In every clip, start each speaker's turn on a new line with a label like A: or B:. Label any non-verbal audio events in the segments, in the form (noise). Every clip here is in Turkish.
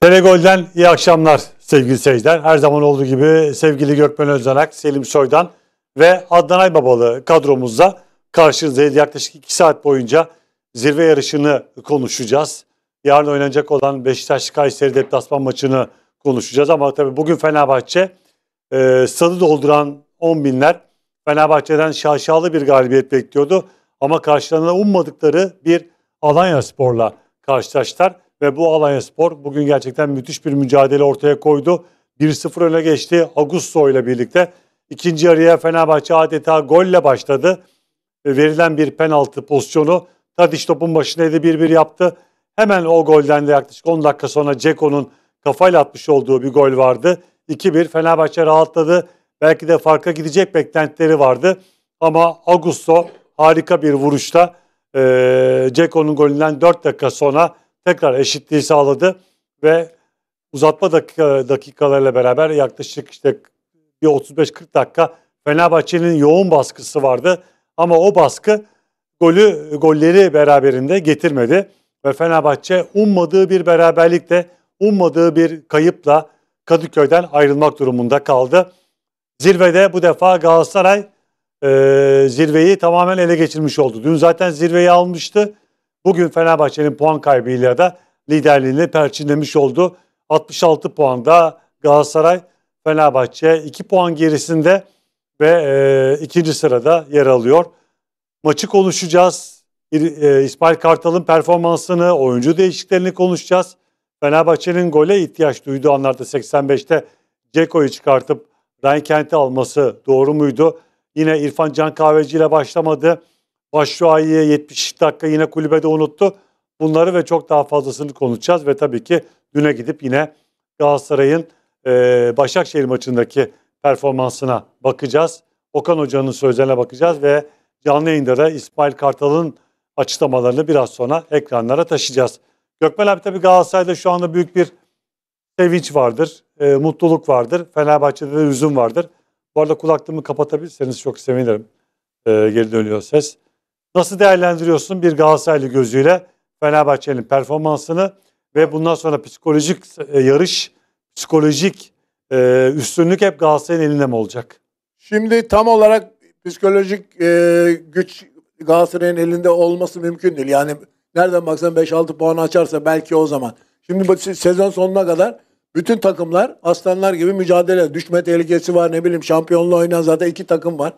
A: Telegol'den iyi akşamlar sevgili seyirciler. Her zaman olduğu gibi sevgili Gökmen Özdanak, Selim Soydan ve Adnan Aybabalı kadromuzla karşınızdayız. Yaklaşık 2 saat boyunca zirve yarışını konuşacağız. Yarın oynanacak olan Beşiktaş-Kayseri deplasman maçını konuşacağız. Ama tabii bugün Fenerbahçe e, stadı dolduran 10 binler Fenerbahçe'den şaşalı bir galibiyet bekliyordu. Ama karşılarına ummadıkları bir Alanya Spor'la karşılaştılar ve bu Alanya Spor bugün gerçekten müthiş bir mücadele ortaya koydu. 1-0 öne geçti Augusto ile birlikte. İkinci yarıya Fenerbahçe adeta golle başladı. Verilen bir penaltı pozisyonu. Tadiş topun başındaydı 1-1 yaptı. Hemen o golden de yaklaşık 10 dakika sonra Ceko'nun kafayla atmış olduğu bir gol vardı. 2-1 Fenerbahçe rahatladı. Belki de farka gidecek beklentileri vardı. Ama Augusto harika bir vuruşta Ceko'nun golünden 4 dakika sonra tekrar eşitliği sağladı ve uzatma dakika, dakikalarıyla beraber yaklaşık işte bir 35-40 dakika Fenerbahçe'nin yoğun baskısı vardı. Ama o baskı golü golleri beraberinde getirmedi ve Fenerbahçe ummadığı bir beraberlikle, ummadığı bir kayıpla Kadıköy'den ayrılmak durumunda kaldı. Zirvede bu defa Galatasaray e, zirveyi tamamen ele geçirmiş oldu. Dün zaten zirveyi almıştı. Bugün Fenerbahçe'nin puan kaybıyla da liderliğini perçinlemiş oldu. 66 puanda Galatasaray, Fenerbahçe 2 puan gerisinde ve e, ikinci sırada yer alıyor. Maçı konuşacağız. E, İsmail Kartal'ın performansını, oyuncu değişiklerini konuşacağız. Fenerbahçe'nin gole ihtiyaç duyduğu anlarda 85'te Ceko'yu çıkartıp Ryan Kent'i alması doğru muydu? Yine İrfan Can Kahveci ile başlamadı. Başşuayi'ye 70 dakika yine kulübede unuttu. Bunları ve çok daha fazlasını konuşacağız ve tabii ki düne gidip yine Galatasaray'ın e, Başakşehir maçındaki performansına bakacağız. Okan Hoca'nın sözlerine bakacağız ve canlı yayında da İsmail Kartal'ın açıklamalarını biraz sonra ekranlara taşıyacağız. Gökmen abi tabii Galatasaray'da şu anda büyük bir sevinç vardır, e, mutluluk vardır. Fenerbahçe'de de üzüm vardır. Bu arada kulaklığımı kapatabilirseniz çok sevinirim. E, geri dönüyor ses. Nasıl değerlendiriyorsun bir Galatasaraylı gözüyle Fenerbahçe'nin performansını ve bundan sonra psikolojik e, yarış, psikolojik e, üstünlük hep Galatasaray'ın elinde mi olacak? Şimdi tam olarak psikolojik e, güç Galatasaray'ın
B: elinde olması mümkün değil. Yani nereden baksan 5-6 puan açarsa belki o zaman. Şimdi sezon sonuna kadar bütün takımlar aslanlar gibi mücadele. Düşme tehlikesi var ne bileyim şampiyonluğu oynayan zaten iki takım var.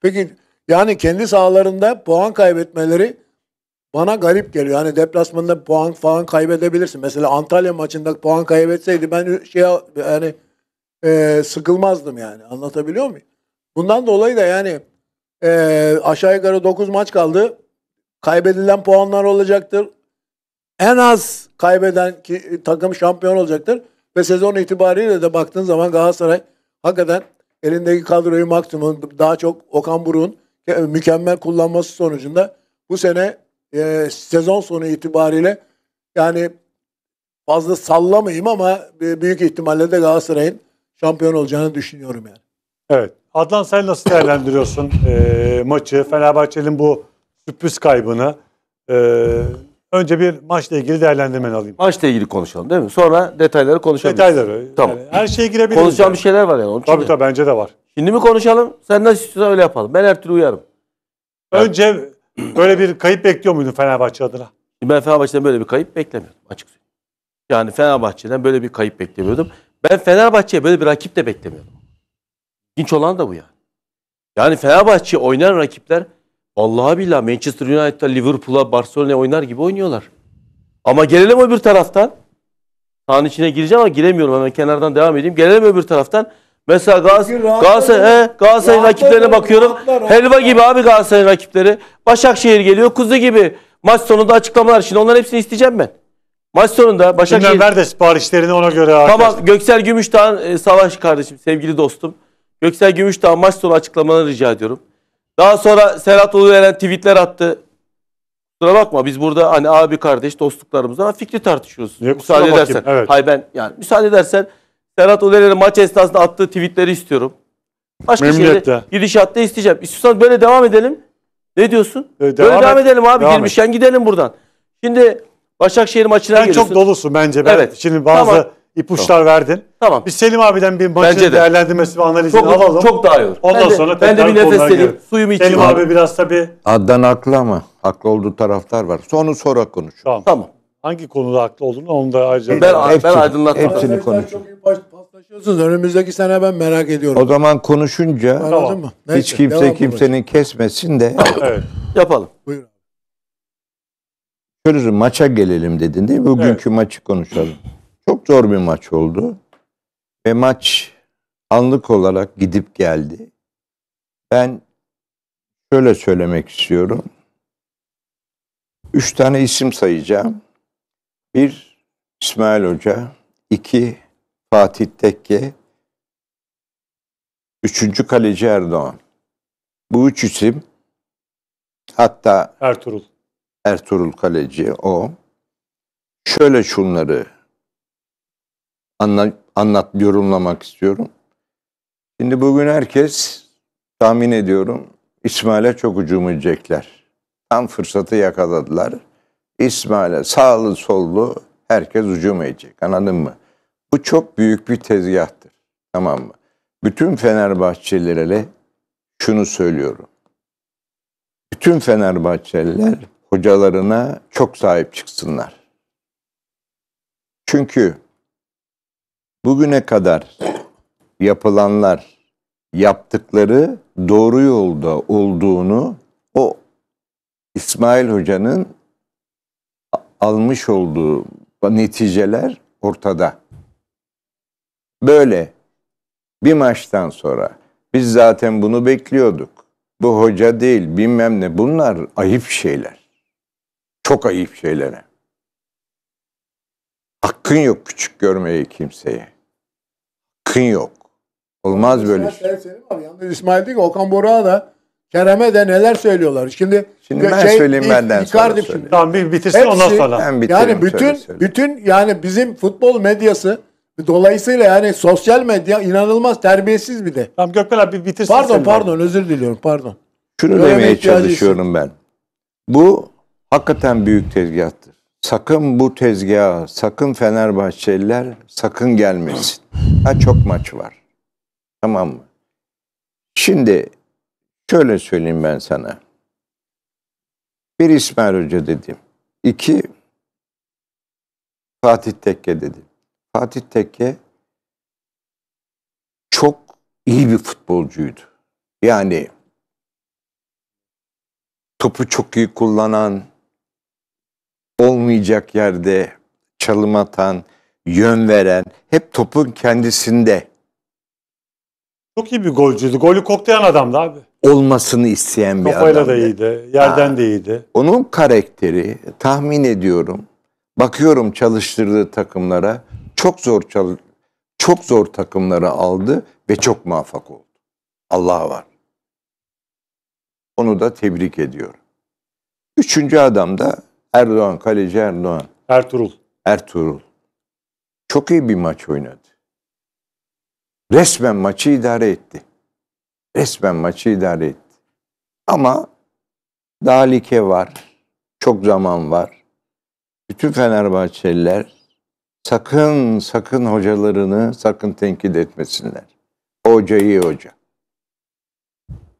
B: Peki yani kendi sahalarında puan kaybetmeleri bana garip geliyor. Hani deplasmanda puan falan kaybedebilirsin. Mesela Antalya maçında puan kaybetseydi ben şey yani e, sıkılmazdım yani. Anlatabiliyor muyum? Bundan dolayı da yani e, aşağı yukarı 9 maç kaldı. Kaybedilen puanlar olacaktır. En az kaybeden ki, takım şampiyon olacaktır. Ve sezon itibariyle de baktığın zaman Galatasaray hakikaten elindeki kadroyu maksimum daha çok Okan Buruk'un mükemmel kullanması sonucunda bu sene e, sezon sonu itibariyle yani fazla sallamayayım ama büyük ihtimalle de Galatasaray'ın şampiyon olacağını düşünüyorum yani.
A: Evet. Adnan sen nasıl değerlendiriyorsun e, maçı? Fenerbahçe'nin bu sürpriz kaybını. E, önce bir maçla ilgili değerlendirmeni alayım.
C: Maçla ilgili konuşalım değil mi? Sonra detayları konuşalım. Detayları. Tamam. Yani her şeye girebiliriz. Konuşacağım yani. bir şeyler var yani. Onun için. tabii de. tabii bence de var. Şimdi mi konuşalım? Sen nasıl istiyorsan öyle yapalım. Ben her türlü uyarım. Önce böyle
A: bir kayıp bekliyor muydun Fenerbahçe adına?
C: Ben Fenerbahçe'den böyle bir kayıp beklemiyordum açık söyleyeyim. Yani Fenerbahçe'den böyle bir kayıp beklemiyordum. Ben Fenerbahçe'ye böyle bir rakip de beklemiyordum. İlginç olan da bu yani. Yani Fenerbahçe oynayan rakipler vallahi billah Manchester United'a, Liverpool'a, Barcelona'ya oynar gibi oynuyorlar. Ama gelelim öbür taraftan. Sahanın içine gireceğim ama giremiyorum hemen kenardan devam edeyim. Gelelim öbür taraftan. Mesela Gaz Galatasaray, he, Galatasaray rakiplerine bakıyorum. Helva gibi abi Galatasaray rakipleri. Başakşehir geliyor kuzu gibi. Maç sonunda açıklamalar. Şimdi onların hepsini isteyeceğim ben. Maç sonunda Başakşehir... Ver
A: de siparişlerini ona göre arkadaşlar.
C: Tamam Göksel Gümüşdağ'ın e, savaş kardeşim sevgili dostum. Göksel Gümüşdağ maç sonu açıklamalarını rica ediyorum. Daha sonra Serhat Uluveren tweetler attı. Kusura bakma biz burada hani abi kardeş dostluklarımızdan fikri tartışıyoruz. Yok, müsaade edersen. Evet. Hayır ben yani müsaade edersen Serhat Uler'in maç esnasında attığı tweetleri istiyorum. Başka şeyde şeyleri gidişatta isteyeceğim. İstiyorsan böyle devam edelim. Ne diyorsun? Ee, devam böyle et. devam edelim abi. Devam Girmişken
A: et. gidelim buradan. Şimdi Başakşehir maçına Sen geliyorsun. çok dolusun bence. Ben evet. Şimdi bazı tamam. ipuçları tamam. verdin. Tamam. Biz Selim abiden bir maçın bence değerlendirmesi ve analizini çok, alalım. Çok daha iyi olur. Ondan ben de, sonra ben de bir nefes Suyumu içeyim. Selim abi biraz tabii.
D: Adnan haklı ama haklı olduğu taraftar var. Sonu sonra konuş.
A: Tamam. tamam hangi konuda haklı olduğunu onu da ayrıca... Ben, hepsini, ben aydınlatmadım. Hepsini konuş. Çok iyi baş,
D: paslaşıyorsunuz.
B: Önümüzdeki sene ben
D: merak ediyorum. O zaman konuşunca tamam. Neyse, hiç kimse kimsenin olacak. kesmesin de
C: evet. yapalım. Buyurun.
D: Görürüm maça gelelim dedin değil mi? Bugünkü evet. maçı konuşalım. Çok zor bir maç oldu. Ve maç anlık olarak gidip geldi. Ben şöyle söylemek istiyorum. Üç tane isim sayacağım. Bir İsmail Hoca, iki Fatih Tekke, üçüncü kaleci Erdoğan. Bu üç isim hatta Ertuğrul. Ertuğrul kaleci o. Şöyle şunları anla, anlat, yorumlamak istiyorum. Şimdi bugün herkes tahmin ediyorum İsmail'e çok hücum Tam fırsatı yakaladılar. İsmail'e sağlı sollu herkes hücum edecek. Anladın mı? Bu çok büyük bir tezgahtır. Tamam mı? Bütün Fenerbahçelilere şunu söylüyorum. Bütün Fenerbahçeliler hocalarına çok sahip çıksınlar. Çünkü bugüne kadar yapılanlar, yaptıkları doğru yolda olduğunu o İsmail Hoca'nın almış olduğu neticeler ortada. Böyle bir maçtan sonra biz zaten bunu bekliyorduk. Bu hoca değil bilmem ne bunlar ayıp şeyler. Çok ayıp şeylere. Hakkın yok küçük görmeye kimseye. Hakkın yok. Olmaz böyle.
B: Serseri şey. var. Yalnız İsmail değil Okan Bora da Kerem'e de neler söylüyorlar. Şimdi Şimdi ben şey, söyleyeyim, benden sonra Icardi-
A: Tamam bir bitirsin Hepsi- ondan sonra. Ben bitireyim, yani bütün söyle,
B: söyle. bütün yani bizim futbol medyası dolayısıyla yani sosyal medya inanılmaz terbiyesiz bir de. Tamam Gökmen abi bir bitirsin. Pardon Selim pardon özür diliyorum pardon. Şunu Öyle demeye ihtiyacı çalışıyorum
D: ben. Bu hakikaten büyük tezgahtır. Sakın bu tezgaha, sakın Fenerbahçeliler sakın gelmesin. Ha çok maç var. Tamam mı? Şimdi Şöyle söyleyeyim ben sana. Bir İsmail Hoca dedim. İki Fatih Tekke dedim. Fatih Tekke çok iyi bir futbolcuydu. Yani topu çok iyi kullanan, olmayacak yerde çalım atan, yön veren, hep topun kendisinde. Çok iyi bir golcüydü. Golü
A: koklayan adamdı
D: abi olmasını isteyen bir adam. Kafayla adamdı. da iyiydi, yerden ha, de iyiydi. Onun karakteri tahmin ediyorum, bakıyorum çalıştırdığı takımlara çok zor çok zor takımlara aldı ve çok muvaffak oldu. Allah var. Onu da tebrik ediyorum. Üçüncü adam da Erdoğan, kaleci Erdoğan. Ertuğrul. Ertuğrul. Çok iyi bir maç oynadı. Resmen maçı idare etti resmen maçı idare etti. Ama daha like var. Çok zaman var. Bütün Fenerbahçeliler sakın sakın hocalarını sakın tenkit etmesinler. Hoca iyi hoca.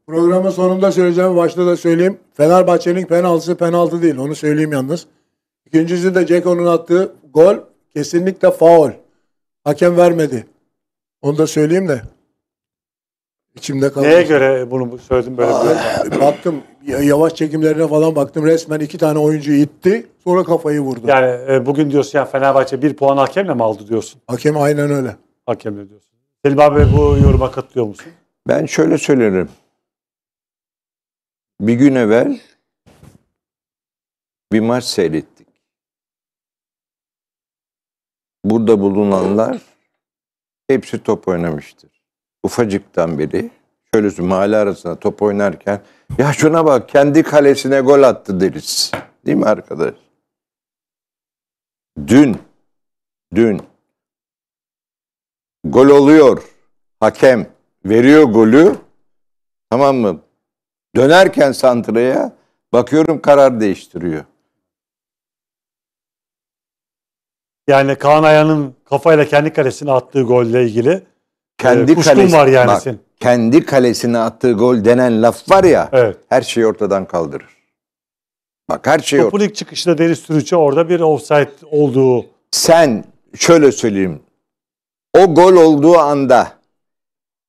B: Programın sonunda söyleyeceğim, başta da söyleyeyim. Fenerbahçe'nin penaltısı penaltı değil, onu söyleyeyim yalnız. İkincisi de Ceko'nun attığı gol kesinlikle faul. Hakem vermedi. Onu da söyleyeyim de.
A: İçimde kalmış. Neye göre bunu söyledim böyle? Aa, böyle?
B: baktım yavaş çekimlerine falan baktım. Resmen iki tane oyuncu itti. Sonra kafayı vurdu.
A: Yani e, bugün diyorsun ya Fenerbahçe bir puan hakemle mi aldı diyorsun? Hakem aynen öyle. Hakemle diyorsun. Selim abi bu yoruma katılıyor musun?
D: Ben şöyle söylerim. Bir gün evvel bir maç seyrettik. Burada bulunanlar hepsi top oynamıştır ufacıktan biri şöyle mahalle arasında top oynarken ya şuna bak kendi kalesine gol attı deriz. Değil mi arkadaş? Dün dün gol oluyor. Hakem veriyor golü. Tamam mı? Dönerken santraya bakıyorum karar değiştiriyor.
A: Yani Kaan Aya'nın kafayla kendi kalesine attığı golle ilgili
D: kendi ee, kuşkun kalesi, var yani bak, Kendi kalesine attığı gol denen laf var ya evet. her şeyi ortadan kaldırır. Bak her şey ortadan.
A: ilk çıkışta deri Sürücü orada bir offside olduğu. Sen
D: şöyle söyleyeyim. O gol olduğu anda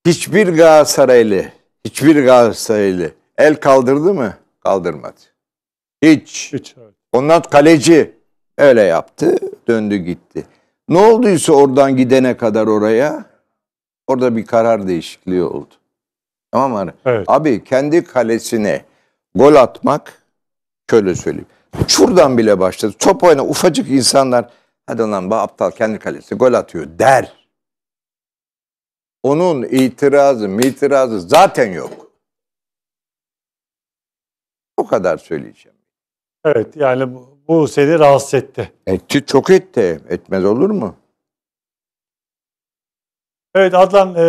D: hiçbir Galatasaraylı, hiçbir Galatasaraylı el kaldırdı mı? Kaldırmadı. Hiç. Hiç evet. Ondan kaleci öyle yaptı, döndü gitti. Ne olduysa oradan gidene kadar oraya Orada bir karar değişikliği oldu. Tamam mı? Hani evet. Abi kendi kalesine gol atmak şöyle söyleyeyim. Şuradan bile başladı. Top oyna ufacık insanlar hadi lan bu aptal kendi kalesine gol atıyor der. Onun itirazı, itirazı zaten yok. O kadar söyleyeceğim.
A: Evet yani bu, bu seni rahatsız etti.
D: Etti çok etti. Etmez olur mu?
A: Evet Adlan e,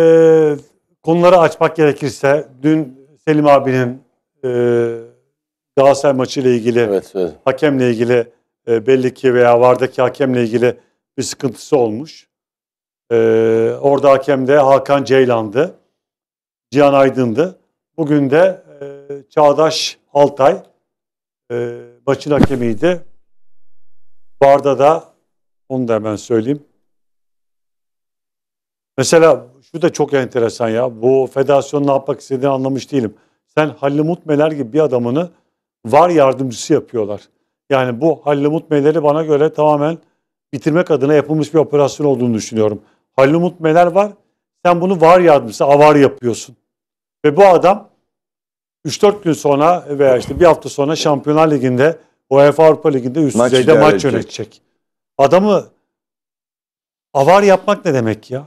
A: konuları açmak gerekirse dün Selim abinin e, Galatasaray maçı ile ilgili evet, evet. hakemle ilgili e, belli ki veya vardaki hakemle ilgili bir sıkıntısı olmuş. E, orada hakem de Hakan Ceylan'dı. Cihan Aydın'dı. Bugün de e, Çağdaş Altay e, maçın hakemiydi. Barda da onu da hemen söyleyeyim. Mesela şu da çok enteresan ya. Bu federasyon ne yapmak istediğini anlamış değilim. Sen Halil Mutmeler gibi bir adamını var yardımcısı yapıyorlar. Yani bu Halil Mutmeleri bana göre tamamen bitirmek adına yapılmış bir operasyon olduğunu düşünüyorum. Halil Mutmeler var. Sen bunu var yardımcısı, avar yapıyorsun. Ve bu adam 3-4 gün sonra veya işte bir hafta sonra Şampiyonlar Ligi'nde UEFA Avrupa Ligi'nde üst maç düzeyde maç yönetecek. Adamı Avar yapmak ne demek ya?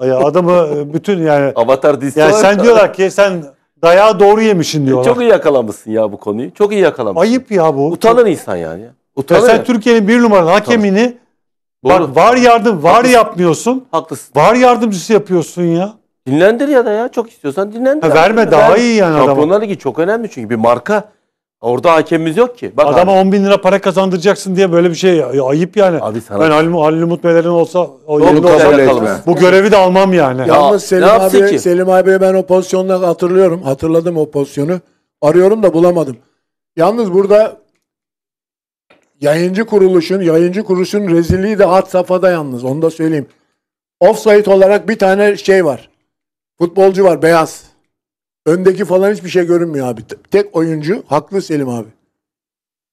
A: (laughs) ya adamı e, bütün yani...
C: Avatar dizisi yani sen diyorlar ki
A: sen dayağı doğru yemişsin e, diyorlar. Çok iyi yakalamışsın ya bu konuyu. Çok iyi yakalamışsın. Ayıp ya bu. Utanır Çok... insan yani. Utanır ya sen yani. Türkiye'nin bir numaralı hakemini bak var yardım var Haklısın. yapmıyorsun. Haklısın. Var yardımcısı yapıyorsun ya. Dinlendir ya da ya çok istiyorsan dinlendir. Ha, verme daha ver. iyi yani adamı. Şampiyonlar
C: Ligi çok önemli çünkü bir marka. Orada hakemimiz yok ki.
A: Bak Adama abi. 10 bin lira para kazandıracaksın diye böyle bir şey ya. ayıp yani. Abi sana- ben Halil, Halil Umut Meler'in olsa o Doğru, Kabul etme. bu görevi de almam yani. Ya- Yalnız Selim abi, ki? Selim abiye ben o
B: pozisyonda hatırlıyorum. Hatırladım o pozisyonu. Arıyorum da bulamadım. Yalnız burada yayıncı kuruluşun, yayıncı kuruluşun rezilliği de hat safhada yalnız. Onu da söyleyeyim. Offside olarak bir tane şey var. Futbolcu var beyaz. Öndeki falan hiçbir şey görünmüyor abi. Tek oyuncu haklı Selim abi.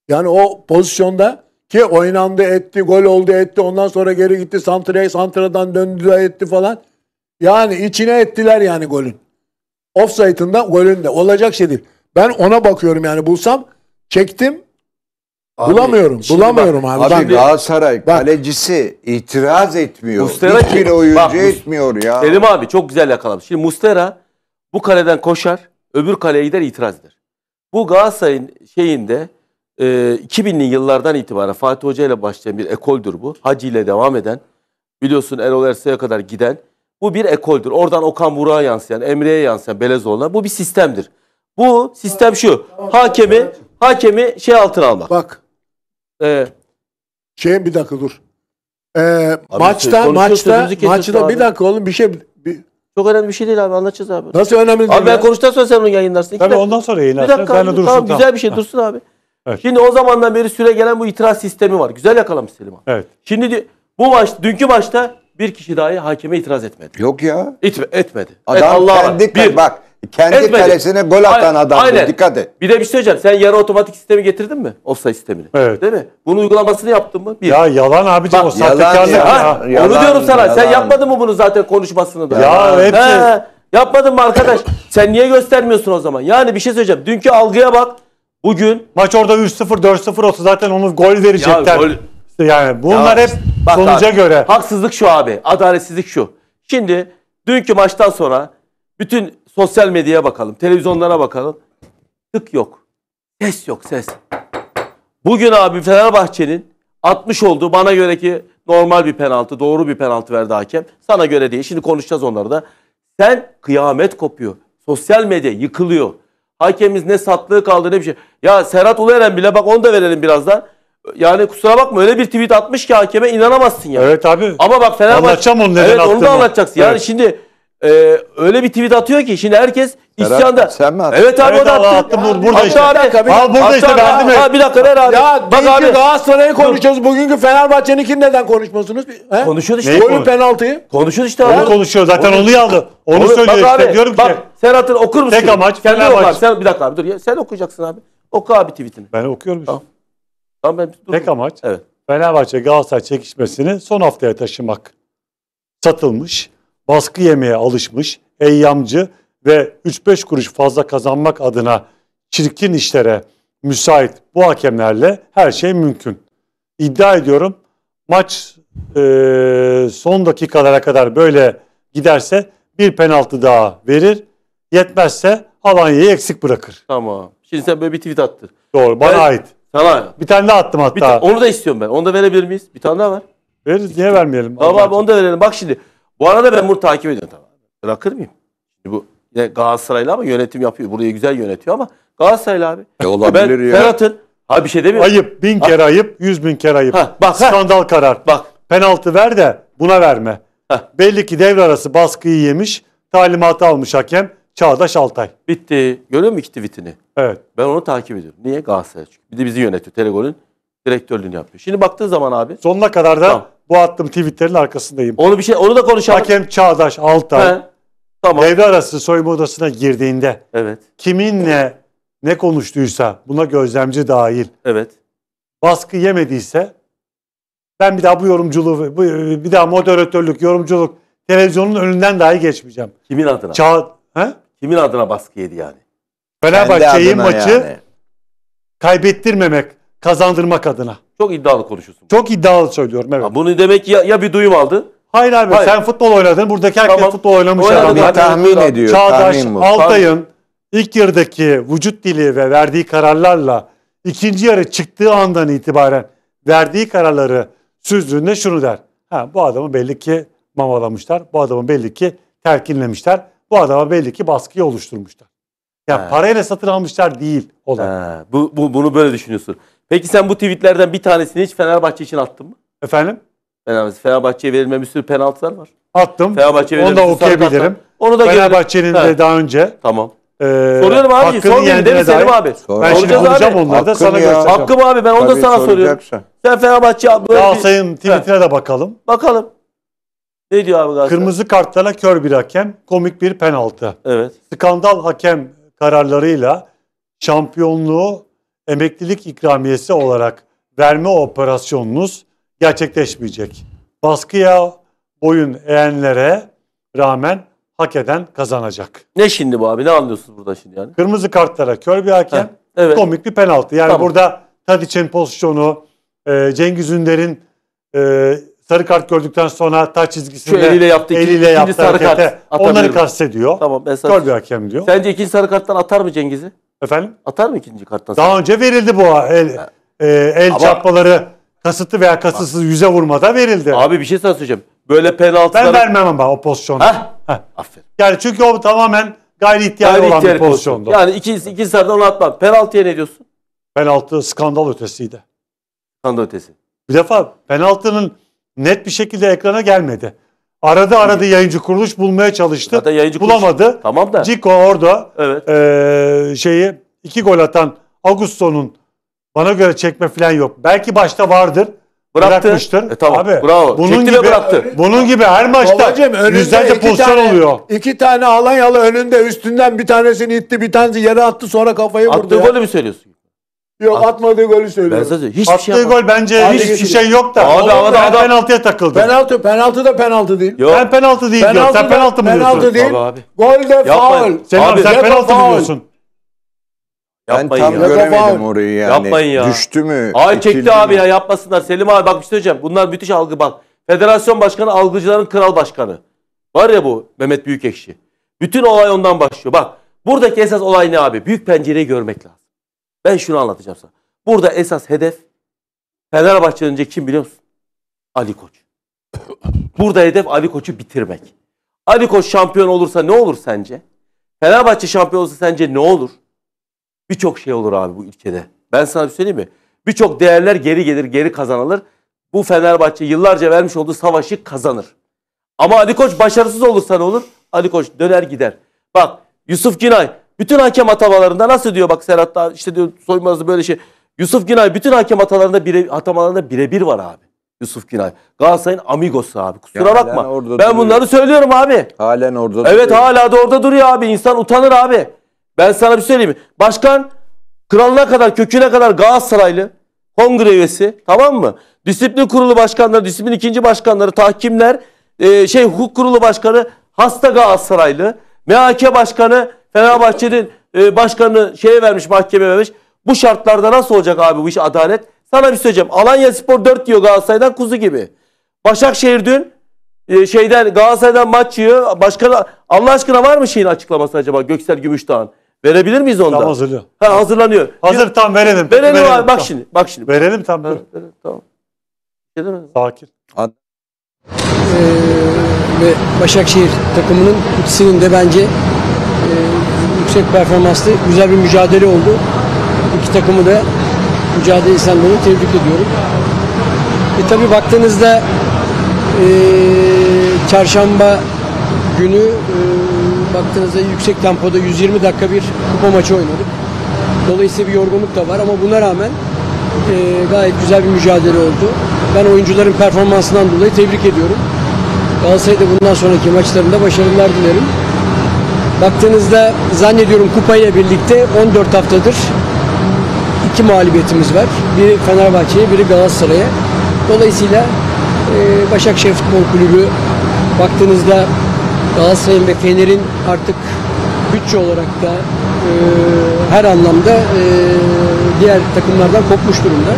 B: Yani o pozisyonda ki oynandı etti, gol oldu etti. Ondan sonra geri gitti Santra'ya, Santra'dan döndü etti falan. Yani içine ettiler yani golün. Offside'ında golün de. Olacak şey değil. Ben ona bakıyorum yani bulsam çektim
D: Abi, bulamıyorum. Bulamıyorum bak, abi. Abi bak, Galatasaray kalecisi itiraz etmiyor. Mustera Hiçbir oyuncu bak, etmiyor ya. Selim
C: abi çok güzel yakalamış. Şimdi Mustera bu kaleden koşar, öbür kaleye gider itiraz eder. Bu Galatasaray'ın şeyinde e, 2000'li yıllardan itibaren Fatih Hoca ile başlayan bir ekoldür bu. Hacı ile devam eden, biliyorsun Erol Ersoy'a kadar giden. Bu bir ekoldür. Oradan Okan Burak'a yansıyan, Emre'ye yansıyan, Belezoğlu'na bu bir sistemdir. Bu sistem şu. Hakemi hakemi şey altına almak. Bak. Ee, şey bir dakika dur. Ee, maçta maçta maçta bir dakika oğlum bir şey çok önemli bir şey değil abi anlatacağız abi. Nasıl önemli değil? Abi ben ya? konuştuktan sonra sen bunu yayınlarsın. Tabii dakika. ondan sonra yayınlarsın. Bir dakika abi, dursun, tamam, güzel bir şey dursun abi. Evet. Şimdi o zamandan beri süre gelen bu itiraz sistemi var. Güzel yakalamış Selim abi. Evet. Şimdi bu baş, dünkü başta bir kişi dahi hakeme itiraz etmedi.
D: Yok ya. İtme, etmedi. Adam Et, Allah kendi bir, bak kendi Etmedi. kalesine gol atan Aynen. adam. Dikkat et.
C: Bir de bir şey söyleyeceğim. Sen yarı otomatik sistemi getirdin mi? Offside sistemini. Evet. Değil mi? Bunun uygulamasını yaptın mı? Bir. Ya yalan abicim Bak, o sahtekarlık. ya. Ha, onu diyorum sana. Sen yapmadın mı bunu zaten konuşmasını da? Ya hepsi- He, yapmadın mı arkadaş? Sen niye göstermiyorsun o zaman? Yani bir şey söyleyeceğim. Dünkü algıya bak. Bugün Maç orada 3-0 4-0 olsa zaten onu gol verecekler.
A: gol- Yani bunlar Ya hep bak sonuca abi,
C: göre. Haksızlık şu abi. Adaletsizlik şu. Şimdi dünkü maçtan sonra bütün sosyal medyaya bakalım, televizyonlara bakalım. Tık yok. Ses yok ses. Bugün abi Fenerbahçe'nin 60 olduğu Bana göre ki normal bir penaltı, doğru bir penaltı verdi hakem. Sana göre değil. Şimdi konuşacağız onları da. Sen kıyamet kopuyor. Sosyal medya yıkılıyor. Hakemimiz ne satlığı kaldı ne bir şey. Ya Serhat Ulueren bile bak onu da verelim birazdan. Yani kusura bakma öyle bir tweet atmış ki hakeme inanamazsın ya. Evet abi. Ama bak Fenerbahçe. Anlatacağım onun neden Evet onu da anlatacaksın. Yani Evet. şimdi e, öyle bir tweet atıyor ki şimdi herkes Ferhat, isyanda. Sen mi attın? Evet abi evet, o da attı. Attım, bur, burada işte. Abi, abi, al burada işte ben değil mi? Abi, bir dakika ver abi. Ya Bak abi. Galatasaray'ı
B: konuşuyoruz. Bugünkü Fenerbahçe'ninkini neden konuşmuyorsunuz? He? Konuşuyoruz işte. Golün penaltıyı.
C: Konuşuyor işte abi. Onu konuşuyor zaten onu yaldı. Onu söylüyor işte abi, diyorum ki. Bak Serhat'ın okur musun? Tek amaç Fenerbahçe. Sen,
A: bir dakika abi dur ya. Sen okuyacaksın abi. Oku abi tweetini. Ben okuyorum işte. Tamam. tamam ben dur. Tek amaç. Evet. Fenerbahçe Galatasaray çekişmesini son haftaya taşımak. Satılmış baskı yemeye alışmış, eyyamcı ve 3-5 kuruş fazla kazanmak adına çirkin işlere müsait bu hakemlerle her şey mümkün. İddia ediyorum maç e, son dakikalara kadar böyle giderse bir penaltı daha verir. Yetmezse Alanya'yı eksik bırakır. Tamam. Şimdi sen böyle bir tweet attın. Doğru bana ben, ait.
C: Sana. Bir tane daha attım hatta. Bir onu da istiyorum ben. Onu da verebilir miyiz? Bir tane daha var. Veririz. Niye vermeyelim? Tamam abi onu da verelim. Bak şimdi bu arada ben bunu takip ediyorum tamam. Bırakır mıyım? Bu yine Galatasaraylı ama yönetim yapıyor. Burayı güzel yönetiyor ama Galatasaraylı abi. E olabilir ben, ya. Ferhat'ın ha bir şey demiyorum. Ayıp.
A: Bin ha. kere ayıp. Yüz bin kere ayıp. Ha, bak, Skandal ha. karar. Bak. Penaltı ver de buna verme. Ha. Belli ki devre arası baskıyı yemiş. Talimatı almış hakem. Çağdaş Altay. Bitti. Görüyor musun iki tweetini? Evet. Ben onu takip ediyorum. Niye? Galatasaray çünkü. Bir de bizi yönetiyor.
C: Telegol'ün direktörlüğünü yapıyor.
A: Şimdi baktığın zaman abi. Sonuna kadar da tamam. Bu attığım tweetlerin arkasındayım. Onu bir şey onu da konuşalım. Hakem Çağdaş Altay He, tamam. devre arası soyunma odasına girdiğinde Evet. kiminle ne konuştuysa buna gözlemci dahil Evet. baskı yemediyse ben bir daha bu yorumculuğu bu, bir daha moderatörlük, yorumculuk televizyonun önünden dahi geçmeyeceğim. Kimin adına? Çağ he? Kimin
C: adına baskı yedi yani?
A: Kendi Fenerbahçe'yi adına maçı yani. kaybettirmemek kazandırmak adına.
C: Çok iddialı konuşuyorsun.
A: Çok iddialı söylüyorum evet. Ha,
C: bunu demek ya, ya bir duyum aldı.
A: Hayır abi Hayır. sen futbol oynadın. Buradaki herkes Tamam. futbol oynamış Oynadı adam. ya. tahmin ediyor. Çağdaş tahmin bu. Altay'ın ilk yarıdaki vücut dili ve verdiği kararlarla ikinci yarı çıktığı andan itibaren verdiği kararları süzdüğünde şunu der. Ha, bu adamı belli ki mamalamışlar. Bu adamı belli ki terkinlemişler. Bu adama belli ki baskıyı oluşturmuşlar. Ya He. parayla satın almışlar değil olay. Ha, bu, bu, bunu böyle düşünüyorsun.
C: Peki sen bu tweetlerden bir tanesini hiç Fenerbahçe için attın mı? Efendim? Fenerbahçe, Fenerbahçe'ye verilmemiş bir sürü penaltılar var. Attım. Fenerbahçe'ye Onu da okuyabilirim. Onu da Fenerbahçe'nin de daha önce Tamam.
A: e, Soruyorum abi. hakkını Sor beni yendiğine değil dair- abi? Ben şimdi Soracağız bulacağım abi. onları da sana göstereceğim. Hakkım abi ben onu da sana soruyorum. Sen Fenerbahçe böyle bir... Galatasaray'ın tweetine de bakalım. Bakalım. Ne diyor abi Galatasaray? Kırmızı kartlara kör bir hakem, komik bir penaltı. Evet. Skandal hakem kararlarıyla şampiyonluğu emeklilik ikramiyesi olarak verme operasyonunuz gerçekleşmeyecek. Baskıya boyun eğenlere rağmen hak eden kazanacak. Ne şimdi bu abi? Ne anlıyorsunuz burada şimdi yani? Kırmızı kartlara kör bir hakem, Heh, evet. komik bir penaltı. Yani tamam. burada Tadiç'in pozisyonu, e, Cengiz Ünder'in e, sarı kart gördükten sonra taç çizgisinde Şu eliyle yaptı, eliyle yaptı ikinci sarı kart onları kastediyor. Tamam, ben sana... Kör bir hakem
C: diyor. Sence ikinci sarı karttan atar mı Cengiz'i? Efendim? Atar mı ikinci karttan?
A: Daha önce verildi bu el, e, el Ama- çarpmaları kasıtlı veya kasıtsız yüze vurmada verildi. Abi bir şey sana söyleyeceğim. Böyle penaltılar... ben vermem ama o pozisyonda. Hah. Heh. Aferin. Yani çünkü o tamamen gayri ihtiyari Yani olan bir ihtiyar pozisyondu. Yani iki iki sarıdan onu atmam. Penaltıya ne diyorsun? Penaltı skandal ötesiydi. Skandal ötesi. Bir defa penaltının net bir şekilde ekrana gelmedi. Aradı aradı yayıncı kuruluş bulmaya çalıştı. Zaten yayıncı kuruluş- bulamadı. Tamam da. Ciko orada Evet. eee, şeyi iki gol atan Augusto'nun bana göre çekme falan yok. Belki başta vardır. Bıraktı. Bırakmıştır. E tamam. Abi, Bravo. Bunun Çekti ve gibi, bıraktı. Bunun gibi her maçta Babacım yüzlerce iki pozisyon oluyor. İki tane Alanyalı önünde üstünden
B: bir tanesini itti bir tanesi yere attı sonra kafayı vurdu. Attığı ya. golü mü söylüyorsun? Yok At, atmadığı golü söylüyorum. Ben sadece hiçbir Attığı şey yapmadım. gol bence hiçbir şey yok da. Abi, adam- ben adam- penaltıya takıldım. Penaltı, penaltı da penaltı değil. Yok. Ben penaltı değil diyorum. Sen penaltı mı diyorsun? penaltı değil. Abi, abi. Gol de Yapma. faul. Sen, sen
C: penaltı mı faul. diyorsun? Ben Yapmayın tam ya. göremedim
D: orayı yani. Yapmayın ya. Düştü mü?
C: Ay çekti abi mi? ya yapmasınlar. Selim abi bak bir şey söyleyeceğim. Bunlar müthiş algı bak. Federasyon başkanı algıcıların kral başkanı. Var ya bu Mehmet Büyükekşi. Bütün olay ondan başlıyor. Bak buradaki esas olay ne abi? Büyük pencereyi görmek lazım. Ben şunu anlatacağım sana. Burada esas hedef Fenerbahçe'den önce kim biliyor musun? Ali Koç. Burada hedef Ali Koç'u bitirmek. Ali Koç şampiyon olursa ne olur sence? Fenerbahçe şampiyon olursa sence ne olur? Birçok şey olur abi bu ülkede. Ben sana bir şey söyleyeyim mi? Birçok değerler geri gelir, geri kazanılır. Bu Fenerbahçe yıllarca vermiş olduğu savaşı kazanır. Ama Ali Koç başarısız olursa ne olur? Ali Koç döner gider. Bak Yusuf Günay bütün hakem atamalarında nasıl diyor bak Serhat daha işte diyor soymazdı böyle şey. Yusuf Günay bütün hakem atamalarında bire, atamalarında birebir var abi. Yusuf Günay. Galatasaray'ın amigosu abi. Kusura ya bakma. Ben duruyor. bunları söylüyorum abi.
D: Halen orada evet, duruyor. Evet
C: hala da orada duruyor abi. İnsan utanır abi. Ben sana bir şey söyleyeyim. Başkan kralına kadar köküne kadar Galatasaraylı. Kongre üyesi tamam mı? Disiplin kurulu başkanları, disiplin ikinci başkanları, tahkimler, e, şey hukuk kurulu başkanı hasta Galatasaraylı. MHK başkanı Fenerbahçe'nin e, başkanı şeye vermiş mahkeme vermiş. Bu şartlarda nasıl olacak abi bu iş adalet? Sana bir şey söyleyeceğim. Alanya Spor 4 diyor Galatasaray'dan kuzu gibi. Başakşehir dün e, şeyden Galatasaray'dan maç yiyor. Başka Allah aşkına var mı şeyin açıklaması acaba Göksel Gümüşdağ'ın? Verebilir miyiz onda? Tam hazırlıyor. Ha, hazırlanıyor. Hazır tam verelim. Verelim, verelim abi bak tamam. şimdi.
A: Bak şimdi. Verelim tam. Verelim, verelim tamam. Şey Sakin. ee,
B: ve Başakşehir takımının ikisinin de bence yüksek performanslı güzel bir mücadele oldu. İki takımı da mücadele dolayı tebrik ediyorum. E tabi baktığınızda e, çarşamba günü e, baktığınızda yüksek tempoda 120 dakika bir kupa maçı oynadık. Dolayısıyla bir yorgunluk da var ama buna rağmen e, gayet güzel bir mücadele oldu. Ben oyuncuların performansından dolayı tebrik ediyorum. Galatasaray'da bundan sonraki maçlarında başarılar dilerim. Baktığınızda zannediyorum kupayla birlikte 14 haftadır iki mağlubiyetimiz var. Biri Fenerbahçe'ye, biri Galatasaray'a. Dolayısıyla e, Başakşehir Futbol Kulübü baktığınızda Galatasaray'ın ve Fener'in artık bütçe olarak da e, her anlamda e, diğer takımlardan kopmuş durumda.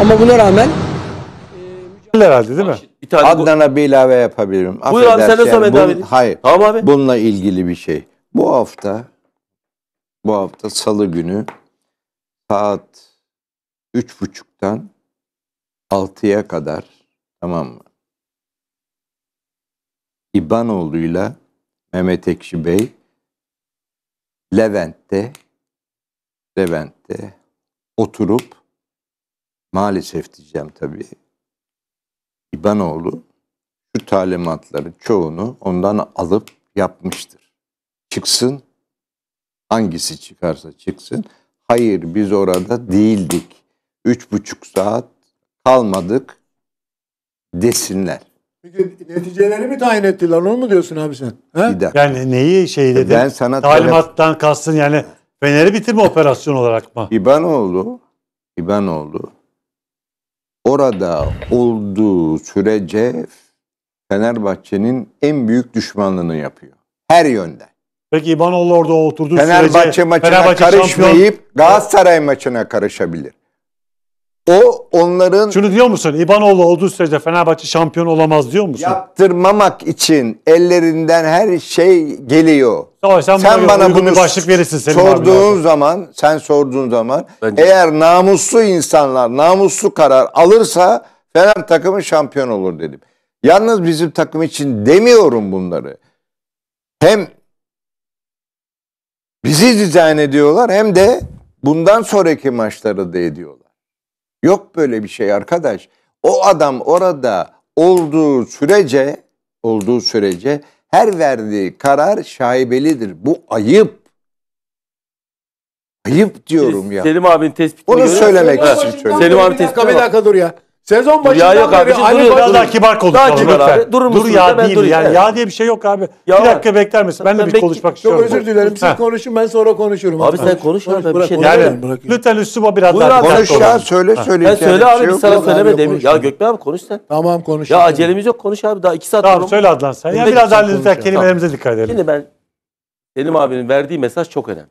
B: Ama buna rağmen
D: herhalde değil mi? Bir tane Adnan'a bir ilave yapabilirim. Buyur abi sen de Samet abi. Hayır. Tamam abi. Bununla ilgili bir şey. Bu hafta bu hafta salı günü saat üç buçuktan altıya kadar tamam mı? İbanoğlu'yla Mehmet Ekşi Bey Levent'te Levent'te oturup maalesef diyeceğim tabii İbanoğlu şu talimatları çoğunu ondan alıp yapmıştır çıksın. Hangisi çıkarsa çıksın. Hayır biz orada değildik. Üç buçuk saat kalmadık desinler.
B: Peki neticeleri mi tayin ettiler onu mu diyorsun abi sen?
D: He? Bir dakika. Yani neyi şey dedi?
A: Ben sana talimattan tele... kastın yani Fener'i bitirme operasyon olarak mı? İbanoğlu, İbanoğlu
D: orada olduğu sürece Fenerbahçe'nin en büyük düşmanlığını yapıyor. Her yönden.
A: Peki İmanoğlu orada oturduğu Fenerbahçe sürece maçına Fenerbahçe karışmayıp şampiyon...
D: Galatasaray maçına karışabilir.
A: O onların... Şunu diyor musun? İbanoğlu olduğu sürece Fenerbahçe şampiyon olamaz diyor musun? Yaptırmamak için
D: ellerinden her şey geliyor. Tamam sen, sen bana bunu başlık verirsin Selim sorduğun abi. zaman, sen sorduğun zaman Bence. eğer namuslu insanlar namuslu karar alırsa Fener takımı şampiyon olur dedim. Yalnız bizim takım için demiyorum bunları. Hem Bizi dizayn ediyorlar hem de bundan sonraki maçları da ediyorlar. Yok böyle bir şey arkadaş. O adam orada olduğu sürece olduğu sürece her verdiği karar şaibelidir. Bu ayıp. Ayıp diyorum şey, ya. Selim abinin
C: tespitini Onu söylemek için söylüyorum. Selim
B: abi tespitine Bir dakika
A: dur ya. Sezon başından Ya beri abicim, Ali duruyor. daha kibar konuşalım daha kibar lütfen. Abi. Durur Dur ya değil durayım. yani. Ya diye bir şey yok abi. Ya bir dakika bekler misin? Ben, ben de bir konuşmak istiyorum. Çok özür dilerim. Siz
B: konuşun
C: ben sonra konuşurum. Abi sen konuş abi bir şey yani,
A: Lütfen üsluba biraz daha konuş. ya söyle söyle. Ben söyle abi şey sana söyleme demiyorum. Ya
C: Gökmen abi konuş sen. Tamam konuş. Ya acelemiz yok konuş abi daha iki saat. Tamam söyle adlan sen. Ya biraz daha lütfen kelimelerimize dikkat edelim. Şimdi ben Selim abinin verdiği mesaj çok önemli.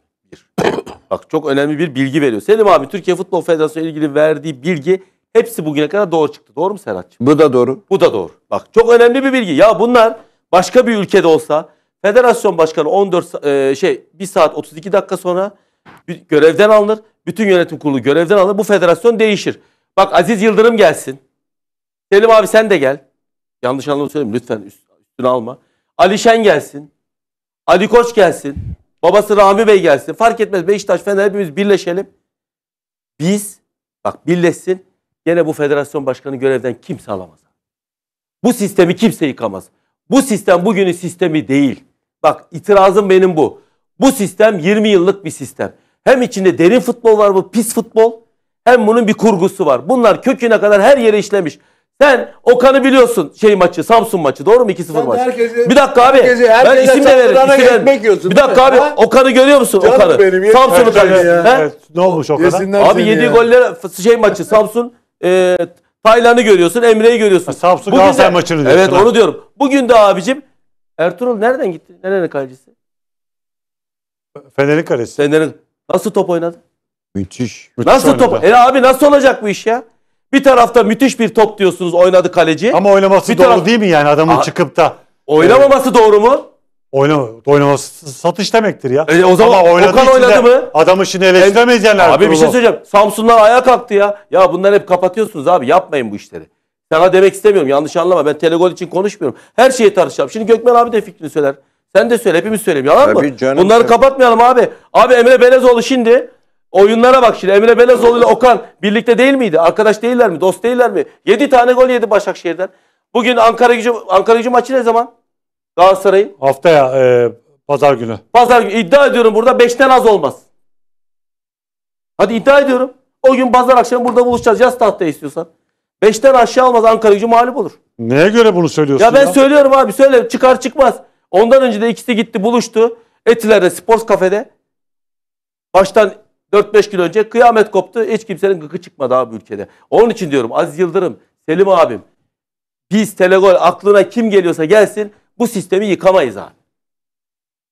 C: Bak çok önemli bir bilgi veriyor. Selim abi Türkiye Futbol Federasyonu ilgili verdiği bilgi Hepsi bugüne kadar doğru çıktı. Doğru mu Serhat'cığım? Bu da doğru. Bu da doğru. Bak çok önemli bir bilgi. Ya bunlar başka bir ülkede olsa federasyon başkanı 14 e, şey 1 saat 32 dakika sonra görevden alınır. Bütün yönetim kurulu görevden alınır. Bu federasyon değişir. Bak Aziz Yıldırım gelsin. Selim abi sen de gel. Yanlış anlamı söyleyeyim lütfen üstüne alma. Ali Şen gelsin. Ali Koç gelsin. Babası Rami Bey gelsin. Fark etmez Beşiktaş Fener hepimiz birleşelim. Biz bak birleşsin Gene bu federasyon başkanı görevden kimse alamaz. Bu sistemi kimse yıkamaz. Bu sistem bugünün sistemi değil. Bak itirazım benim bu. Bu sistem 20 yıllık bir sistem. Hem içinde derin futbol var bu pis futbol hem bunun bir kurgusu var. Bunlar köküne kadar her yere işlemiş. Sen Okan'ı biliyorsun şey maçı Samsun maçı doğru mu 2-0 maçı? Herkesi, bir dakika abi herkesi, ben isim de veririm. Isim veririm. Bir dakika abi ha? Okan'ı görüyor musun Canım Okan'ı? Samsun'u kaleci. Evet,
A: ne olmuş Okan'a? Abi 7
C: golle şey maçı (laughs) Samsun e, ee, Taylan'ı görüyorsun, Emre'yi görüyorsun. Samsun Bugün Galatasaray maçını diyorsun. Evet onu diyorum. Bugün de abicim Ertuğrul nereden gitti? Nerenin kalecisi? Fener'in kalesi. Fener'in nasıl top oynadı?
D: Müthiş. Müthiş Nasıl top?
C: E abi nasıl olacak bu iş ya? Bir tarafta müthiş bir top diyorsunuz oynadı kaleci. Ama oynaması Bir doğru taraf- değil mi yani adamın Aa, çıkıp
A: da Oynamaması doğru mu? Oynama, oynama, satış demektir ya. E, o zaman Okan oynadı mı?
C: Adamı şimdi eleştiremeyiz e, yani. Abi bir şey söyleyeceğim. Samsunlar ayağa kalktı ya. Ya bunları hep kapatıyorsunuz abi. Yapmayın bu işleri. Sana demek istemiyorum. Yanlış anlama. Ben Telegol için konuşmuyorum. Her şeyi tartışacağım. Şimdi Gökmen abi de fikrini söyler. Sen de söyle. Hepimiz söyleyelim. Yalan mı? canım. Bunları kapatmayalım abi. Abi Emre Belezoğlu şimdi oyunlara bak şimdi. Emre Belezoğlu ile Okan birlikte değil miydi? Arkadaş değiller mi? Dost değiller mi? 7 tane gol yedi Başakşehir'den. Bugün Ankara Gücü Ankara Gücü maçı ne zaman? Galatasaray'ın. Haftaya e, pazar günü. Pazar günü iddia ediyorum burada 5'ten az olmaz. Hadi iddia ediyorum. O gün pazar akşamı burada buluşacağız. Yaz tahtaya istiyorsan. 5'ten aşağı olmaz Ankara gücü mağlup olur.
A: Neye göre bunu söylüyorsun
C: ya? ben ya? söylüyorum abi söyle çıkar çıkmaz. Ondan önce de ikisi gitti buluştu. Etiler'de Sports Kafe'de. Baştan 4-5 gün önce kıyamet koptu. Hiç kimsenin gıkı çıkmadı abi ülkede. Onun için diyorum Aziz Yıldırım, Selim abim. Biz Telegol aklına kim geliyorsa gelsin bu sistemi yıkamayız abi.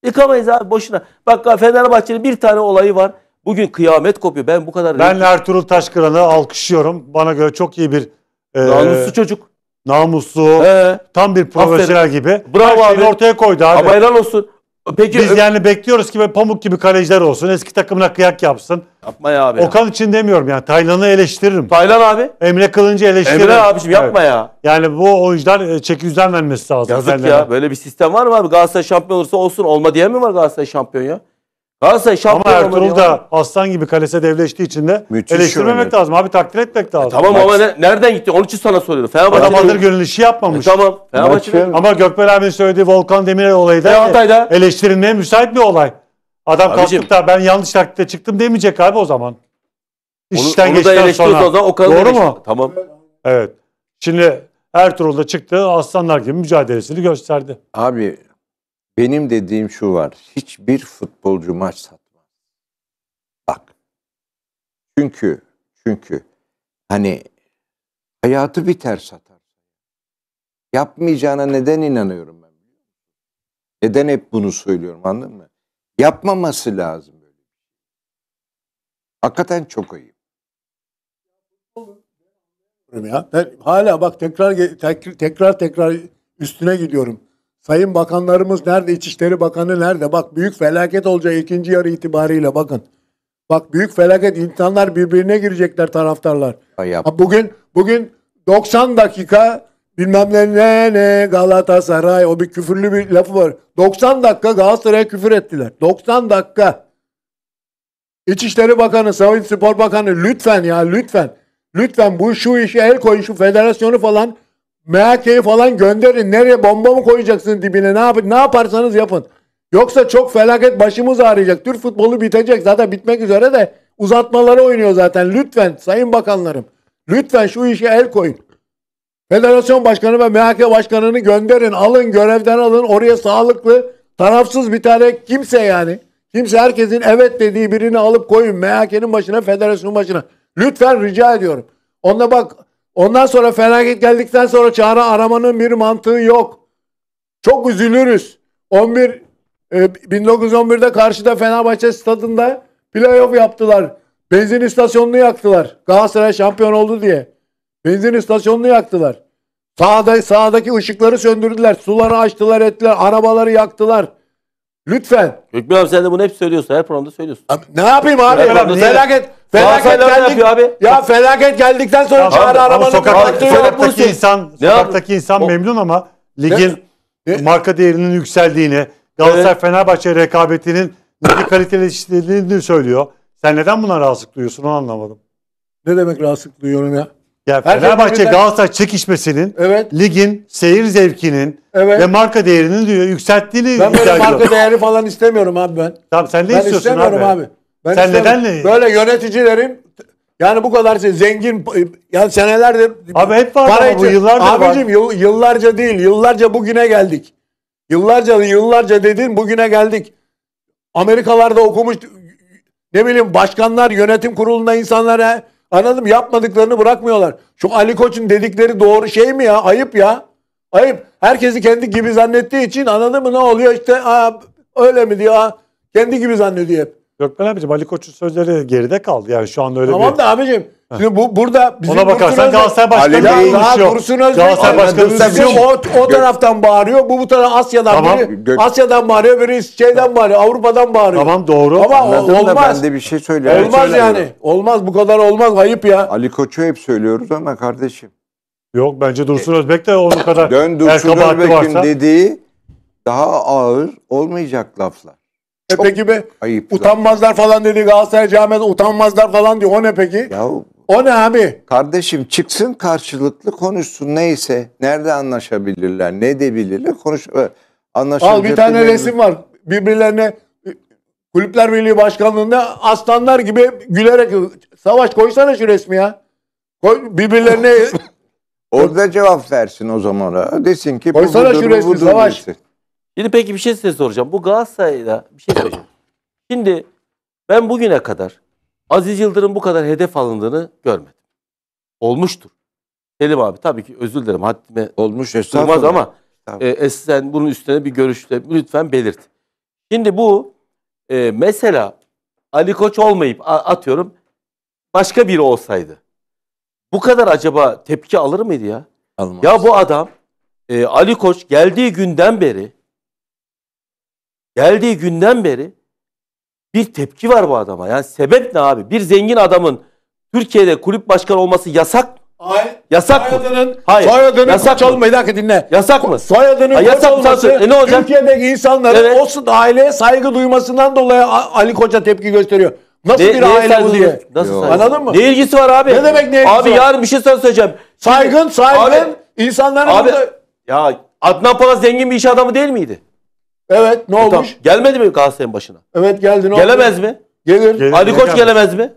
C: Yıkamayız abi boşuna. Bak Fenerbahçe'nin bir tane olayı var. Bugün kıyamet kopuyor. Ben bu kadar... Ben
A: renkli... Ertuğrul Taşkıran'ı alkışlıyorum. Bana göre çok iyi bir... E, namuslu çocuk. Namuslu. He. Tam bir profesyonel Aferin. gibi. Bravo Her abi. ortaya koydu abi. Ama helal olsun. Peki Biz yani bekliyoruz ki böyle pamuk gibi kaleciler olsun. Eski takımına kıyak yapsın. yapma ya abi. ya. Okan için demiyorum yani. Taylan'ı eleştiririm. Taylan abi. Emre Kılıncı eleştiririm. Emre abiciğim yapma Evet. ya. Yani bu oyuncular e, çek yüzden vermesi lazım.
C: Yazık ya. Böyle bir sistem var mı abi? Galatasaray şampiyon olursa olsun. Olma diye mi var Galatasaray şampiyon ya? Galatasaray şampiyon Ama Ertuğrul da
A: aslan gibi kalese devleştiği için de Müthiş eleştirmemek oynadı. lazım abi takdir etmek lazım. E tamam ama ne-
C: nereden gitti? Onun için sana soruyorum. Adamlardır Fenerbahçe'nin gönül işi E, yapmamış. tamam. Fenerbahçe'nin Ama
A: Gökmen abinin söylediği Volkan Demirel olayı da e, Hatay'da. eleştirilmeye müsait bir olay. Adam Abicim. da ben yanlış taktikte çıktım demeyecek abi o zaman. İş işten onu, onu da eleştiriyoruz sonra. o zaman o kadar Doğru eleştiriyoruz. mu? Tamam. Evet. Şimdi Ertuğrul da çıktı aslanlar gibi mücadelesini gösterdi.
D: Abi benim dediğim şu var. Hiçbir futbolcu maç satmaz. Bak. Çünkü çünkü hani hayatı biter satar. Yapmayacağına neden inanıyorum ben? Neden hep bunu söylüyorum anladın mı? Yapmaması lazım böyle. Şey. Hakikaten çok ayıp.
B: Ya. Ben hala bak tekrar tekrar tekrar üstüne gidiyorum. Sayın bakanlarımız nerede? İçişleri Bakanı nerede? Bak büyük felaket olacak ikinci yarı itibariyle bakın. Bak büyük felaket insanlar birbirine girecekler taraftarlar. Ha, bugün bugün 90 dakika bilmem ne ne ne Galatasaray o bir küfürlü bir lafı var. 90 dakika Galatasaray'a küfür ettiler. 90 dakika. İçişleri Bakanı, savunma Spor Bakanı lütfen ya lütfen. Lütfen bu şu işe el koyun şu federasyonu falan MHK'yi falan gönderin. Nereye bomba mı koyacaksınız dibine? Ne, yap ne yaparsanız yapın. Yoksa çok felaket başımız ağrıyacak. Türk futbolu bitecek. Zaten bitmek üzere de uzatmaları oynuyor zaten. Lütfen sayın bakanlarım. Lütfen şu işe el koyun. Federasyon başkanı ve MHK başkanını gönderin. Alın görevden alın. Oraya sağlıklı, tarafsız bir tane kimse yani. Kimse herkesin evet dediği birini alıp koyun. MHK'nin başına, federasyonun başına. Lütfen rica ediyorum. Onda bak Ondan sonra felaket geldikten sonra çare aramanın bir mantığı yok. Çok üzülürüz. 11 e, 1911'de karşıda Fenerbahçe stadında playoff yaptılar. Benzin istasyonunu yaktılar. Galatasaray şampiyon oldu diye. Benzin istasyonunu yaktılar. Sağda, sağdaki ışıkları söndürdüler. Suları açtılar ettiler. Arabaları yaktılar. Lütfen.
C: Hükmü abi sen de bunu hep söylüyorsun. Her
A: programda söylüyorsun. Abi, ne yapayım abi? Evet, abi felaket. Felaket geldik. Abi. Ya
B: felaket geldikten sonra tamam, çağrı arabanın sokaktaki, sokaktaki insan, sokaktaki
A: insan memnun ama ligin ne? marka değerinin yükseldiğini, Galatasaray evet. rekabetinin ne kaliteleştiğini söylüyor. Sen neden buna rahatsızlık duyuyorsun onu anlamadım. Ne demek rahatsızlık duyuyorum ya? Ya Fenerbahçe Fenerbahçe- Galatasaray çekişmesinin Evet. ligin seyir zevkinin Evet. ve marka değerinin diyor yükselttiğini Ben böyle marka ediyor.
B: değeri falan istemiyorum abi ben. Tamam sen ne ben istiyorsun istemiyorum abi? abi. Ben Sen istemiyorum. neden ne- Böyle yöneticilerin yani bu kadar şey, zengin yani senelerdir Abi hep var ama bu için- var. Abicim yıllarca değil yıllarca bugüne geldik. Yıllarca yıllarca dedin bugüne geldik. Amerikalarda okumuş ne bileyim başkanlar yönetim kurulunda insanlara Anladım yapmadıklarını bırakmıyorlar. Şu Ali Koç'un dedikleri doğru şey mi ya? Ayıp ya. Ayıp. Herkesi kendi gibi zannettiği için anladın mı ne oluyor işte aa, öyle mi diyor. Aa, kendi gibi zannediyor hep.
A: Yok ben abicim Ali Koç'un sözleri geride kaldı. Yani şu anda öyle tamam bir... Tamam da abicim Şimdi bu burada bizim Ona bakarsan Galatasaray Başkanı Bey daha şey yok. Dursun Özbek Galatasaray Başkanı şey yok. O, o taraftan bağırıyor.
B: Bu bu taraf Asya'dan tamam. biri. Asya'dan bağırıyor. Biri şeyden bağırıyor. Avrupa'dan bağırıyor. Tamam doğru. Ama Anladım olmaz. ben de bir şey söyleyeyim. Olmaz yani.
D: Olmaz bu kadar olmaz. Ayıp ya. Ali Koç'u hep söylüyoruz ama kardeşim. Yok bence Dursun
A: Özbek de onun kadar. Dön Dursun Özbek'in
D: dediği daha ağır olmayacak laflar. E peki be ayıp utanmazlar falan dedi Galatasaray camiada utanmazlar falan diyor. O ne peki? Ya o ne abi? Kardeşim çıksın karşılıklı konuşsun neyse. Nerede anlaşabilirler, ne debilirler konuş. E, anlaşabilirler. Al bir tane birbirlerine... resim
B: var. Birbirlerine e, Kulüpler Birliği Başkanlığı'nda aslanlar gibi gülerek savaş koysana şu resmi ya. Koy,
D: birbirlerine (laughs) Orada cevap versin o zaman. Desin ki Koysana budur, şu resmi savaş.
C: Şimdi peki bir şey size soracağım. Bu Galatasaray'da bir şey soracağım. Şimdi ben bugüne kadar Aziz Yıldırım bu kadar hedef alındığını görmedim. Olmuştur. Selim abi tabii ki özür dilerim haddime olmuş durmaz ama e, Esen bunun üstüne bir görüşte lütfen belirt. Şimdi bu e, mesela Ali Koç olmayıp atıyorum başka biri olsaydı bu kadar acaba tepki alır mıydı ya? Almaz. Ya bu adam e, Ali Koç geldiği günden beri geldiği günden beri bir tepki var bu adama. Yani sebep ne abi? Bir zengin adamın Türkiye'de kulüp başkanı olması yasak Ay, Yasak mı? soyadının, Hayır. Soyadının Yasak mı? çalmayı dakika dinle. Yasak mı? Soyadının Ha, yasak olması E, ne olacak?
B: Türkiye'deki insanların Evet. o aileye saygı duymasından dolayı Ali Koç'a tepki gösteriyor.
C: Nasıl Ne- bir aile bu diye. duyuyorsun? Nasıl saygı? Anladın mı? Ne ilgisi var abi? Ne demek ne ilgisi Abi var? yarın bir şey sana söyleyeceğim. Saygın, saygın Abi- insanların Abi burada- ya Adnan Polat zengin bir iş adamı değil miydi? Evet ne e, olmuş? Tamam. Gelmedi mi Galatasaray'ın başına? Evet geldi ne Gelemez oldu? mi? Gelir. Gelir. Ali Koç gelemez mi?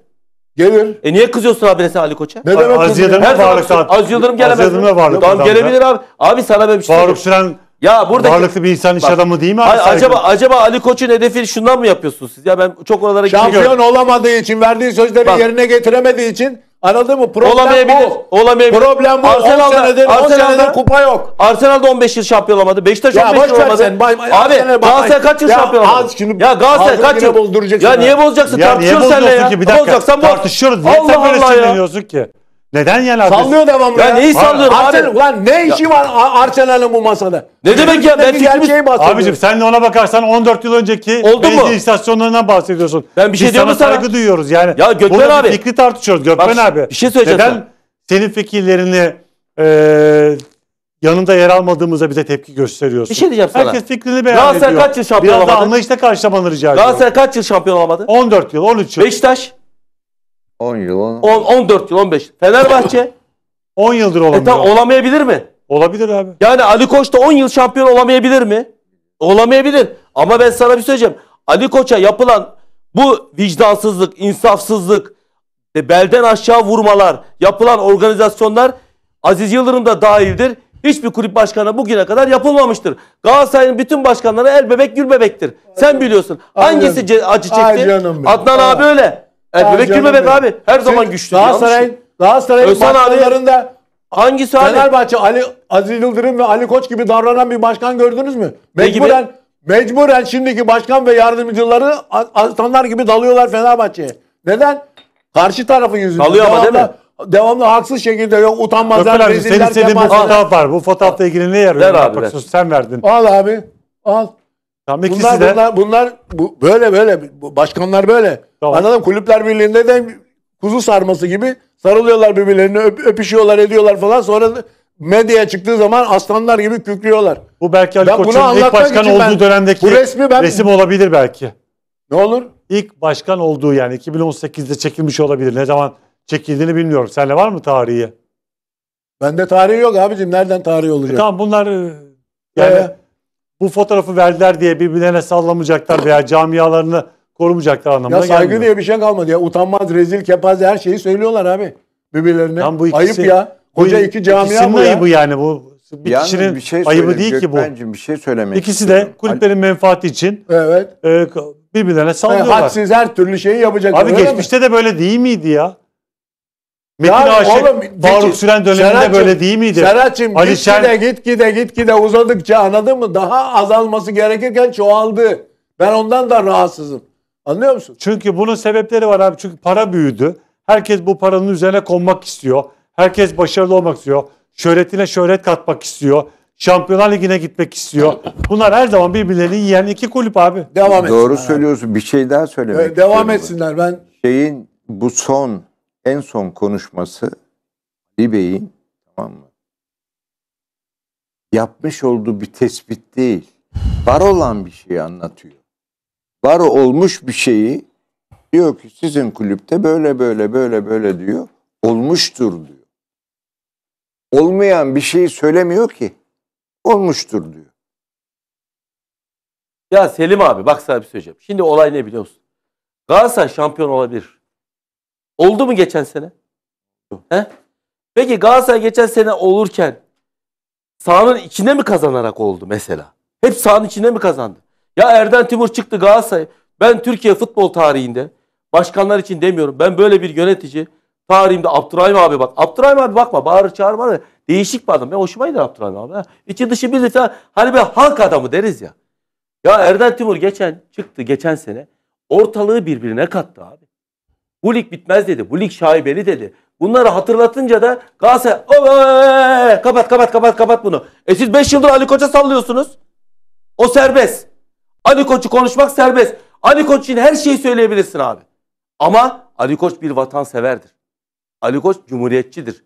C: Gelir. E niye kızıyorsun abi sen Ali Koç'a? Ne demek Az Yıldırım'a Her zaman varlıktan. kızıyorsun. Yıldırım gelemez Az Yıldırım'a mi? varlık. Tamam gelebilir abi. Abi sana ben bir şey Faruk Süren ya burada varlıklı bir insan iş Bak, adamı değil mi? Hayır, acaba acaba Ali Koç'un hedefi şundan mı yapıyorsunuz siz? Ya ben çok oralara Şampiyon olamadığı için, verdiği sözleri Bak, yerine getiremediği için Anladın mı? Problem olamayabilir. O. Olamayabilir. Problem bu. Arsenal'da, 10 Arsenal'da, kupa yok. Arsenal'da 15 yıl şampiyon olamadı. Beşiktaş ya 15 yıl olamadı. Sen, bay, bay, Abi Galatasaray kaç yıl şampiyon olamadı? Şimdi, ya Galatasaray kaç yıl? Ya niye bozacaksın? Ya, Tartışıyoruz seninle ya. Ki, bir dakika, Tartışıyoruz. Niye Allah ya. böyle sinirleniyorsun
A: ki? Neden yel Sallıyor devamlı ya. Ya neyi sallıyorum abi? Arsenal, ulan ne işi var
B: A- bu masada? Ne demek
A: ya? Ben fikrimi- gerçeği Abicim sen de ona bakarsan 14 yıl önceki Oldu belediye mu? istasyonlarından bahsediyorsun. Ben bir şey Biz diyorum sana. saygı duyuyoruz yani. Ya Gökmen Burada abi. Fikri tartışıyoruz Gökmen Bak, abi. bir şey söyleyeceğim Neden sana. senin fikirlerini eee yanında yer almadığımıza bize tepki gösteriyorsun? Bir şey diyeceğim sana. Herkes fikrini beyan Galatasaray ediyor. kaç yıl şampiyon Biraz da olamadı? anlayışla karşılamanı rica ediyorum. Galatasaray
C: kaç yıl şampiyon olamadı? 14 yıl 13 yıl. Beşiktaş 10 yıl. 10, 10 14 yıl 15. Fenerbahçe 10 (coughs) yıldır e, olamıyor. E tam olamayabilir mi? Olabilir abi. Yani Ali Koç da 10 yıl şampiyon olamayabilir mi? Olamayabilir. Ama ben sana bir şey söyleyeceğim. Ali Koç'a yapılan bu vicdansızlık, insafsızlık, belden aşağı vurmalar, yapılan organizasyonlar Aziz Yıldırım da dahildir. Hiçbir kulüp başkanı bugüne kadar yapılmamıştır. Galatasaray'ın bütün başkanları el bebek gül bebektir. Sen biliyorsun. Hangisi acı çekti? Aynen. Adnan abi öyle. Evet, Ergübe Gülbebek abi her zaman güçlü. daha Galatasaray'ın Özcan abi- başkanlarında
B: Hangisi abi? Fenerbahçe Ali Aziz Yıldırım ve Ali Koç gibi davranan bir başkan gördünüz mü? Mecburen mecburen şimdiki başkan ve yardımcıları a- aslanlar gibi dalıyorlar Fenerbahçe'ye. Neden? Karşı tarafın yüzünden. Dalıyor ama değil mi? Devamlı haksız şekilde yok Gökhan utanmazlar, senin reziller, istediğin bir fotoğraf
A: var. Bu fotoğrafla ilgili ne yarıyor? Ver abi, ver. Sen verdin.
B: Al abi. Al.
A: Tam bunlar, de. Bunlar,
B: bunlar bu, böyle böyle. Bu, başkanlar böyle. Tamam. Anladım kulüpler birliğinde de kuzu sarması gibi sarılıyorlar birbirlerini, öp, öpüşüyorlar ediyorlar falan. Sonra medyaya çıktığı zaman aslanlar gibi kükrüyorlar. Bu belki Ali ben Koç'un ilk başkan olduğu ben, dönemdeki bu resmi ben, resim
A: olabilir belki. Ne olur? İlk başkan olduğu yani 2018'de çekilmiş olabilir. Ne zaman çekildiğini bilmiyorum. Senle var mı tarihi? Bende tarihi yok abicim. Nereden tarihi e olacak? E tamam bunlar e, yani ee, bu fotoğrafı verdiler diye birbirlerine sallamayacaklar veya camialarını korumayacaklar anlamına Ya gelmiyor. saygı
B: diye bir şey kalmadı ya. Utanmaz, rezil, kepaze her şeyi söylüyorlar abi birbirlerine. Lan bu ikisi-
A: Ayıp ya. Koca iki camia İkisinin bu ya. ayıbı yani bu. Bir Yalnız kişinin bir şey ayıbı değil ki bu. Gökmen'cim
D: bir şey söylemek İkisi de
A: kulüplerin menfaati için Evet. e, birbirlerine e, Yani Haksız her türlü şeyi yapacak. Abi Öyle mi? geçmişte de böyle değil miydi ya? Metin ya Aşık, oğlum, Faruk Süren döneminde Serhat'cığım, böyle değil miydi? Serhat'cığım Ali git, Şen...
B: git, gitgide uzadıkça anladın
A: mı? Daha azalması gerekirken çoğaldı. Ben ondan da rahatsızım. Anlıyor musun? Çünkü bunun sebepleri var abi. Çünkü para büyüdü. Herkes bu paranın üzerine konmak istiyor. Herkes başarılı olmak istiyor. Şöhretine şöhret katmak istiyor. Şampiyonlar Ligi'ne gitmek istiyor. Bunlar her zaman birbirlerini yiyen iki kulüp abi. Devam etsinler. Doğru
D: söylüyorsun. Abi. Bir şey daha söylemek Devam
A: etsinler. ben
D: şeyin bu son en son konuşması Ali Bey'in tamam mı? Yapmış olduğu bir tespit değil. Var olan bir şeyi anlatıyor. Var olmuş bir şeyi diyor ki sizin kulüpte böyle böyle böyle böyle diyor. Olmuştur diyor. Olmayan bir şeyi söylemiyor ki. Olmuştur diyor.
C: Ya Selim abi bak sana bir şey söyleyeceğim. Şimdi olay ne biliyor musun? Galatasaray şampiyon olabilir. Oldu mu geçen sene? He? Peki Galatasaray geçen sene olurken sahanın içinde mi kazanarak oldu mesela? Hep sahanın içinde mi kazandı? Ya Erden Timur çıktı Galatasaray. Ben Türkiye futbol tarihinde başkanlar için demiyorum. Ben böyle bir yönetici tarihimde Abdurrahim abi bak. Abdurrahim abi bakma bağırır çağırma da değişik bir adam. Ben hoşuma gider Abdurrahim abi. Ha. İçi dışı bir falan. Hani bir halk adamı deriz ya. Ya Erden Timur geçen çıktı geçen sene ortalığı birbirine kattı abi. Bu lig bitmez dedi. Bu lig şaibeli dedi. Bunları hatırlatınca da Galatasaray kapat kapat kapat kapat bunu. E siz 5 yıldır Ali Koç'a sallıyorsunuz. O serbest. Ali Koç'u konuşmak serbest. Ali Koç için her şeyi söyleyebilirsin abi. Ama Ali Koç bir vatanseverdir. Ali Koç cumhuriyetçidir.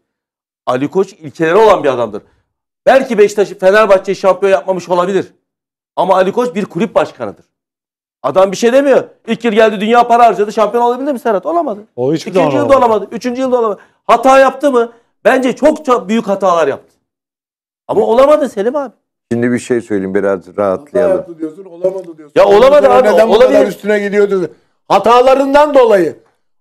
C: Ali Koç ilkeleri olan bir adamdır. Belki Beşiktaş'ı Fenerbahçe'yi şampiyon yapmamış olabilir. Ama Ali Koç bir kulüp başkanıdır. Adam bir şey demiyor. İlk yıl geldi dünya para harcadı. Şampiyon olabildi mi Serhat? Olamadı. O hiçbir İkinci yılda olamadı. Üçüncü yılda olamadı. Hata yaptı mı? Bence çok çok büyük hatalar yaptı. Ama olamadı Selim abi.
D: Şimdi bir şey söyleyeyim biraz Hata rahatlayalım. yaptı diyorsun, olamadı diyorsun. Ya olamadı abi, Neden bu kadar
C: üstüne gidiyordu?
B: Hatalarından dolayı.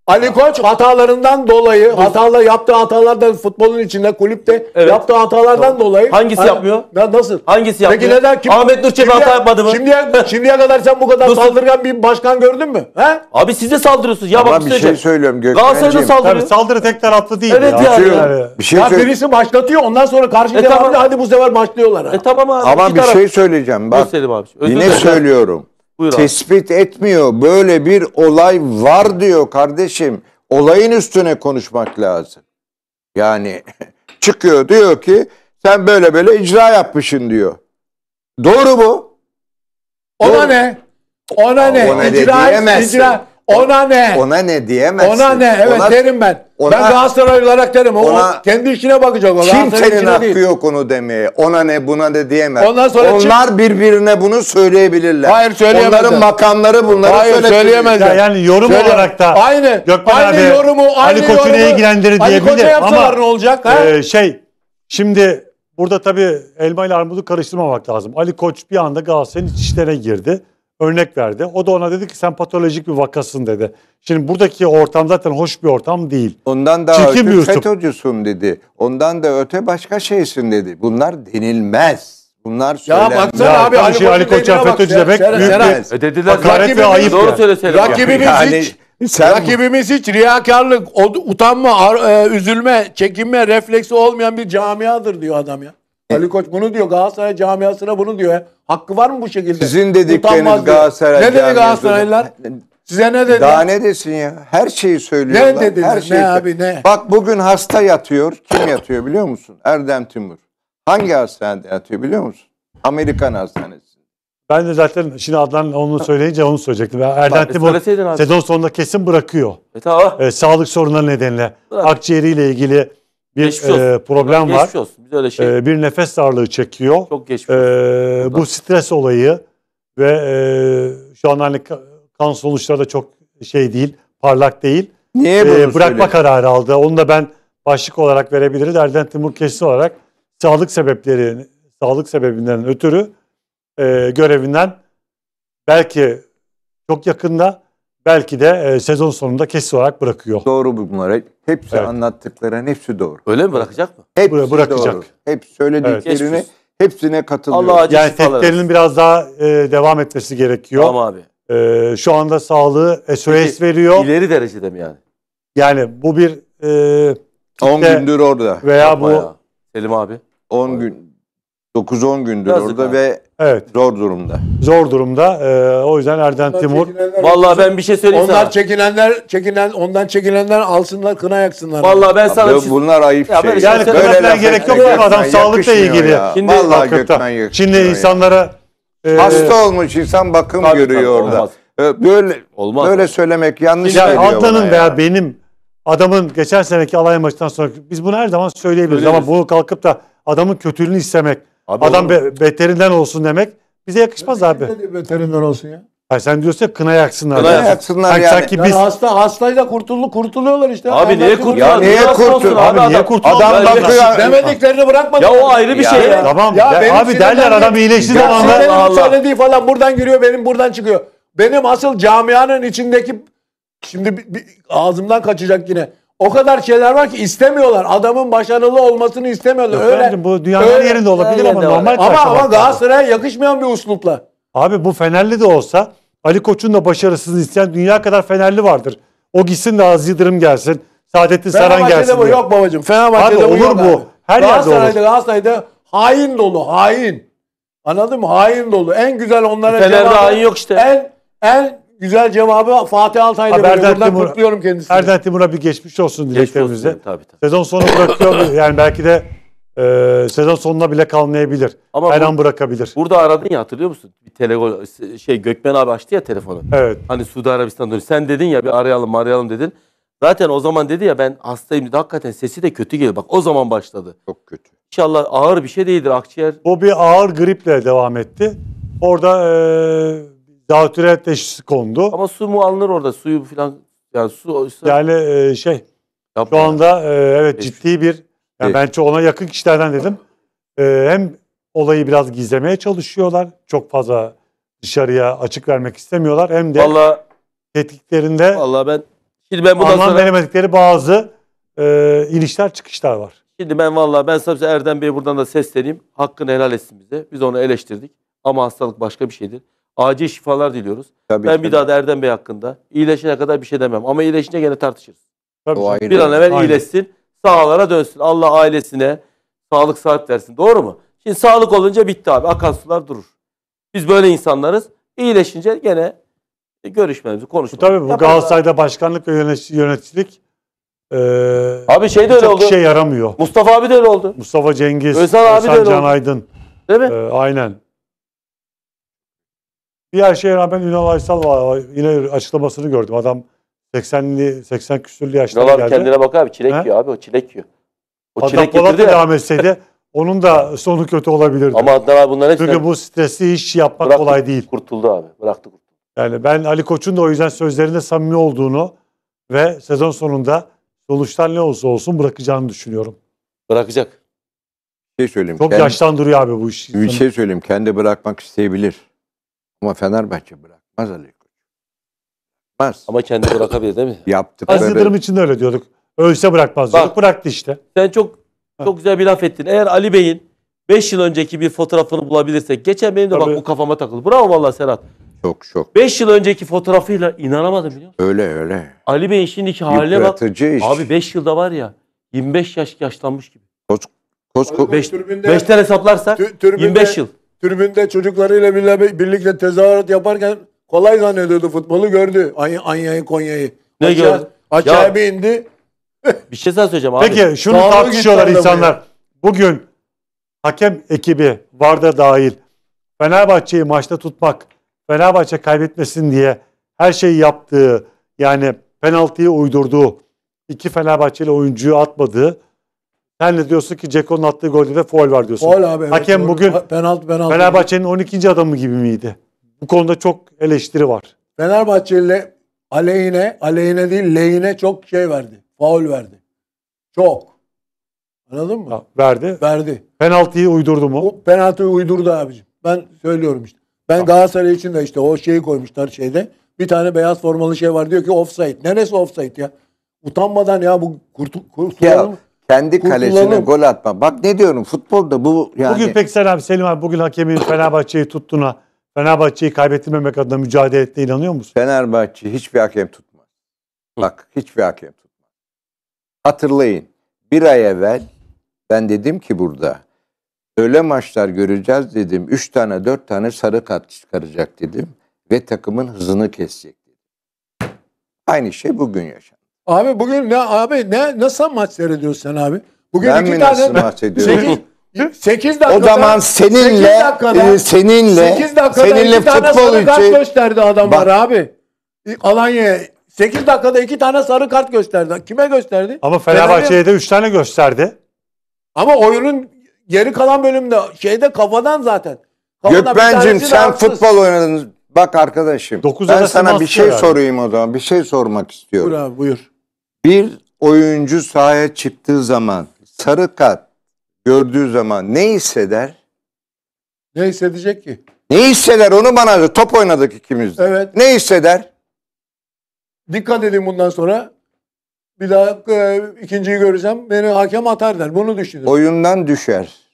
B: Ali Koç hatalarından dolayı, hatalar yaptığı hatalardan futbolun içinde kulüpte Evet. yaptığı hatalardan dolayı Hangisi yapmıyor?
C: Ya nasıl? Hangisi yapmıyor? Peki neden kim? Ahmet Nur Çebi hata yapmadı mı? Şimdiye, (laughs) şimdiye kadar sen bu kadar Nasıl? saldırgan bir başkan gördün mü? He? Abi size de saldırıyorsunuz. Ya bak bir şey söylüyorum Galatasaray da Gökmen'ciğim. Tabii saldırı tek taraflı değil. Evet ya. Atıyorum. Yani.
D: Bir şey ya söyle-
B: birisi başlatıyor ondan sonra karşı E, tamam. hadi bu sefer başlıyorlar. ha. E tamam abi. Ama bir taraf- şey
D: söyleyeceğim bak. Gösterelim abi. Yine söylüyorum. Buyur abi. tespit etmiyor. Böyle bir olay var diyor kardeşim. Olayın üstüne konuşmak lazım. Yani (laughs) çıkıyor diyor ki sen böyle böyle icra yapmışsın diyor. Doğru mu? Ona Doğru. ne? Ona ne? Ona ne diyemezsin. icra, ona ne? Ona ne diyemezsin. Ona ne? Evet ona, derim ben. Ona, ben Galatasaraylı olarak derim. O ona, kendi işine bakacak. O kimsenin hakkı değil. yok onu demeye. Ona ne buna ne diyemez. Ondan sonra Onlar çık... birbirine bunu söyleyebilirler. Hayır söyleyemezler. Onların makamları bunları Hayır söyleyemezler. Ya yani yorum Söyle. olarak da. Aynı. Gökmen aynı abi, yorumu. Aynı Ali Koç'u neye ilgilendirir diyebilir. Ali Koç'a yapsalar ne olacak?
A: Ha? E, şey şimdi burada tabii elma ile armudu karıştırmamak lazım. Ali Koç bir anda Galatasaray'ın içişlerine girdi örnek verdi. O da ona dedi ki sen patolojik bir vakasın dedi. Şimdi buradaki ortam zaten hoş bir ortam değil. Ondan daha Çirkin öte
D: FETÖ'cüsün dedi. Ondan da öte başka şeysin dedi. Bunlar denilmez. Bunlar söylenmez. Ya baksana Ya, abi Ali, şey, Ali Koç'a FETÖ'cü demek büyük bir E dediler hakaret ve ayıp. Doğru yani. Rakibimiz Yani
B: hiç sen- rakibimiz hiç riyakarlık, utanma, e, üzülme, çekinme refleksi olmayan bir camiadır diyor adam ya. E, Ali Koç bunu diyor Galatasaray camiasına bunu diyor.
D: Hakkı var mı bu şekilde? Sizin dedikleriniz Galatasaray Ne dedi Galatasaraylılar? Size ne dedi? Daha ne desin ya? Her şeyi söylüyorlar. Ne dediniz? Her şeyi ne abi ne? Bak bugün hasta yatıyor. Kim yatıyor biliyor musun? Erdem Timur. Hangi hastanede yatıyor biliyor musun? Amerikan hastanesi.
A: Ben de zaten şimdi Adnan onu söyleyince onu söyleyecektim. Erdem Timur söyleseydin abi. sezon sonunda kesin bırakıyor. E, tamam. e, sağlık sorunları nedeniyle. Bırak. Akciğeriyle ilgili bir geçmiş e, problem geçmiş var. Geçmiş olsun. Biz öyle şey. E, bir nefes darlığı çekiyor. Çok geçmiş e, Bu stres olayı ve e, şu an hani kan sonuçları da çok şey değil, parlak değil. Niye e, Bırakma söylüyor? kararı aldı. Onu da ben başlık olarak verebiliriz. Erden Timur Keşiş olarak sağlık sebepleri, sağlık sebebinden ötürü e, görevinden belki çok yakında belki de e, sezon sonunda kesin olarak bırakıyor. Doğru bunlar. Hepsi Evet. anlattıkların hepsi doğru.
D: Öyle mi bırakacak mı?
A: Hepsi Bıra- bırakacak. doğru.
D: Hep söylediklerini Geçmiş. hepsine katılıyor. Allah acı Yani şifalar
A: biraz daha e, devam etmesi gerekiyor. Tamam abi. E, şu anda sağlığı SOS Peki, veriyor.
C: İleri derecede mi yani?
A: Yani bu bir e, 10 gündür orada. veya Yapma bu ya.
D: Selim abi. 10 gün 9-10 gündür
A: Yazık orada abi. ve
D: Evet. zor durumda.
A: Zor durumda. Ee, o yüzden Erden Timur Çekinenler Vallahi ben bir şey söyleyeyim Onlar sana.
B: çekinenler, çekinen, ondan çekinenler alsınlar, kına yaksınlar. Vallahi ben sana
A: Abi, şey- bunlar ayıp Ya şey. Yani Böyle kıymetler laf gerek yok abi, adam sağlıkla ilgili. ya. Şimdi Vallahi hakikaten. Gökmen yakışmıyor Şimdi ya. insanlara
D: e, Hasta olmuş insan bakım Tabii, görüyor tabii, orada. olmaz. Ee, böyle Olmaz. böyle söylemek
A: yanlış yani geliyor bana Adnan'ın ya. veya benim adamın geçen seneki alay maçından sonra biz bunu her zaman söyleyebiliriz ama bunu kalkıp da adamın kötülüğünü istemek Abi Adam be, beterinden olsun demek bize yakışmaz abi.
B: Ne diyor olsun ya?
A: Ay sen diyorsun ya kına yaksınlar. Kına diye. yaksınlar Sanki- yani. Sanki Yani biz hasta
B: hastayla kurtulu kurtuluyorlar işte. Abi niye kurtuluyor? kurtuluyor? Niye kurtuluyor? Abi niye kurtuluyor? Adam Adam bakıyor- şey- Ya- Demediklerini bırakmadı. Ya o ayrı bir Ya- şey ya. tamam Ya de- abi derler adam iyileşti Ya Allah zamanla. sinirlendiğim Allah. söylediği falan buradan giriyor benim buradan çıkıyor. Benim asıl camianın içindeki şimdi bi- bi- ağzımdan kaçacak yine. O kadar şeyler var ki istemiyorlar. Adamın başarılı olmasını istemiyorlar. Yok, öyle, bu dünyanın öyle, yerinde olabilir ama normal Ama, ama Galatasaray'a
A: yakışmayan bir uslupla. Abi bu Fenerli de olsa Ali Koç'un da başarısını isteyen dünya kadar Fenerli vardır. O gitsin de az Yıldırım gelsin. Saadettin Saran gelsin. bu diye. yok babacığım. Fenerbahçe'de abi, bu olur bu. Abi. Her Galatasaray'da, yerde olur.
B: Galatasaray'da hain dolu hain. Anladın mı? Hain dolu. En güzel onlara Fener'de hain yok işte. En en Güzel cevabı Fatih Altaylı Buradan Timur,
A: kutluyorum kendisini. Erdem Timur'a bir geçmiş olsun dileklerimizle. Geçmiş olsun, tabii, tabii. Sezon sonu bırakıyor. (laughs) yani belki de e, sezon sonuna bile kalmayabilir. Ama Her bu, an bırakabilir. Burada aradın
C: ya hatırlıyor musun? Bir telego şey Gökmen abi açtı ya telefonu. Evet. Hani Suudi Arabistan'da sen dedin ya bir arayalım arayalım dedin. Zaten o zaman dedi ya ben hastayım Hakikaten sesi de kötü geliyor. Bak o
A: zaman başladı. Çok kötü. İnşallah ağır bir şey değildir akciğer. O bir ağır griple devam etti. Orada e, Zatüre teşhisi kondu. Ama su mu alınır orada? Suyu falan yani su yani e, şey Yapma şu anda e, evet Hiç. ciddi bir yani evet. bence ona yakın kişilerden dedim. E, hem olayı biraz gizlemeye çalışıyorlar. Çok fazla dışarıya açık vermek istemiyorlar. Hem de vallahi, tetiklerinde vallahi ben şimdi ben bundan anlam sonra... veremedikleri bazı e, inişler çıkışlar var.
C: Şimdi ben vallahi ben sadece şey Erdem Bey buradan da sesleneyim. Hakkını helal etsin bize. Biz onu eleştirdik. Ama hastalık başka bir şeydir. Acil şifalar diliyoruz. Tabii ben ki. bir daha da Erdem Bey hakkında iyileşene kadar bir şey demem. Ama iyileşince gene tartışırız.
E: Tabii bir an evvel Aynen.
C: iyileşsin. Sağlara dönsün. Allah ailesine sağlık saat versin. Doğru mu? Şimdi sağlık olunca bitti abi. Akan sular durur. Biz böyle insanlarız. İyileşince gene e, görüşmemizi Bu konuşmamızı e, tabii bu yaparız Galatasaray'da
A: başkanlık ve yönetici- yöneticilik eee Abi şey de öyle çok oldu. işe yaramıyor. Mustafa abi de öyle oldu. Mustafa Cengiz, Özal abi de öyle Can oldu. Aydın. Değil mi? eee, aynen. Diğer şeye rağmen Ünal Aysal var. Yine açıklamasını gördüm. Adam 80'li 80 küsürlü yaşlara geldi. Ünal kendine bak abi çilek He? yiyor
C: abi o çilek yiyor. O Adnan Polat da devam
A: etseydi (laughs) onun da sonu kötü olabilirdi. Ama Adnan abi bunların hepsini... Çünkü bu stresli iş yapmak bıraktı, kolay değil. Kurtuldu abi. Bıraktı kurtuldu. Yani ben Ali Koç'un da o yüzden sözlerinde samimi olduğunu ve sezon sonunda sonuçlar ne olsa olsun bırakacağını düşünüyorum. Bırakacak.
D: Bir şey söyleyeyim. Çok kendi,
A: yaşlandırıyor abi bu iş. Bir şey
D: söyleyeyim. Kendi bırakmak isteyebilir. Ama Fenerbahçe bırakmaz Ali Koç.
A: Bırakmaz. Ama kendi bırakabilir değil mi?
D: (laughs) Yaptı.
C: Az Yıldırım
A: için de öyle diyorduk. Ölse bırakmaz diyorduk. Bak, Bıraktı işte. Sen çok
C: çok güzel bir laf ettin. Eğer Ali Bey'in 5 yıl önceki bir fotoğrafını bulabilirsek. Geçen benim de Tabii. bak bu kafama takıldı. Bravo vallahi Serhat. Çok çok. 5 yıl önceki fotoğrafıyla inanamadım biliyor
D: musun? Öyle öyle.
C: Ali Bey'in şimdiki haline bak. Iş. Abi 5 yılda var ya 25 yaş yaşlanmış gibi.
D: Koç, koç, koç. 5
C: hesaplarsak
D: tü, 25 yıl
C: tribünde çocuklarıyla
B: birlikte tezahürat yaparken kolay zannediyordu futbolu gördü. Ay Anya'yı Konya'yı.
A: Ne Aşağı, gördü? Aşağı bir
C: indi. bir şey daha söyleyeceğim abi. Peki şunu Sağlık
A: tartışıyorlar insanlar. Bugün hakem ekibi Varda dahil Fenerbahçe'yi maçta tutmak, Fenerbahçe kaybetmesin diye her şeyi yaptığı yani penaltıyı uydurduğu, iki Fenerbahçeli oyuncuyu atmadığı sen de diyorsun ki Ceko'nun attığı golde de foul var diyorsun. Foul abi. Evet, Hakem doğru. bugün penaltı penaltı. Fenerbahçe'nin 12. adamı gibi miydi? Bu konuda çok eleştiri var. ile aleyhine,
B: aleyhine değil lehine çok şey verdi. Faul verdi. Çok. Anladın mı? Ya, verdi. Verdi. Penaltıyı uydurdu mu? O penaltıyı uydurdu abicim. Ben söylüyorum işte. Ben tamam. Galatasaray için de işte o şeyi koymuşlar şeyde. Bir tane beyaz formalı şey var diyor ki
A: offside. Neresi offside ya? Utanmadan ya bu kurtu, kurtu, ya,
D: kendi kalesine gol atma. Bak ne diyorum futbolda bu yani. Bugün
A: pek abi Selim abi bugün hakemin Fenerbahçe'yi tuttuğuna Fenerbahçe'yi kaybettirmemek adına mücadele ettiğine inanıyor musun? Fenerbahçe hiçbir hakem tutmaz.
D: Bak hiçbir hakem tutmaz. Hatırlayın bir ay evvel ben dedim ki burada öyle maçlar göreceğiz dedim. Üç tane dört tane sarı kart çıkaracak dedim. Ve takımın hızını kesecek Aynı şey bugün yaşandı.
B: Abi bugün ne abi ne nasıl maç seyrediyorsun abi? Bugün ben iki mi tane, nasıl maç ediyorum? 8 dakikada. O zaman seninle dakikada, e, seninle 8 dakikada seninle iki tane futbol sarı kart gösterdi adamlar Bak. abi. Alanya'ya 8 dakikada iki tane sarı kart gösterdi. Kime gösterdi? Ama Fenerbahçe'ye
A: de 3 tane gösterdi.
B: Ama oyunun geri kalan bölümde şeyde kafadan zaten.
A: Gökben'cim
D: sen rahatsız. futbol oynadın. Bak arkadaşım. Dokuz ben sana bir şey yani. sorayım o zaman. Bir şey sormak istiyorum. Buyur abi buyur. Bir oyuncu sahaya çıktığı zaman sarı kart gördüğü zaman ne hisseder?
B: Ne hissedecek ki?
D: Ne hisseder onu bana top oynadık ikimiz Evet. Ne hisseder?
B: Dikkat edin bundan sonra. Bir daha e, ikinciyi göreceğim. Beni hakem atar der. Bunu
D: düşünür. Oyundan düşer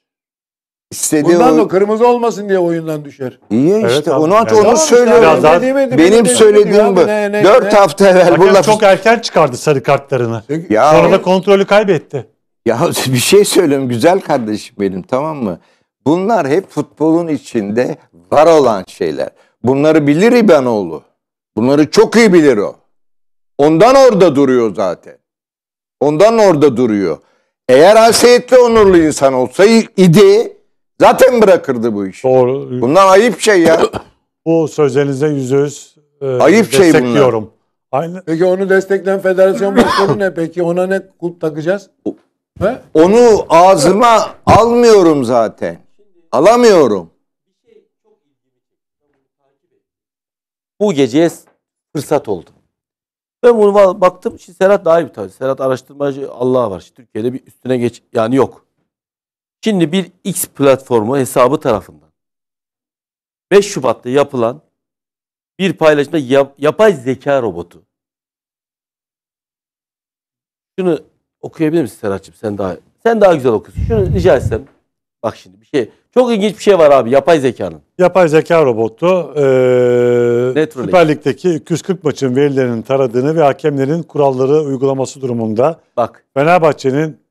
D: istediği Bundan da
B: kırmızı olmasın diye oyundan düşer.
A: İyi Evet işte abi. onu Evet. onu söylüyorum. abi, daha- Demedi, Benim söylediğim bu. Ne, ne, 4 ne? hafta evvel bu laf. çok erken çıkardı sarı kartlarını. Ya Sonra da kontrolü kaybetti. Ya (laughs) bir şey
D: söyleyeyim güzel kardeşim benim tamam mı? Bunlar hep futbolun içinde var olan şeyler. Bunları bilir İbanoğlu. Bunları çok iyi bilir o. Ondan orada duruyor zaten. Ondan orada duruyor. Eğer haysiyetli onurlu insan olsaydı Zaten bırakırdı bu işi. Doğru. Bunlar ayıp şey ya. (coughs) Bu
A: sözlerinize yüzde yüz e, Ayıp şey destekliyorum.
D: Aynı
B: Peki onu destekleyen federasyon başkanı ne peki? Ona ne kulp takacağız? He?
D: Onu ağzıma almıyorum zaten. Alamıyorum. bu geceye s- fırsat oldu.
C: Ben bunu baktım. Şimdi Serhat daha iyi bir tanesi. Serhat araştırmacı Allah'a var. Şimdi Türkiye'de bir üstüne geç yani yok. Şimdi bir X platformu hesabı tarafından 5 Şubat'ta yapılan bir paylaşımda yap, yapay zeka robotu. Şunu okuyabilir misin Serhat'cığım? Sen daha sen daha güzel okuyorsun. Şunu rica etsem. Bak şimdi bir şey. Çok ilginç bir şey var abi yapay zekanın.
A: Yapay zeka robotu e, Süper Lig'deki 240 maçın verilerinin taradığını ve hakemlerin kuralları uygulaması durumunda Bak. Fenerbahçe'nin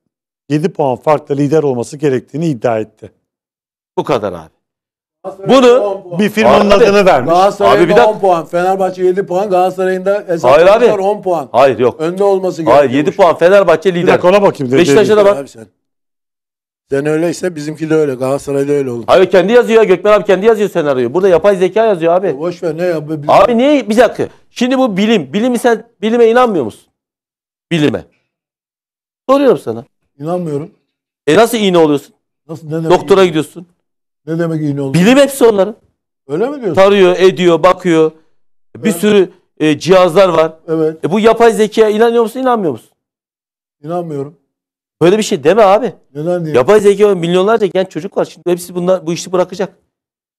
A: 7 puan farkla lider olması gerektiğini iddia etti. Bu kadar abi. Bunu bir firmanın Abi- adını vermiş. Abi bir dakika.
B: puan, Fenerbahçe 7 puan, Galatasaray'ın da Hayır abi. 10 puan.
C: Hayır yok. Önde olması gerekiyor. Hayır 7 puan Fenerbahçe Bir dakika ona bakayım. Beşiktaş'a da bak. Abi
B: sen. Sen öyleyse bizimki de öyle. Galatasaray'da öyle olur.
C: Hayır kendi yazıyor Gökmen abi kendi yazıyor senaryoyu. Burada yapay zeka yazıyor abi. Boş ver ne ya. Abi niye bir dakika. Şimdi bu bilim. Bilimi sen bilime inanmıyor musun? Bilime. Soruyorum sana. İnanmıyorum. E nasıl iğne oluyorsun?
B: Nasıl, ne demek Doktora iğne? gidiyorsun. Ne demek iğne oluyor? Bilim
C: hepsi onların. Öyle mi diyorsun? Tarıyor, ediyor, bakıyor. Bir sürü e, cihazlar var. Evet. E, bu yapay zekaya inanıyor musun, inanmıyor musun? İnanmıyorum. Böyle bir şey deme abi. Neden diyeyim? Yapay zeka milyonlarca genç çocuk var. Şimdi hepsi bunlar bu işi bırakacak.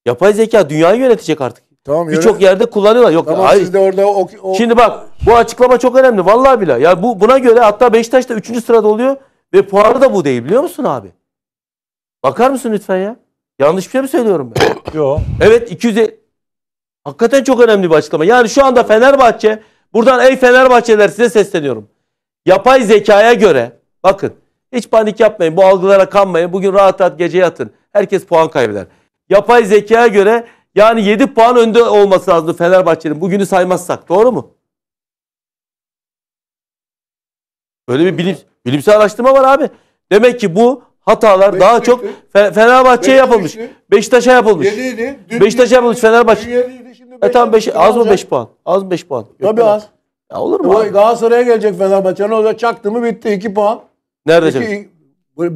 C: Yapay zeka dünyayı yönetecek artık. Tamam, Birçok yerde kullanıyorlar. Yok tamam, hayır. Siz de orada o, o... Şimdi bak bu açıklama çok önemli. Vallahi bile. Ya bu buna göre hatta Beşiktaş da 3. sırada oluyor. Ve puanı da bu değil biliyor musun abi? Bakar mısın lütfen ya? Yanlış bir şey mi söylüyorum ben? (coughs) Yok. Evet 200 e- Hakikaten çok önemli bir açıklama. Yani şu anda Fenerbahçe buradan ey Fenerbahçeler size sesleniyorum. Yapay zekaya göre bakın hiç panik yapmayın. Bu algılara kanmayın. Bugün rahat rahat gece yatın. Herkes puan kaybeder. Yapay zekaya göre yani 7 puan önde olması lazım Fenerbahçe'nin. Bugünü saymazsak doğru mu? Öyle bir bilim, bilimsel araştırma var abi. Demek ki bu hatalar Beşiktaş'ı, daha çok Fe- Fenerbahçe'ye yapılmış. Beşiktaş'a yapılmış. Yediydi. Dün Beşiktaş'a yapılmış Fenerbahçe. Yediydi, şimdi beş, E tamam beş, az mı 5 puan? Az mı 5 puan? Yok Tabii az. Ya olur
B: mu? abi? Galatasaray'a gelecek Fenerbahçe. Ne olacak? Çaktı mı bitti. 2 puan. Nerede canım?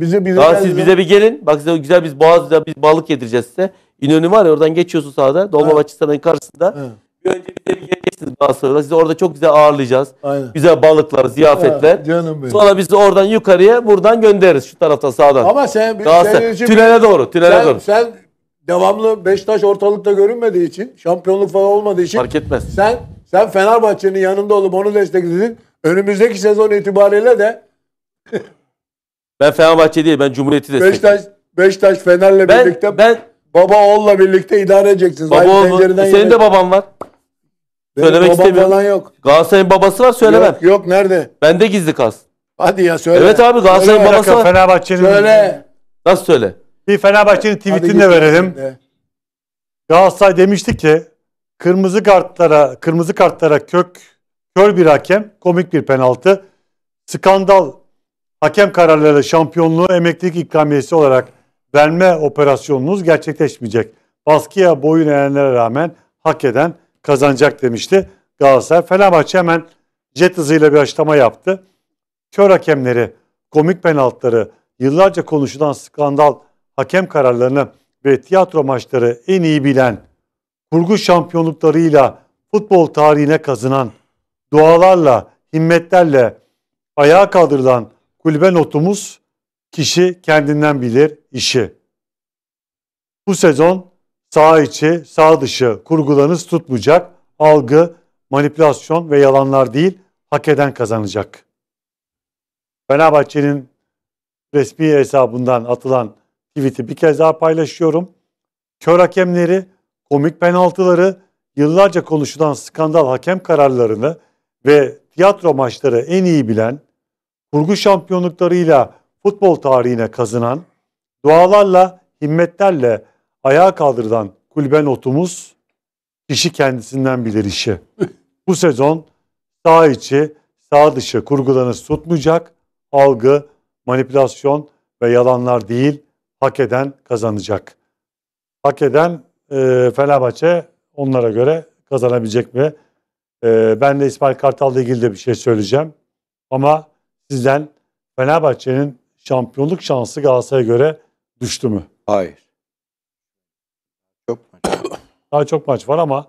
B: bize,
C: bize Daha siz bize bir gelin. Bak size güzel biz Boğaz'da biz balık yedireceğiz size. İnönü var ya oradan geçiyorsun sağda. Dolmabahçe Sarayı'nın karşısında. Bir önce bize bir geleceksiniz Galatasaray'da. Sizi orada çok güzel ağırlayacağız. Aynen. Güzel balıklar, ziyafetler. Ha, canım benim. Sonra biz oradan yukarıya buradan göndeririz şu tarafta sağdan. Ama sen bir Galatasaray. Tünele doğru, tünele sen, doğru.
B: sen devamlı Beşiktaş ortalıkta görünmediği için, şampiyonluk falan olmadığı için Fark etmez. sen sen Fenerbahçe'nin yanında olup onu destekledin. Önümüzdeki sezon itibariyle de (laughs)
C: Ben Fenerbahçe değil, ben Cumhuriyet'i destekliyorum. Beşiktaş
B: Beşiktaş Fener'le Ben, birlikte ben baba oğul'la birlikte idare edeceksiniz.
C: baba oğlum, senin yemek- de baban var. Benim Söylemek babam istemiyorum. falan yok. Galatasaray'ın babası var söylemem. Yok, yok nerede? Bende gizli kas. Hadi ya söyle. Evet abi Galatasaray'ın Söyle. babası var. Fenerbahçe'nin Söyle. Nasıl
A: söyle? bir Fenerbahçe'nin Hadi tweetini de verelim. de. Galatasaray demişti ki kırmızı kartlara kırmızı kartlara kök kör bir hakem, komik bir penaltı. Skandal hakem kararları şampiyonluğu emeklilik ikramiyesi olarak verme operasyonunuz gerçekleşmeyecek. Baskıya boyun eğenlere rağmen hak eden kazanacak demişti Galatasaray. Fenerbahçe hemen jet hızıyla bir açıklama yaptı. Kör hakemleri, komik penaltıları, yıllarca konuşulan skandal hakem kararlarını ve tiyatro maçları en iyi bilen, kurgu şampiyonluklarıyla futbol tarihine kazınan, dualarla, himmetlerle ayağa kaldırılan kulübe notumuz kişi kendinden bilir işi. Bu sezon sağ içi, sağ dışı kurgularınız tutmayacak. Algı, manipülasyon ve yalanlar değil, hak eden kazanacak. Fenerbahçe'nin resmi hesabından atılan tweet'i bir kez daha paylaşıyorum. Kör hakemleri, komik penaltıları, yıllarca konuşulan skandal hakem kararlarını ve tiyatro maçları en iyi bilen, kurgu şampiyonluklarıyla futbol tarihine kazınan, dualarla, himmetlerle ayağa kaldırdan kulübe notumuz kişi kendisinden bilir işi. (laughs) Bu sezon sağ içi sağ dışı kurgularını tutmayacak. Algı, manipülasyon ve yalanlar değil hak eden kazanacak. Hak eden e, Fenerbahçe onlara göre kazanabilecek mi? E, ben de İsmail Kartal'la ilgili de bir şey söyleyeceğim. Ama sizden Fenerbahçe'nin şampiyonluk şansı Galatasaray'a göre düştü mü? Hayır. Daha çok maç var ama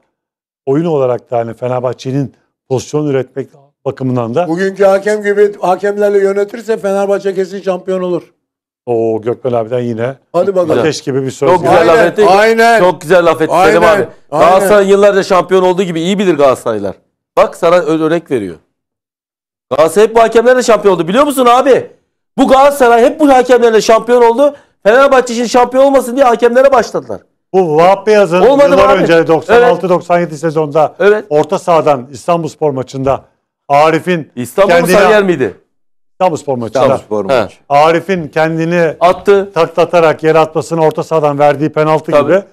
A: oyun olarak da hani Fenerbahçe'nin pozisyon üretmek bakımından da. Bugünkü hakem gibi hakemlerle yönetirse Fenerbahçe kesin şampiyon olur. O Gökmen abiden yine. Hadi bakalım. Ateş gibi bir söz. Çok güzel aynen, laf etti. Aynen. Çok
C: güzel laf etti aynen, abi. Galatasaray yıllarda şampiyon olduğu gibi iyi bilir Galatasaraylar. Bak sana örnek veriyor. Galatasaray hep bu hakemlerle şampiyon oldu. Biliyor musun abi? Bu Galatasaray hep bu hakemlerle şampiyon oldu. Fenerbahçe için şampiyon olmasın diye hakemlere başladılar.
A: Bu Vahap Beyaz'ın yıllar abi. önce 96-97 evet. sezonda evet. orta sahadan İstanbul Spor maçında Arif'in İstanbul kendine... İstanbul miydi? İstanbul Spor maçında. İstanbul Spor maçı. Arif'in kendini attı. taklatarak yere atmasını orta sahadan verdiği penaltı Tabii. gibi.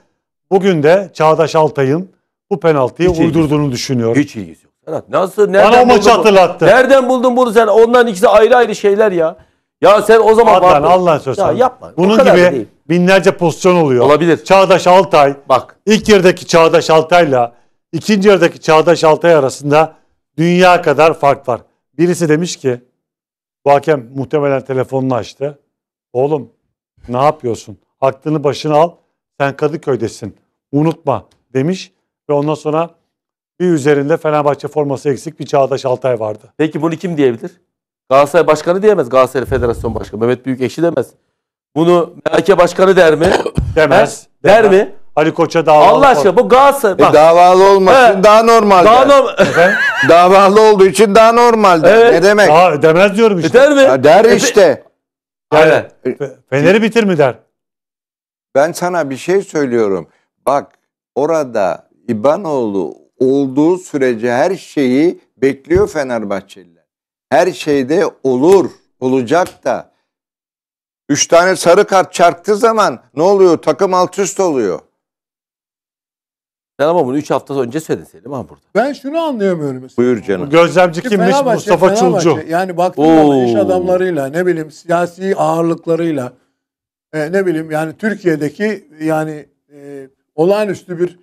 A: Bugün de Çağdaş Altay'ın bu penaltıyı Hiç uydurduğunu ilgisi. düşünüyorum. Hiç ilgisi
C: yok. nasıl nereden Bana o maçı hatırlattı. Bu? Nereden buldun bunu sen? ondan ikisi ayrı ayrı şeyler ya. Ya sen o zaman Adnan, Allah'ın sözü. Ya yapma. Bunun gibi değil
A: binlerce pozisyon oluyor. Olabilir. Çağdaş Altay. Bak. ilk yarıdaki Çağdaş Altay'la ikinci yarıdaki Çağdaş Altay arasında dünya kadar fark var. Birisi demiş ki bu hakem muhtemelen telefonunu açtı. Oğlum ne yapıyorsun? Aklını başına al. Sen Kadıköy'desin. Unutma demiş ve ondan sonra bir üzerinde Fenerbahçe forması eksik bir Çağdaş Altay vardı.
C: Peki bunu kim diyebilir? Galatasaray Başkanı diyemez. Galatasaray Federasyon Başkanı. Mehmet Büyük Ekşi demez. Bunu MHK başkanı der mi? (coughs) Demez. Der, demez. mi? Ali Koç'a davalı. Allah aşkına bu
D: Galatasaray. E, davalı olması He. daha normal. Daha (laughs) der. davalı olduğu için daha normal. Evet. Ne demek? Daha, demez diyorum e, işte. E, der mi? Ya
A: der e, işte. Yani, Fener'i bitir mi der?
D: Ben sana bir şey söylüyorum. Bak orada İbanoğlu olduğu sürece her şeyi bekliyor Fenerbahçeliler. Her şeyde olur, olacak da. Üç tane sarı kart çarptığı zaman ne oluyor? Takım alt üst oluyor.
C: Sen ama bunu üç hafta önce söyledin Selim abi burada.
D: Ben şunu anlayamıyorum mesela.
C: Buyur canım. Gözlemci Çünkü kimmiş? Fenerbahçe, Mustafa Fenerbahçe. Çulcu. Yani baktığın iş
B: adamlarıyla ne bileyim siyasi ağırlıklarıyla e, ne bileyim yani Türkiye'deki yani e, olağanüstü bir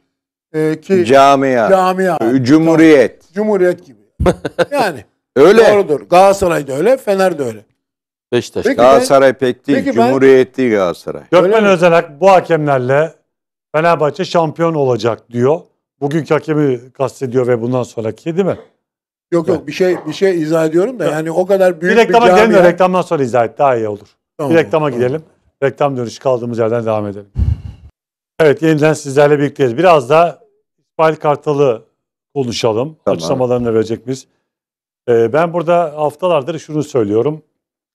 B: e, ki camia, camia ee, cumhuriyet. Cumhuriyet gibi. (laughs)
D: yani Öyle. Doğrudur.
A: Galatasaray da öyle, Fener de öyle.
D: Beşiktaş. Peki Galatasaray ben, pek değil. Peki ben- Galatasaray.
A: Gökmen Özenak bu hakemlerle Fenerbahçe şampiyon olacak diyor. Bugünkü hakemi kastediyor ve bundan sonraki değil mi? Yok yok bir şey
B: bir şey izah ediyorum da yani o kadar büyük bir reklama gidelim de
A: reklamdan sonra izah et daha iyi olur. Tamam, bir reklama tamam. gidelim. Reklam dönüşü kaldığımız yerden devam edelim. Evet yeniden sizlerle birlikteyiz. Biraz da İsmail Kartal'ı konuşalım. Tamam. Açıklamalarını verecek biz. Ee, ben burada haftalardır şunu söylüyorum.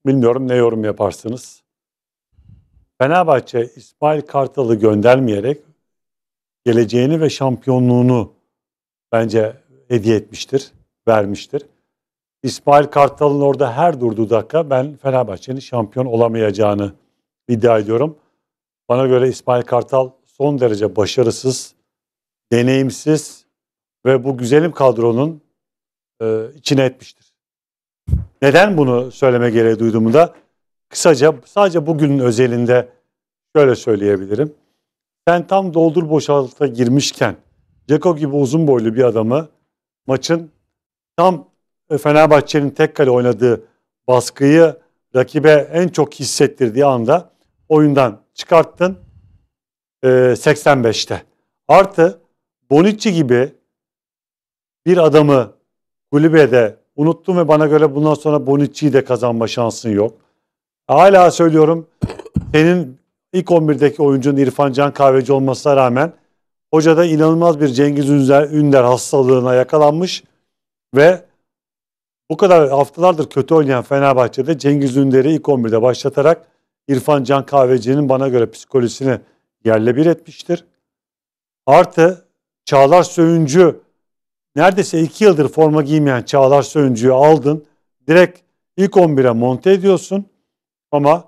A: Bilmiyorum ne yorum yaparsınız. Fenerbahçe İsmail Kartal'ı göndermeyerek geleceğini ve şampiyonluğunu bence hediye etmiştir, vermiştir. İsmail Kartal'ın orada her durduğu dakika ben Fenerbahçe'nin şampiyon olamayacağını iddia ediyorum. Bana göre İsmail Kartal son derece başarısız, deneyimsiz ve bu güzelim kadronun e, içine etmiştir. Neden bunu söyleme gereği duyduğumu da kısaca sadece bugünün özelinde şöyle söyleyebilirim. Sen tam doldur boşalta girmişken Ceko gibi uzun boylu bir adamı maçın tam e, Fenerbahçe'nin tek kale oynadığı baskıyı rakibe en çok hissettirdiği anda oyundan çıkarttın e, 85'te. Artı Bonucci gibi bir adamı kulübede Unuttum ve bana göre bundan sonra Bonucci'yi de kazanma şansın yok. Hala söylüyorum senin ilk 11'deki oyuncun İrfan Can Kahveci olmasına rağmen hoca da inanılmaz bir Cengiz Ünder, Ünder hastalığına yakalanmış ve bu kadar haftalardır kötü oynayan Fenerbahçe'de Cengiz Ünder'i ilk 11'de başlatarak İrfan Can Kahveci'nin bana göre psikolojisini yerle bir etmiştir. Artı Çağlar Söyüncü neredeyse iki yıldır forma giymeyen Çağlar Söyüncü'yü aldın. Direkt ilk 11'e monte ediyorsun. Ama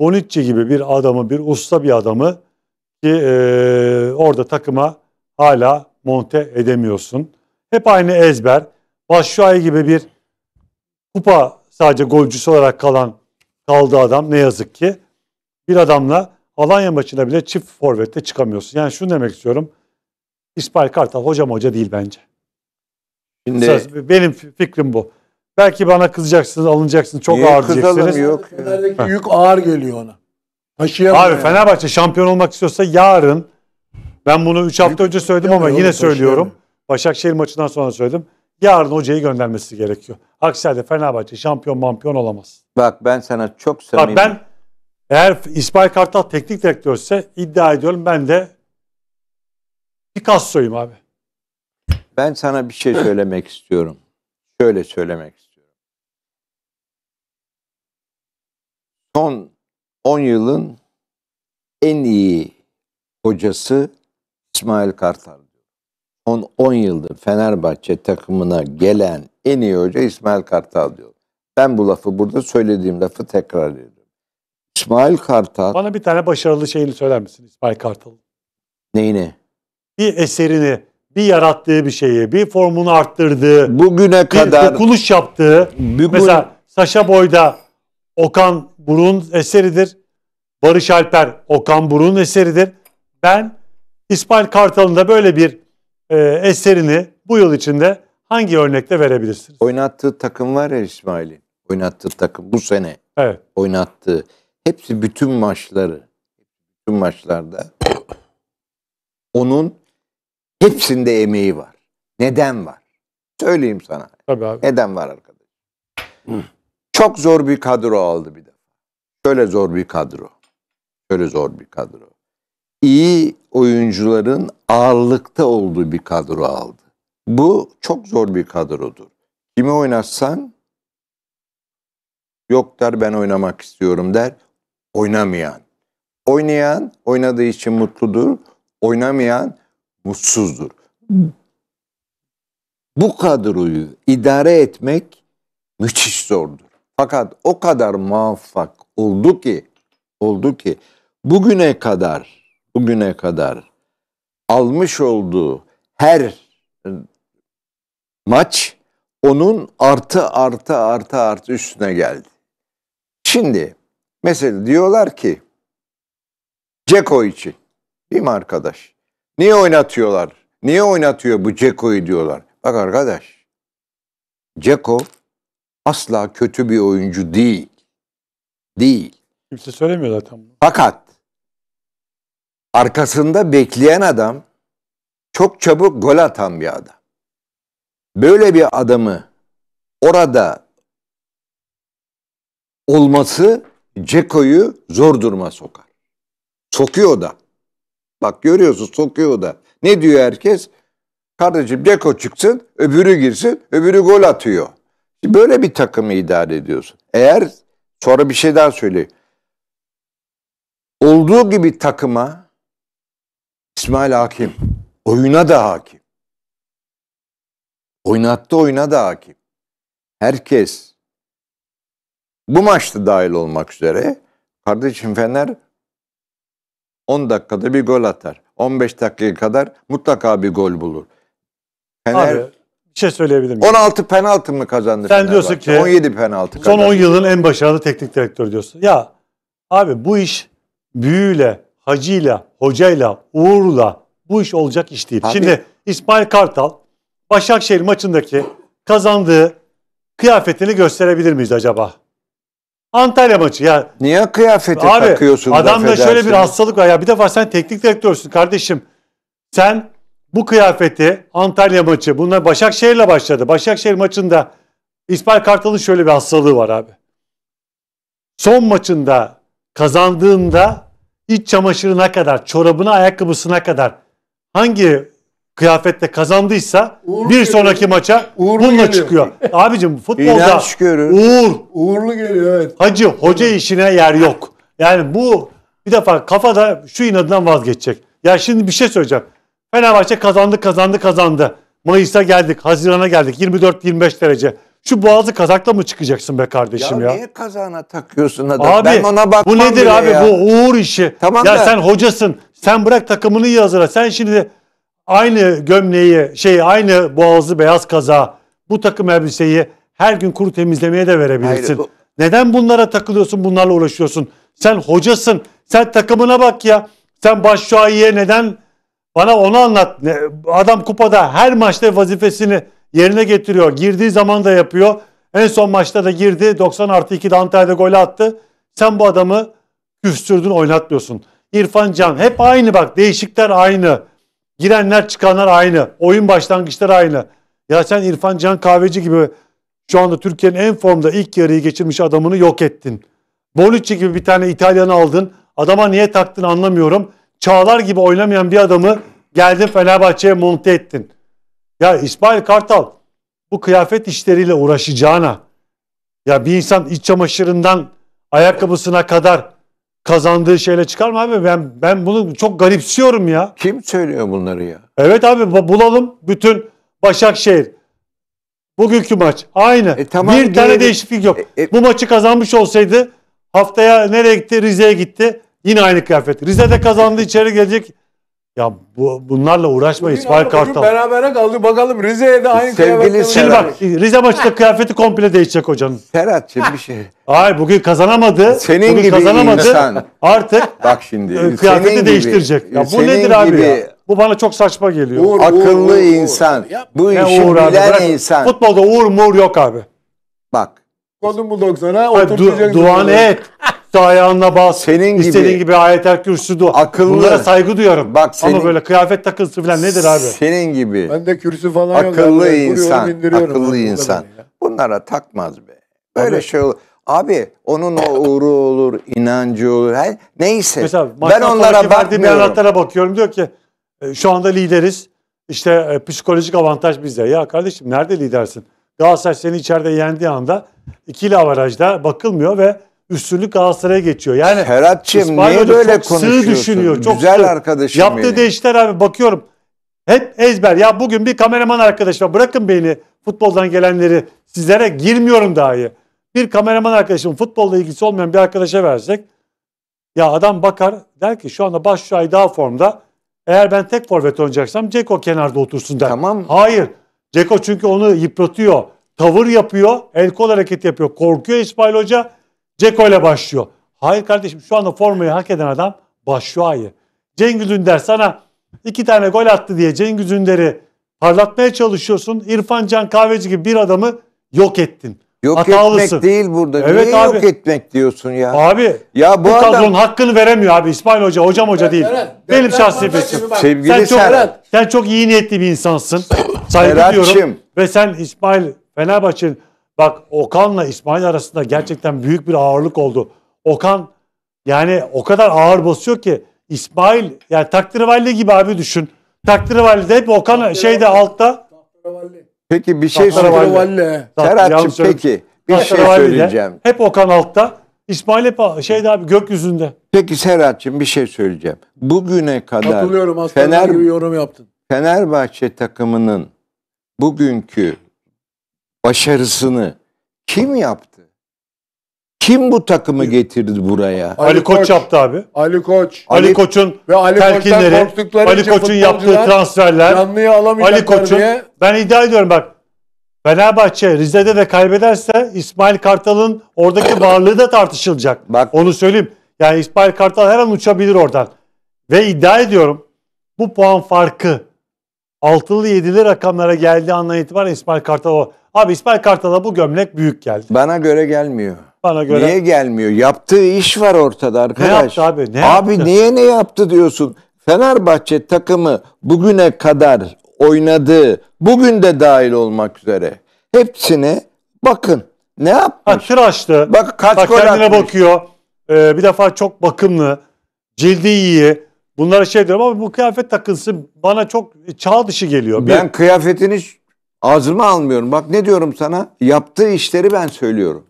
A: Bonucci gibi bir adamı, bir usta bir adamı ki e, orada takıma hala monte edemiyorsun. Hep aynı ezber. Başşuay gibi bir kupa sadece golcüsü olarak kalan kaldı adam ne yazık ki. Bir adamla Alanya maçına bile çift forvette çıkamıyorsun. Yani şunu demek istiyorum. İsmail Kartal hocam hoca değil bence. Şimdi, Söz, benim fikrim bu. Belki bana kızacaksınız, alınacaksınız, çok ağır diyeceksiniz. Yok. Fener'deki yük ağır geliyor ona. Taşıyamıyor. Abi yani. Fenerbahçe şampiyon olmak istiyorsa yarın, ben bunu 3 hafta önce söyledim ama yine söylüyorum. Başakşehir maçından sonra söyledim. Yarın hocayı göndermesi gerekiyor. Aksi halde Fenerbahçe şampiyon mampiyon olamaz. Bak ben sana çok samimi... Bak ben eğer İsmail Kartal teknik direktörse iddia ediyorum ben de Picasso'yum abi.
D: Ben sana bir şey söylemek istiyorum. Şöyle söylemek istiyorum. Son 10 yılın en iyi hocası İsmail Kartal. Son 10 yıldır Fenerbahçe takımına gelen en iyi hoca İsmail Kartal diyor. Ben bu lafı burada söylediğim lafı tekrar ediyorum. İsmail
A: Kartal. Bana bir tane başarılı şeyini söyler misin İsmail Kartal? Neyini? Bir eserini bir yarattığı bir şeyi, bir formunu arttırdığı, bugüne bir kadar dokuluş yaptığı. Bugün... Mesela Saşa Boy'da Okan Burun eseridir. Barış Alper Okan Burun eseridir. Ben İsmail Kartal'ın da böyle bir e, eserini bu yıl içinde hangi örnekte verebilirsiniz? Oynattığı
D: takım var ya İsmail'in. Oynattığı takım bu sene. Evet. Oynattığı. Hepsi bütün maçları. Bütün maçlarda. Onun Hepsinde emeği var. Neden var? Söyleyeyim sana. Tabii abi. Neden var arkadaş? Çok zor bir kadro aldı bir de. Şöyle zor bir kadro. Şöyle zor bir kadro. İyi oyuncuların ağırlıkta olduğu bir kadro aldı. Bu çok zor bir kadrodur. Kimi oynatsan yok der ben oynamak istiyorum der. Oynamayan. Oynayan oynadığı için mutludur. Oynamayan mutsuzdur. Bu kadroyu idare etmek müthiş zordur. Fakat o kadar muvaffak oldu ki oldu ki bugüne kadar bugüne kadar almış olduğu her maç onun artı artı artı artı üstüne geldi. Şimdi mesela diyorlar ki Ceko için değil mi arkadaş? Niye oynatıyorlar? Niye oynatıyor bu Ceko'yu diyorlar. Bak arkadaş. Ceko asla kötü bir oyuncu değil. Değil.
A: Kimse söylemiyor
E: zaten
D: Fakat arkasında bekleyen adam çok çabuk gol atan bir adam. Böyle bir adamı orada olması Ceko'yu zor duruma sokar. Sokuyor da. Bak görüyorsun sokuyor da. Ne diyor herkes? Kardeşim Ceko çıksın, öbürü girsin, öbürü gol atıyor. Böyle bir takımı idare ediyorsun. Eğer sonra bir şey daha söyleyeyim. Olduğu gibi takıma İsmail hakim. Oyuna da hakim. Oynattı oyuna da hakim. Herkes bu maçta dahil olmak üzere kardeşim Fener 10 dakikada bir gol atar. 15 dakikaya kadar mutlaka
A: bir gol bulur. Fener Abi, bir şey söyleyebilir miyim? 16 penaltı mı kazandı Sen diyorsun ki 17 penaltı son 10 yılın en başarılı teknik direktörü diyorsun. Ya abi bu iş büyüyle, hacıyla, hocayla, uğurla bu iş olacak iş değil. Tabii. Şimdi İsmail Kartal Başakşehir maçındaki kazandığı kıyafetini gösterebilir miyiz acaba? Antalya maçı ya. Niye kıyafeti abi, takıyorsun? Adamda şöyle bir hastalık var ya. Bir defa sen teknik direktörsün kardeşim. Sen bu kıyafeti Antalya maçı bunlar Başakşehir'le başladı. Başakşehir maçında İsmail Kartal'ın şöyle bir hastalığı var abi. Son maçında kazandığında iç çamaşırına kadar, çorabına, ayakkabısına kadar hangi Kıyafette kazandıysa Uğur bir geliyor. sonraki maça Uğurlu bununla geliyor. çıkıyor. Abicim futbolda İnanç görür. uğur, Uğurlu geliyor evet. hacı, hoca işine yer yok. Yani bu bir defa kafada şu inadından vazgeçecek. Ya şimdi bir şey söyleyeceğim. Fenerbahçe kazandı, kazandı, kazandı. Mayıs'a geldik, Haziran'a geldik. 24-25 derece. Şu boğazı kazakla mı çıkacaksın be kardeşim ya? niye
D: kazana takıyorsun adam? Abi ben ona bakmam bu nedir bile abi ya. bu uğur
A: işi? Tamam ya da- sen hocasın. Sen bırak takımını iyi hazırla. Sen şimdi aynı gömleği, şey aynı boğazlı beyaz kaza, bu takım elbiseyi her gün kuru temizlemeye de verebilirsin. Hayır, bu... Neden bunlara takılıyorsun, bunlarla uğraşıyorsun? Sen hocasın, sen takımına bak ya. Sen Başşuayi'ye neden bana onu anlat. Adam kupada her maçta vazifesini yerine getiriyor. Girdiği zaman da yapıyor. En son maçta da girdi. 90 artı 2'de Antalya'da golü attı. Sen bu adamı küstürdün oynatmıyorsun. İrfan Can hep aynı bak değişikler aynı. Girenler çıkanlar aynı. Oyun başlangıçları aynı. Ya sen İrfan Can Kahveci gibi şu anda Türkiye'nin en formda ilk yarıyı geçirmiş adamını yok ettin. Bonucci gibi bir tane İtalyanı aldın. Adama niye taktın anlamıyorum. Çağlar gibi oynamayan bir adamı geldin Fenerbahçe'ye monte ettin. Ya İsmail Kartal bu kıyafet işleriyle uğraşacağına ya bir insan iç çamaşırından ayakkabısına kadar kazandığı şeyle çıkar mı abi? Ben ben bunu çok garipsiyorum ya. Kim söylüyor bunları ya? Evet abi bulalım bütün Başakşehir. Bugünkü maç aynı. E, tamam, bir tane değişiklik yok. E, e, Bu maçı kazanmış olsaydı haftaya nereye gitti? Rize'ye gitti. Yine aynı kıyafet. Rize'de kazandı içeri gelecek. Ya bu, bunlarla uğraşma Bugün İsmail Kartal. berabere
B: kaldı. Bakalım Rize'ye de aynı Sevgili kıyafetle. Şimdi bak Rize maçta
A: kıyafeti komple değişecek hocanın. Serhat'cığım bir şey. Ay bugün kazanamadı. Senin bugün gibi kazanamadı. insan. Artık Bak şimdi. E, kıyafeti senin gibi- değiştirecek. ya bu senin nedir abi ya? Bu bana çok saçma geliyor. Uğur, Akıllı Uğur, insan. Bu Ne işi Uğur bilen Bırak- insan. Futbolda uğur muğur yok abi. Bak. Kodun bu 90'a Hayır, du- duan et. (laughs) tuttu ayağına bas. Senin gibi. İstediğin gibi ayetel kürsüdü. Akıllı. Bunlara saygı duyuyorum. Bak senin, Ama böyle kıyafet takıntısı falan nedir abi? Senin gibi.
B: Ben de kürsü falan akıllı yok. Insan, vuruyorum, akıllı insan.
A: Bunlara
D: takmaz be. Böyle abi. şey olur. Abi onun o uğru olur, inancı olur. Her,
A: neyse. Mesela, ben onlara bakmıyorum. Anahtarlara bakıyorum. Diyor ki e, şu anda lideriz. İşte e, psikolojik avantaj bizde. Ya kardeşim nerede lidersin? Galatasaray seni içeride yendiği anda ikili avarajda bakılmıyor ve üstünlük Galatasaray'a geçiyor. Yani Ferhat'cığım niye böyle çok konuşuyorsun? Sığ düşünüyor. Çok Güzel sığ. arkadaşım Yaptığı benim. değişikler abi bakıyorum. Hep ezber. Ya bugün bir kameraman arkadaşıma bırakın beni futboldan gelenleri sizlere girmiyorum daha iyi Bir kameraman arkadaşım futbolla ilgisi olmayan bir arkadaşa versek ya adam bakar der ki şu anda Başşuay daha formda. Eğer ben tek forvet oynayacaksam Ceko kenarda otursun der. Tamam. Hayır. Ceko çünkü onu yıpratıyor. Tavır yapıyor. El kol hareket yapıyor. Korkuyor İsmail Hoca. Ceko ile başlıyor. Hayır kardeşim şu anda formayı hak eden adam Başşuayi. Cengiz Ünder sana iki tane gol attı diye Cengiz Ünder'i parlatmaya çalışıyorsun. İrfan Can Kahveci gibi bir adamı yok ettin. Yok Hatalısın. etmek değil burada. Evet Niye abi. yok etmek diyorsun ya? Abi ya bu, bu adam... kadronun hakkını veremiyor abi İsmail Hoca. Hocam hoca ben, değil. Eren, Benim şahsi fikrim. Sevgili sen çok, Serhat. Sen çok iyi niyetli bir insansın. Saygı Serhatçım. Ve sen İsmail Fenerbahçe'nin Bak Okan'la İsmail arasında gerçekten büyük bir ağırlık oldu. Okan yani o kadar ağır basıyor ki İsmail yani Takdirivalli gibi abi düşün. Takdirivalli'de hep Okan şeyde altta.
D: Peki bir şey söyleyeceğim. Serhat'cığım peki bir şey söyleyeceğim.
A: Hep Okan altta. İsmail hep şeyde abi gökyüzünde.
D: Peki Serhat'cığım bir şey söyleyeceğim. Bugüne kadar Fener, gibi yorum yaptın. Fenerbahçe takımının bugünkü başarısını kim yaptı? Kim bu takımı getirdi buraya? Ali, Ali Koç, Koç yaptı
A: abi. Ali Koç. Ali, Koç'un ve Ali telkinleri, Ali Koç'un yaptığı transferler. Yanlıya Ali Koç'un ben iddia ediyorum bak. Fenerbahçe Rize'de de kaybederse İsmail Kartal'ın oradaki varlığı da tartışılacak. Bak onu söyleyeyim. Yani İsmail Kartal her an uçabilir oradan. Ve iddia ediyorum bu puan farkı altılı yedili rakamlara geldiği andan itibaren İsmail Kartal o Abi İsmail Kartal'a bu gömlek büyük geldi. Bana göre gelmiyor. Bana göre. Niye
D: gelmiyor? Yaptığı iş var ortada arkadaş. Ne yaptı abi? Ne yaptı? abi niye ne yaptı diyorsun? Fenerbahçe takımı bugüne kadar oynadığı, bugün de dahil olmak üzere
A: hepsine bakın ne yaptı? Ha, tıraşlı. Bak kaç Bak, kendine atmış. bakıyor. Ee, bir defa çok bakımlı. Cildi iyi. Bunlara şey diyorum ama bu kıyafet takılsın bana çok çağ dışı geliyor. Ben kıyafetini Ağzıma almıyorum. Bak ne diyorum sana? Yaptığı işleri
D: ben söylüyorum.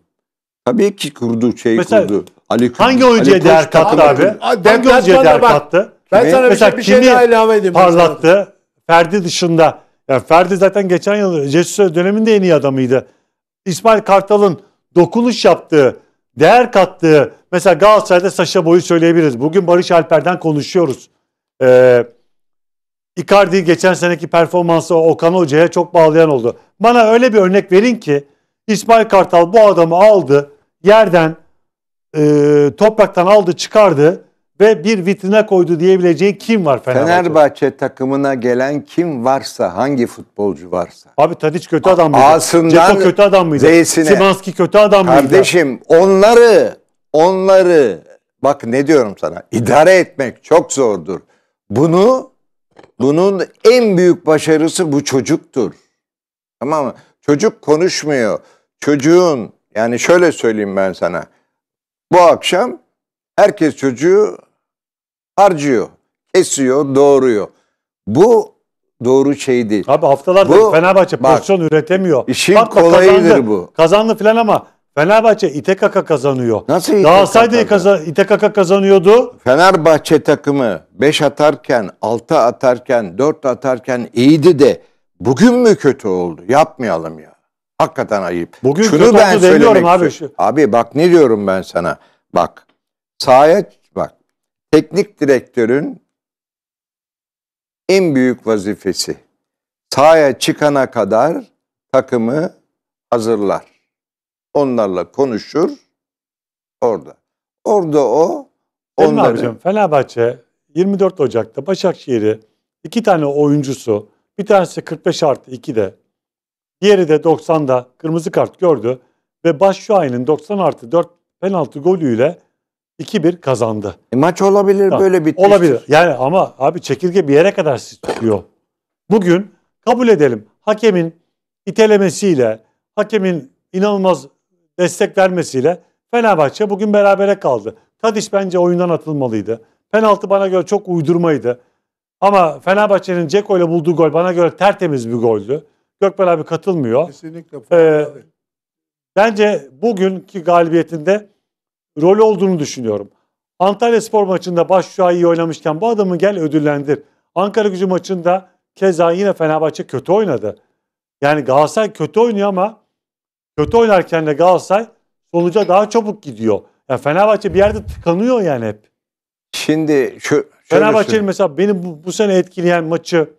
D: Tabii ki kurdu şeyi Mesela, kurdu. Ali Kurdu. Hangi oyuncuya değer kattı abi? abi? Hangi oyuncuya değer bak, kattı? Ben sana bir şey, bir şey daha ilave edeyim. Parlattı.
A: Ferdi dışında. Yani Ferdi zaten geçen yıl Jesus döneminde en iyi adamıydı. İsmail Kartal'ın dokunuş yaptığı, değer kattığı mesela Galatasaray'da Saşa Boy'u söyleyebiliriz. Bugün Barış Alper'den konuşuyoruz. Ee, Icardi geçen seneki performansı Okan Hoca'ya çok bağlayan oldu. Bana öyle bir örnek verin ki İsmail Kartal bu adamı aldı, yerden, e, topraktan aldı, çıkardı ve bir vitrine koydu diyebileceğin kim var Fenerbahçe? Fenerbahçe takımına gelen kim
D: varsa, hangi futbolcu varsa. Abi Tadiç kötü adam mıydı? Ağzından Ceko kötü adam mıydı? Zeysine. Simanski
A: kötü adam mıydı? Kardeşim
D: onları, onları bak ne diyorum sana idare etmek çok zordur. Bunu bunun en büyük başarısı bu çocuktur. Tamam mı? Çocuk konuşmuyor. Çocuğun yani şöyle söyleyeyim ben sana. Bu akşam herkes çocuğu harcıyor, kesiyor, doğuruyor. Bu
A: doğru şey değil. Abi haftalardır bu, Fenerbahçe bak, pozisyon üretemiyor. İşin Bakma, kolayıdır kazandı, bu. Kazandı filan ama Fenerbahçe İTKK kazanıyor. Nasıl İTKK? Galatasaray kaza İTKK kazanıyordu.
D: Fenerbahçe takımı 5 atarken, 6 atarken, 4 atarken iyiydi de bugün mü kötü oldu? Yapmayalım ya. Hakikaten ayıp. Bugün Şunu kötü ben oldu demiyorum abi. Abi bak ne diyorum ben sana. Bak sahaya bak. Teknik direktörün en büyük vazifesi sahaya çıkana kadar takımı hazırlar
A: onlarla konuşur orada. Orada o onları... Değil abicim, Fenerbahçe 24 Ocak'ta Başakşehir'i iki tane oyuncusu bir tanesi 45 artı 2'de diğeri de 90'da kırmızı kart gördü ve Başşuay'ın 90 artı 4 penaltı golüyle 2-1 kazandı. E, maç olabilir tamam. böyle bitmiştir. Olabilir. Yani ama abi çekirge bir yere kadar tutuyor. Bugün kabul edelim hakemin itelemesiyle, hakemin inanılmaz destek vermesiyle Fenerbahçe bugün berabere kaldı. Tadiş bence oyundan atılmalıydı. Penaltı bana göre çok uydurmaydı. Ama Fenerbahçe'nin Ceko ile bulduğu gol bana göre tertemiz bir goldü. Gökmen abi katılmıyor. Kesinlikle. Ee, bence bugünkü galibiyetinde rol olduğunu düşünüyorum. Antalya spor maçında baş iyi oynamışken bu adamı gel ödüllendir. Ankara gücü maçında keza yine Fenerbahçe kötü oynadı. Yani Galatasaray kötü oynuyor ama kötü oynarken de Galatasaray sonuca daha çabuk gidiyor. Ya Fenerbahçe bir yerde tıkanıyor yani hep. Şimdi şu Fenerbahçe mesela benim bu, bu sene etkileyen maçı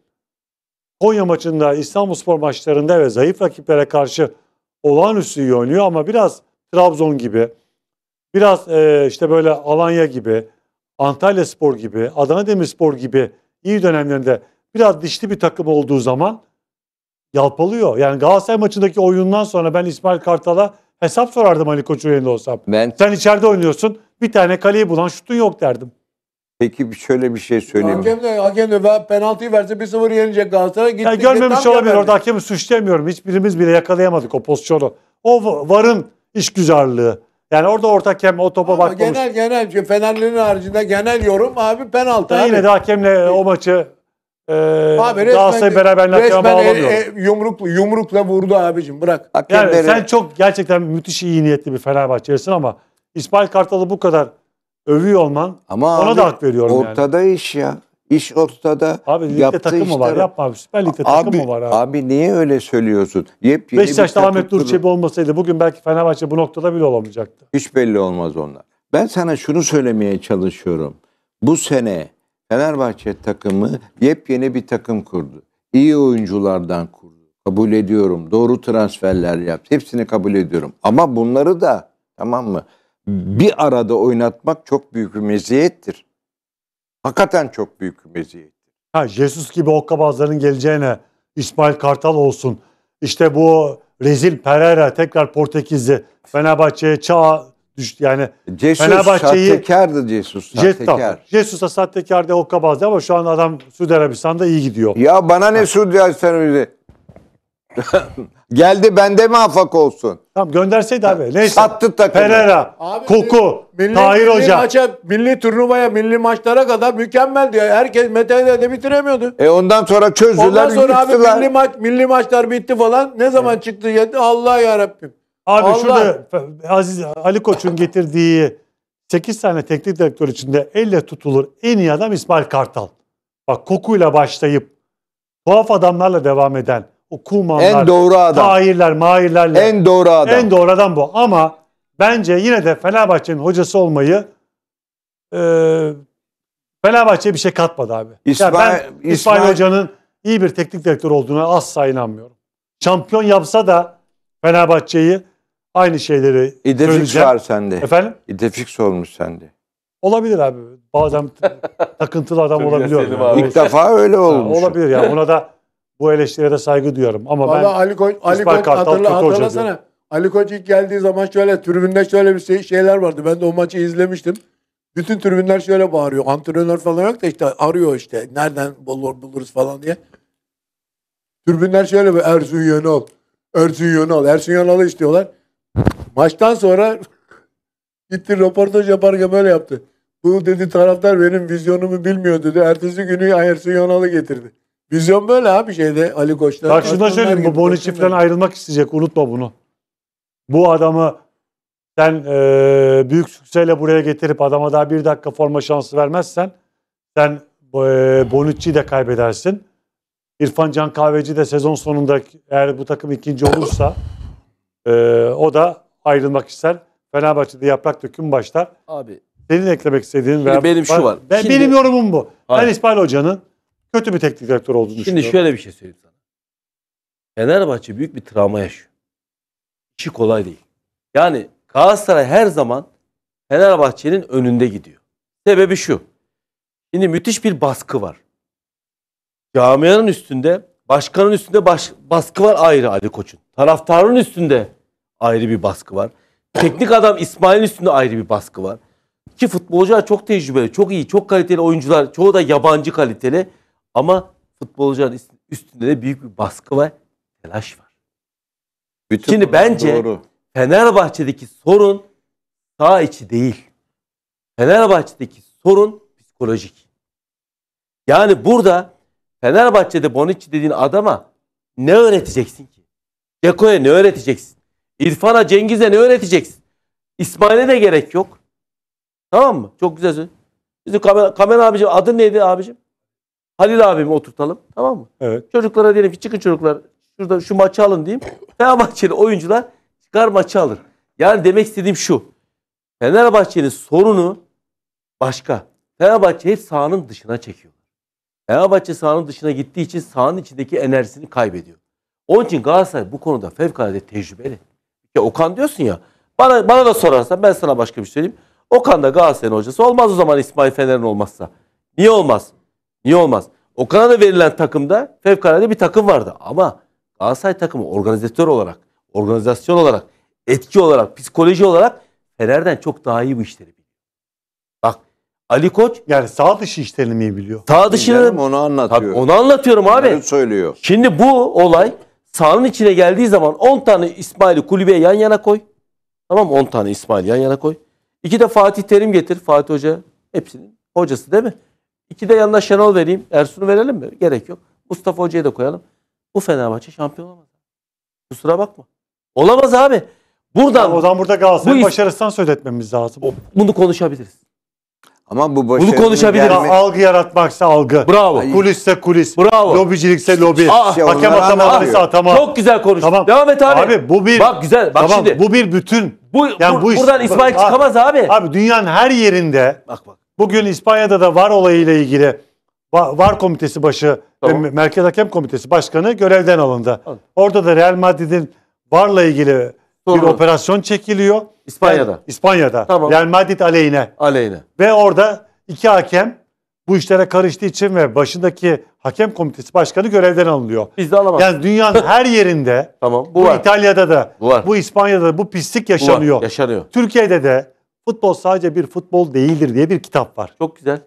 A: Konya maçında, İstanbulspor maçlarında ve zayıf rakiplere karşı olağanüstü iyi oynuyor ama biraz Trabzon gibi, biraz e, işte böyle Alanya gibi, Antalya Spor gibi, Adana Demirspor gibi iyi dönemlerinde biraz dişli bir takım olduğu zaman yalpalıyor. Yani Galatasaray maçındaki oyundan sonra ben İsmail Kartal'a hesap sorardım Ali Koç'un yerinde olsam. Ben... Sen içeride oynuyorsun bir tane kaleyi bulan şutun yok derdim.
D: Peki şöyle bir şey söyleyeyim.
A: mi?
B: Hakem de, hakem de ben penaltıyı verse 1-0 yenilecek Galatasaray. Gitti, Yani görmemiş olabilir. Orada
A: hakemi suçlayamıyorum. Hiçbirimiz bile yakalayamadık o pozisyonu. O varın iş işgüzarlığı. Yani orada orta hakem o topa bakmamış.
B: genel genel çünkü Fenerlilerin haricinde genel yorum abi penaltı. Hatta abi. yine de
A: hakemle o maçı e, abi Galatasaray
B: beraberliğe falan E, e, yumrukla, yumrukla vurdu abicim bırak.
A: Yani sen çok gerçekten müthiş iyi niyetli bir Fenerbahçelisin ama İsmail Kartal'ı bu kadar övüyor olman
D: Ama ona abi, da hak veriyorum yani. ortada iş ya. İş ortada. Abi ligde Yaptığı takım mı işler var? Yapma abi. Süper Lig'de takım mı var abi? abi niye öyle söylüyorsun? Yepyeni bir Beşiktaş'ta takım Ahmet Nur
A: olmasaydı bugün belki Fenerbahçe bu noktada bile olamayacaktı.
D: Hiç belli olmaz onlar. Ben sana şunu söylemeye çalışıyorum. Bu sene Fenerbahçe takımı yepyeni bir takım kurdu. İyi oyunculardan kurdu. Kabul ediyorum. Doğru transferler yaptı. Hepsini kabul ediyorum. Ama bunları da tamam mı? Bir arada oynatmak çok büyük bir meziyettir. Hakikaten çok büyük bir meziyettir.
A: Ha, Jesus gibi hokkabazların geleceğine İsmail Kartal olsun. İşte bu rezil Pereira tekrar Portekizli Fenerbahçe'ye çağ yani Cesus Fenerbahçe'yi
D: sahtekardı Cesus sahtekar.
A: Cesus'a sahtekar diye hokkabazdı ama şu an adam Suudi Arabistan'da iyi gidiyor. Ya bana ne Suudi Arabistan'ı (laughs) Geldi bende mi afak olsun? Tamam gönderseydi abi. Neyse. Sattı takımı. Pereira, Abi, Koku, milli, Tahir milli Hoca. Maça, milli turnuvaya,
B: milli maçlara kadar mükemmel diyor. Herkes Mete'yle de bitiremiyordu.
D: E ondan sonra çözdüler. Ondan
B: sonra abi milli maç milli maçlar bitti falan. Ne zaman çıktı? Allah ya Rabbim. Abi Allah. şurada
A: Aziz Ali Koç'un getirdiği 8 tane teknik direktör içinde elle tutulur en iyi adam İsmail Kartal. Bak kokuyla başlayıp tuhaf adamlarla devam eden o Kumanlar, en doğru adam. Tahirler, Mahirlerle. En doğru adam. En doğru adam bu. Ama bence yine de Fenerbahçe'nin hocası olmayı e, Fenerbahçe'ye bir şey katmadı abi. İsmail, yani ben İsmail, İsmail Hoca'nın iyi bir teknik direktör olduğuna asla inanmıyorum. Şampiyon yapsa da Fenerbahçe'yi Aynı şeyleri İdefix var
D: sende. Efendim? İdefix olmuş sende.
A: Olabilir abi. Bazen (laughs) takıntılı adam olabiliyor. Yani. İlk defa öyle olmuş. olabilir ya. buna da bu eleştiriye de saygı duyuyorum. Ama Vallahi ben Ali Koç, Ali Koç hatırla, hatırlasana.
B: Ali Koç ilk geldiği zaman şöyle tribünde şöyle bir şey, şeyler vardı. Ben de o maçı izlemiştim. Bütün tribünler şöyle bağırıyor. Antrenör falan yok da işte arıyor işte. Nereden bulur, buluruz falan diye. Tribünler şöyle bir Ersun Yanal. Ersun Yanal. Ersun Yanal'ı istiyorlar. Maçtan sonra (laughs) gitti röportaj yaparken böyle yaptı. Bu dedi taraftar benim vizyonumu bilmiyor dedi. Ertesi günü Ersun Yanal'ı getirdi. Vizyon böyle abi şeyde Ali Koç'ta. Bak şunu da söyleyeyim bu Bonici falan
A: ayrılmak isteyecek unutma bunu. Bu adamı sen e, büyük sükseyle buraya getirip adama daha bir dakika forma şansı vermezsen sen e, Bonucci'yi de kaybedersin. İrfan Can Kahveci de sezon sonunda eğer bu takım ikinci olursa e, o da ayrılmak ister. Fenerbahçe'de yaprak döküm başlar. Abi. Senin eklemek istediğin veya benim şu var. Ben, şimdi, benim yorumum bu. Hayır. Ben İsmail Hoca'nın kötü bir teknik direktör olduğunu şimdi düşünüyorum. Şimdi şöyle bir şey söyleyeyim sana. Fenerbahçe büyük bir travma yaşıyor. İşi kolay değil.
C: Yani Galatasaray her zaman Fenerbahçe'nin önünde gidiyor. Sebebi şu. Şimdi müthiş bir baskı var. Camianın üstünde, başkanın üstünde baş, baskı var ayrı Ali Koç'un. Taraftarın üstünde ayrı bir baskı var. Teknik adam İsmail'in üstünde ayrı bir baskı var. Ki futbolcular çok tecrübeli, çok iyi, çok kaliteli oyuncular. Çoğu da yabancı kaliteli. Ama futbolcuların üstünde de büyük bir baskı ve telaş var. Bütün Şimdi bence doğru. Fenerbahçe'deki sorun sağ içi değil. Fenerbahçe'deki sorun psikolojik. Yani burada Fenerbahçe'de Bonucci dediğin adama ne öğreteceksin ki? Ceko'ya ne öğreteceksin? İrfan'a, Cengiz'e ne öğreteceksin? İsmail'e de gerek yok. Tamam mı? Çok güzel söylüyorsun. Bizim kamera, kamera abicim adın neydi abicim? Halil abimi oturtalım. Tamam mı? Evet. Çocuklara diyelim ki çıkın çocuklar şurada şu maçı alın diyeyim. Fenerbahçeli oyuncular çıkar maçı alır. Yani demek istediğim şu. Fenerbahçe'nin sorunu başka. Fenerbahçe hep sahanın dışına çekiyor. Fenerbahçe sahanın dışına gittiği için sahanın içindeki enerjisini kaybediyor. Onun için Galatasaray bu konuda fevkalade tecrübeli. Ya Okan diyorsun ya. Bana bana da sorarsan ben sana başka bir şey söyleyeyim. Okan da Galatasaray'ın hocası olmaz o zaman İsmail Fener'in olmazsa. Niye olmaz? Niye olmaz? Okan'a da verilen takımda fevkalade bir takım vardı. Ama Galatasaray takımı organizatör olarak, organizasyon olarak, etki olarak, psikoloji olarak Fener'den çok daha iyi bu işleri biliyor. Bak Ali Koç Yani sağ dışı işlerini mi biliyor? sağ dışını onu anlatıyor. onu anlatıyorum abi. Onları söylüyor. Şimdi bu olay sahanın içine geldiği zaman 10 tane İsmail'i kulübeye yan yana koy. Tamam mı? 10 tane İsmail yan yana koy. İki de Fatih Terim getir. Fatih Hoca hepsinin hocası değil mi? İki de yanına Şenol vereyim. Ersun'u verelim mi? Gerek yok. Mustafa Hoca'yı da koyalım.
A: Bu Fenerbahçe şampiyon olamaz. Kusura bakma. Olamaz abi. Buradan, ya o zaman burada Galatasaray'ın başarısından söz etmemiz lazım. Bunu konuşabiliriz. Ama bu Bunu konuşabilir. gelme- Algı yaratmaksa algı. Bravo. Kulisse kulis. Bravo. Lobicilikse lobi. Aa, şey, hakem onlar atamadıysa atama. Çok güzel konuştun. Tamam. Devam et abi. Abi bu bir Bak güzel. Bak tamam, şimdi. Bu, bir bütün. bu- iş- buradan İsmail Abi- çıkamaz abi. Abi dünyanın her yerinde Bak bak. Bugün İspanya'da da VAR olayıyla ilgili VAR komitesi başı Tamam. ve Merkez Hakem Komitesi Başkanı görevden alındı. Alın. Orada da Real Madrid'in VAR'la ilgili Sorun. Bir operasyon çekiliyor. İspanya'da. Yani, İspanya'da. Tamam. Real Madrid aleyhine. Aleyhine. Ve orada iki hakem bu işlere karıştığı için ve başındaki hakem komitesi başkanı görevden alınıyor. Biz de alamaz. Yani dünyanın (laughs) her yerinde tamam, bu, bu var. İtalya'da da bu, var. bu İspanya'da da bu pislik yaşanıyor. Bu yaşanıyor. Türkiye'de de futbol sadece bir futbol değildir diye bir kitap var. Çok güzel.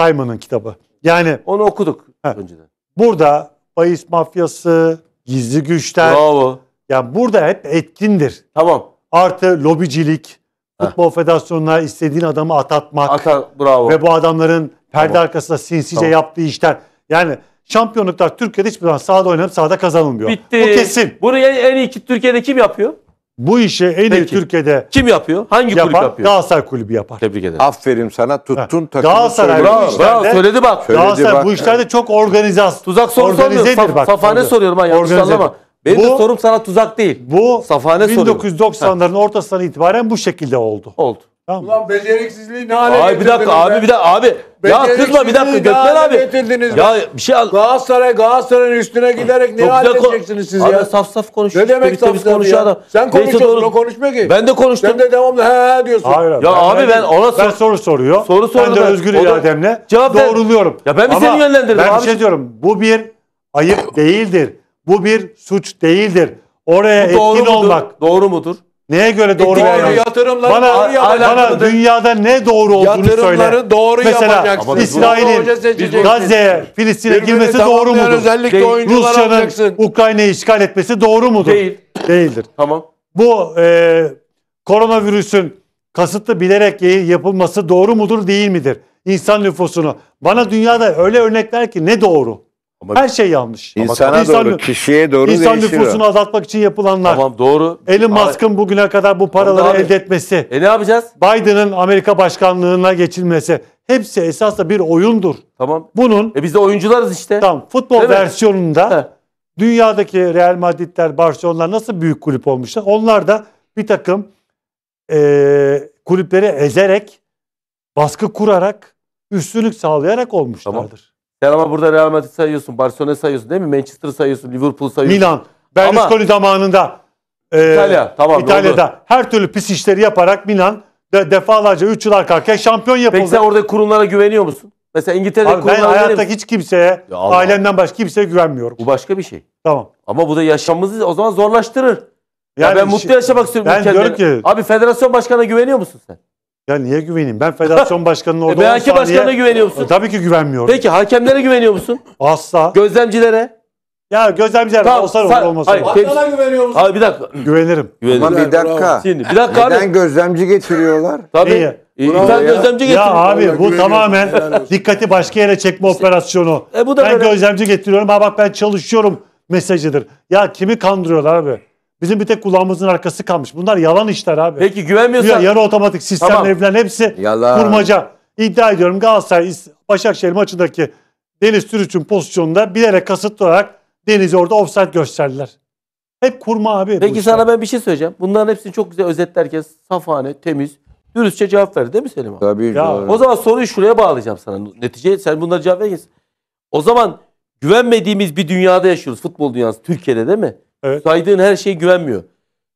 A: Simon'ın kitabı. Yani onu okuduk he, önceden. Burada bahis mafyası, gizli güçler, Bravo. Yani burada hep etkindir. Tamam. Artı lobicilik, futbol federasyonuna istediğin adamı atatmak. Ata, bravo. Ve bu adamların perde tamam. arkasında sinsice tamam. yaptığı işler. Yani şampiyonluklar Türkiye'de hiçbir zaman sahada oynanıp sahada kazanılmıyor. Bitti. Bu kesin. Bunu en iyi Türkiye'de kim yapıyor? Bu işi en Peki. iyi Türkiye'de kim yapıyor? Hangi yapan? kulüp yapıyor? Galatasaray kulübü yapar. Tebrik ederim. Aferin sana tuttun evet. takımı. Galatasaray söyle. bravo, işlerde, söyledi bak. Galatasaray bu işlerde çok organizasyon. Tuzak soru sormuyorum.
C: Fa, fafane soruyorum ha? yanlış anlama. Benim bu, de sorum
A: sana tuzak değil. Bu Safane 1990'ların ortasından itibaren bu şekilde oldu. Oldu.
B: Tamam. Ulan beceriksizliği ne hale Ay bir dakika abi bir dakika abi. Ya kızma bir dakika Gökmen abi. Getirdiniz ya bir şey al. Galatasaray Galatasaray'ın üstüne giderek ne halledeceksiniz siz abi, ya? Abi
A: saf saf konuş. Ne demek saf saf konuşuyor adam. Sen konuşuyorsun o konuşmuyor
B: ki. Ben de konuştum. Sen
A: de devamlı he he diyorsun. Hayır, abi, ya ben, abi ben, ona sor, ben soru soruyor. Soru soruyor. Ben de özgür irademle doğruluyorum. Ya ben mi seni yönlendirdim abi? Ben bir şey diyorum. Bu bir ayıp değildir. Bu bir suç değildir. Oraya Bu doğru etkin mudur? olmak. Doğru mudur? Neye göre doğru e, doğru yatırımları bana, doğru bana dünyada ne doğru olduğunu söyle. doğru Mesela İsrail'in Gazze'ye, Filistin'e girmesi doğru mudur? Özellikle Rusya'nın Ukrayna'yı işgal etmesi doğru mudur? Değil. Değildir. Tamam. Bu e, koronavirüsün kasıtlı bilerek yapılması doğru mudur değil midir? İnsan nüfusunu. Bana dünyada öyle örnekler ki ne doğru? Ama Her şey yanlış. İnsana insan, doğru, kişiye
C: doğru insan değişiyor. İnsan nüfusunu
A: azaltmak için yapılanlar. Tamam
D: doğru.
C: Elon Musk'ın
A: bugüne kadar bu paraları elde etmesi. E ne yapacağız? Biden'ın Amerika başkanlığına geçilmesi. Hepsi esasla bir oyundur. Tamam. Bunun. E biz de oyuncularız işte. Tamam. Futbol Değil versiyonunda dünyadaki Real Madrid'ler, Barcelona'lar nasıl büyük kulüp olmuşlar? Onlar da bir takım e, kulüpleri ezerek, baskı kurarak, üstünlük sağlayarak olmuşlardır. Tamam.
C: Sen ama burada Real Madrid sayıyorsun, Barcelona sayıyorsun değil mi? Manchester sayıyorsun, Liverpool sayıyorsun. Milan. Berlusconi
A: zamanında e, İtalya, tamam, İtalya'da doğru. her türlü pis işleri yaparak Milan de, defalarca 3 yıl arka arkaya şampiyon yapıldı. Peki sen orada kurumlara güveniyor musun? Mesela İngiltere'de Abi kurumlara Ben hayatta hiç kimseye, ya ailemden başka kimseye güvenmiyorum. Bu
C: başka bir şey. Tamam. Ama bu da yaşamımızı o zaman zorlaştırır. Yani ya ben mutlu yaşamak istiyorum. Ben diyorum ki.
A: Abi federasyon başkanına güveniyor musun sen? Ya niye güveneyim? Ben federasyon (laughs) başkanının e, orada e, belki 10 başkanına güveniyor musun? E, tabii ki güvenmiyorum. Peki hakemlere güveniyor musun? Asla. Gözlemcilere? Ya gözlemciler tamam, olsa olur olmasa olur. Hakkına güveniyor musun? Abi bir dakika. Güvenirim. Güvenirim. Ama bir dakika. Şimdi, bir dakika Neden abi. Neden
D: gözlemci getiriyorlar? (laughs) Tabii. Niye? E, ya. gözlemci ya abi bu tamamen
A: dikkati başka yere çekme işte, operasyonu. E, bu da ben böyle. gözlemci getiriyorum. Ha bak ben çalışıyorum mesajıdır. Ya kimi kandırıyorlar abi? Bizim bir tek kulağımızın arkası kalmış. Bunlar yalan işler abi. Peki güvenmiyorsan... Ya, yarı otomatik sistemler tamam. hepsi yalan. kurmaca. İddia ediyorum Galatasaray Başakşehir maçındaki Deniz Türüç'ün pozisyonunda bilerek kasıtlı olarak Deniz'i orada offside gösterdiler. Hep kurma abi. Peki sana işler. ben bir şey söyleyeceğim. Bunların hepsini çok
C: güzel özetlerken safhane, temiz, dürüstçe cevap verdi değil mi Selim
D: abi? Tabii. Ya. O
C: zaman soruyu şuraya bağlayacağım sana. Netice sen bunları cevap verirsin. O zaman güvenmediğimiz bir dünyada yaşıyoruz. Futbol dünyası Türkiye'de değil mi? Evet. Saydığın her şeye güvenmiyor.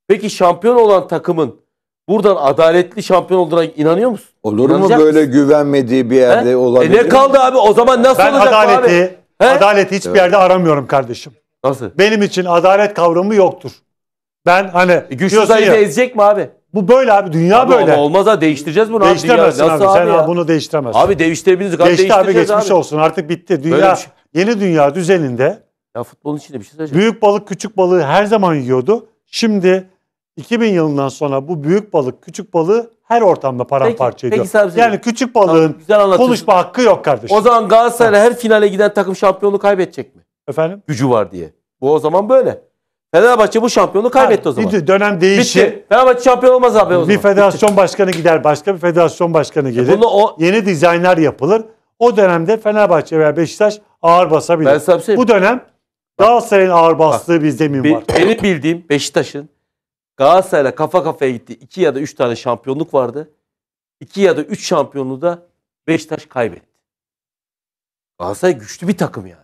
C: Peki şampiyon olan takımın buradan adaletli şampiyon olduğuna inanıyor musun? Olur mu böyle
D: misin? güvenmediği bir
A: yerde He? olabilir? E ne kaldı abi? O
C: zaman nasıl ben olacak adaleti, abi? Ben adaleti hiçbir evet.
A: yerde aramıyorum kardeşim. Nasıl? Benim için adalet kavramı yoktur. Ben hani e güçlü zayıfı ezecek mi abi? Bu böyle abi dünya abi böyle. Ama olmaz
C: ha değiştireceğiz bunu değiştiremezsin abi. Nasıl abi, sen ya? bunu
A: değiştiremezsin. Abi değiştirebiliriz. Abi, Değişti abi geçmiş abi. olsun artık bitti. Dünya şey. yeni dünya düzeninde ya futbolun içinde bir şey söyleyeceğim. Büyük balık küçük balığı her zaman yiyordu. Şimdi 2000 yılından sonra bu büyük balık küçük balığı her ortamda paramparça peki, ediyor. Peki, yani küçük balığın tamam, konuşma
C: hakkı yok kardeşim. O zaman Galatasaray tamam. her finale giden takım şampiyonluğu kaybedecek mi? Efendim? Gücü var diye.
A: Bu o zaman böyle. Fenerbahçe bu şampiyonluğu kaybetti yani, o zaman. Dönem değişti. Fenerbahçe şampiyon olmaz abi o zaman. Bir federasyon Bitti. başkanı gider, başka bir federasyon başkanı gelir. Bunu o... Yeni dizaynlar yapılır. O dönemde Fenerbahçe veya Beşiktaş ağır basabilir. Ben şey bu dönem Galatasaray'ın ağır bastığı Bak, bizde mi var? Benim
C: bildiğim Beşiktaş'ın Galatasaray'la kafa kafaya gitti. iki ya da üç tane şampiyonluk vardı. İki ya da üç şampiyonluğu da Beşiktaş kaybetti. Galatasaray güçlü bir takım yani.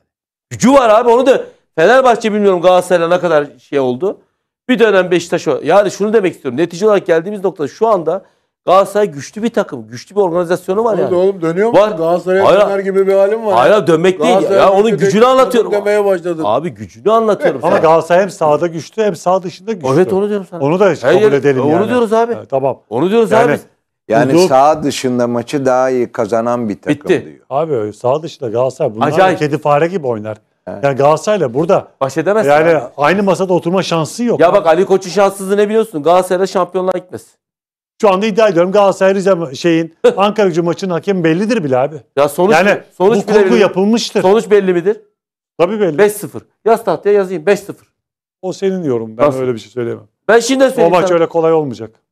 C: Gücü var abi onu da Fenerbahçe bilmiyorum Galatasaray'la ne kadar şey oldu. Bir dönem Beşiktaş o. Yani şunu demek istiyorum. Netice olarak geldiğimiz nokta şu anda Galatasaray güçlü bir takım. Güçlü bir organizasyonu var Oğlum, yani. Oğlum dönüyor mu? Var.
A: Galatasaray'a
B: döner gibi bir halim var. Hayır dönmek değil. Ya onun gücünü
A: anlatıyorum. Demeye başladın. Abi gücünü anlatıyorum. Evet. Ama Galatasaray hem sahada güçlü hem sağ dışında güçlü. Evet onu diyorum sana. Onu da Hayır, edelim onu yani. Onu diyoruz abi. Evet, tamam. Onu diyoruz yani, abi. Yani Uzun. sağ
D: dışında maçı daha iyi kazanan bir
A: takım Bitti. diyor. Abi sağ dışında Galatasaray bunlar Acayip. kedi fare gibi oynar. Evet. Yani Galatasaray'la burada baş edemez. Yani abi. aynı masada oturma şansı yok. Ya abi. bak Ali Koç'un şanssızlığı ne biliyorsun? Galatasaray'da şampiyonlar gitmez. Şu anda iddia ediyorum Galatasaray Rize şeyin (laughs) Ankara Gücü maçının hakemi bellidir bile abi. Ya sonuç yani sonuç bu kurgu belli. yapılmıştır. Sonuç belli midir? Tabii belli. 5-0. Yaz tahtaya yazayım 5-0. O senin yorum. Ben Nasıl? öyle bir şey söylemem. Ben şimdiden O maç sana. öyle kolay olmayacak.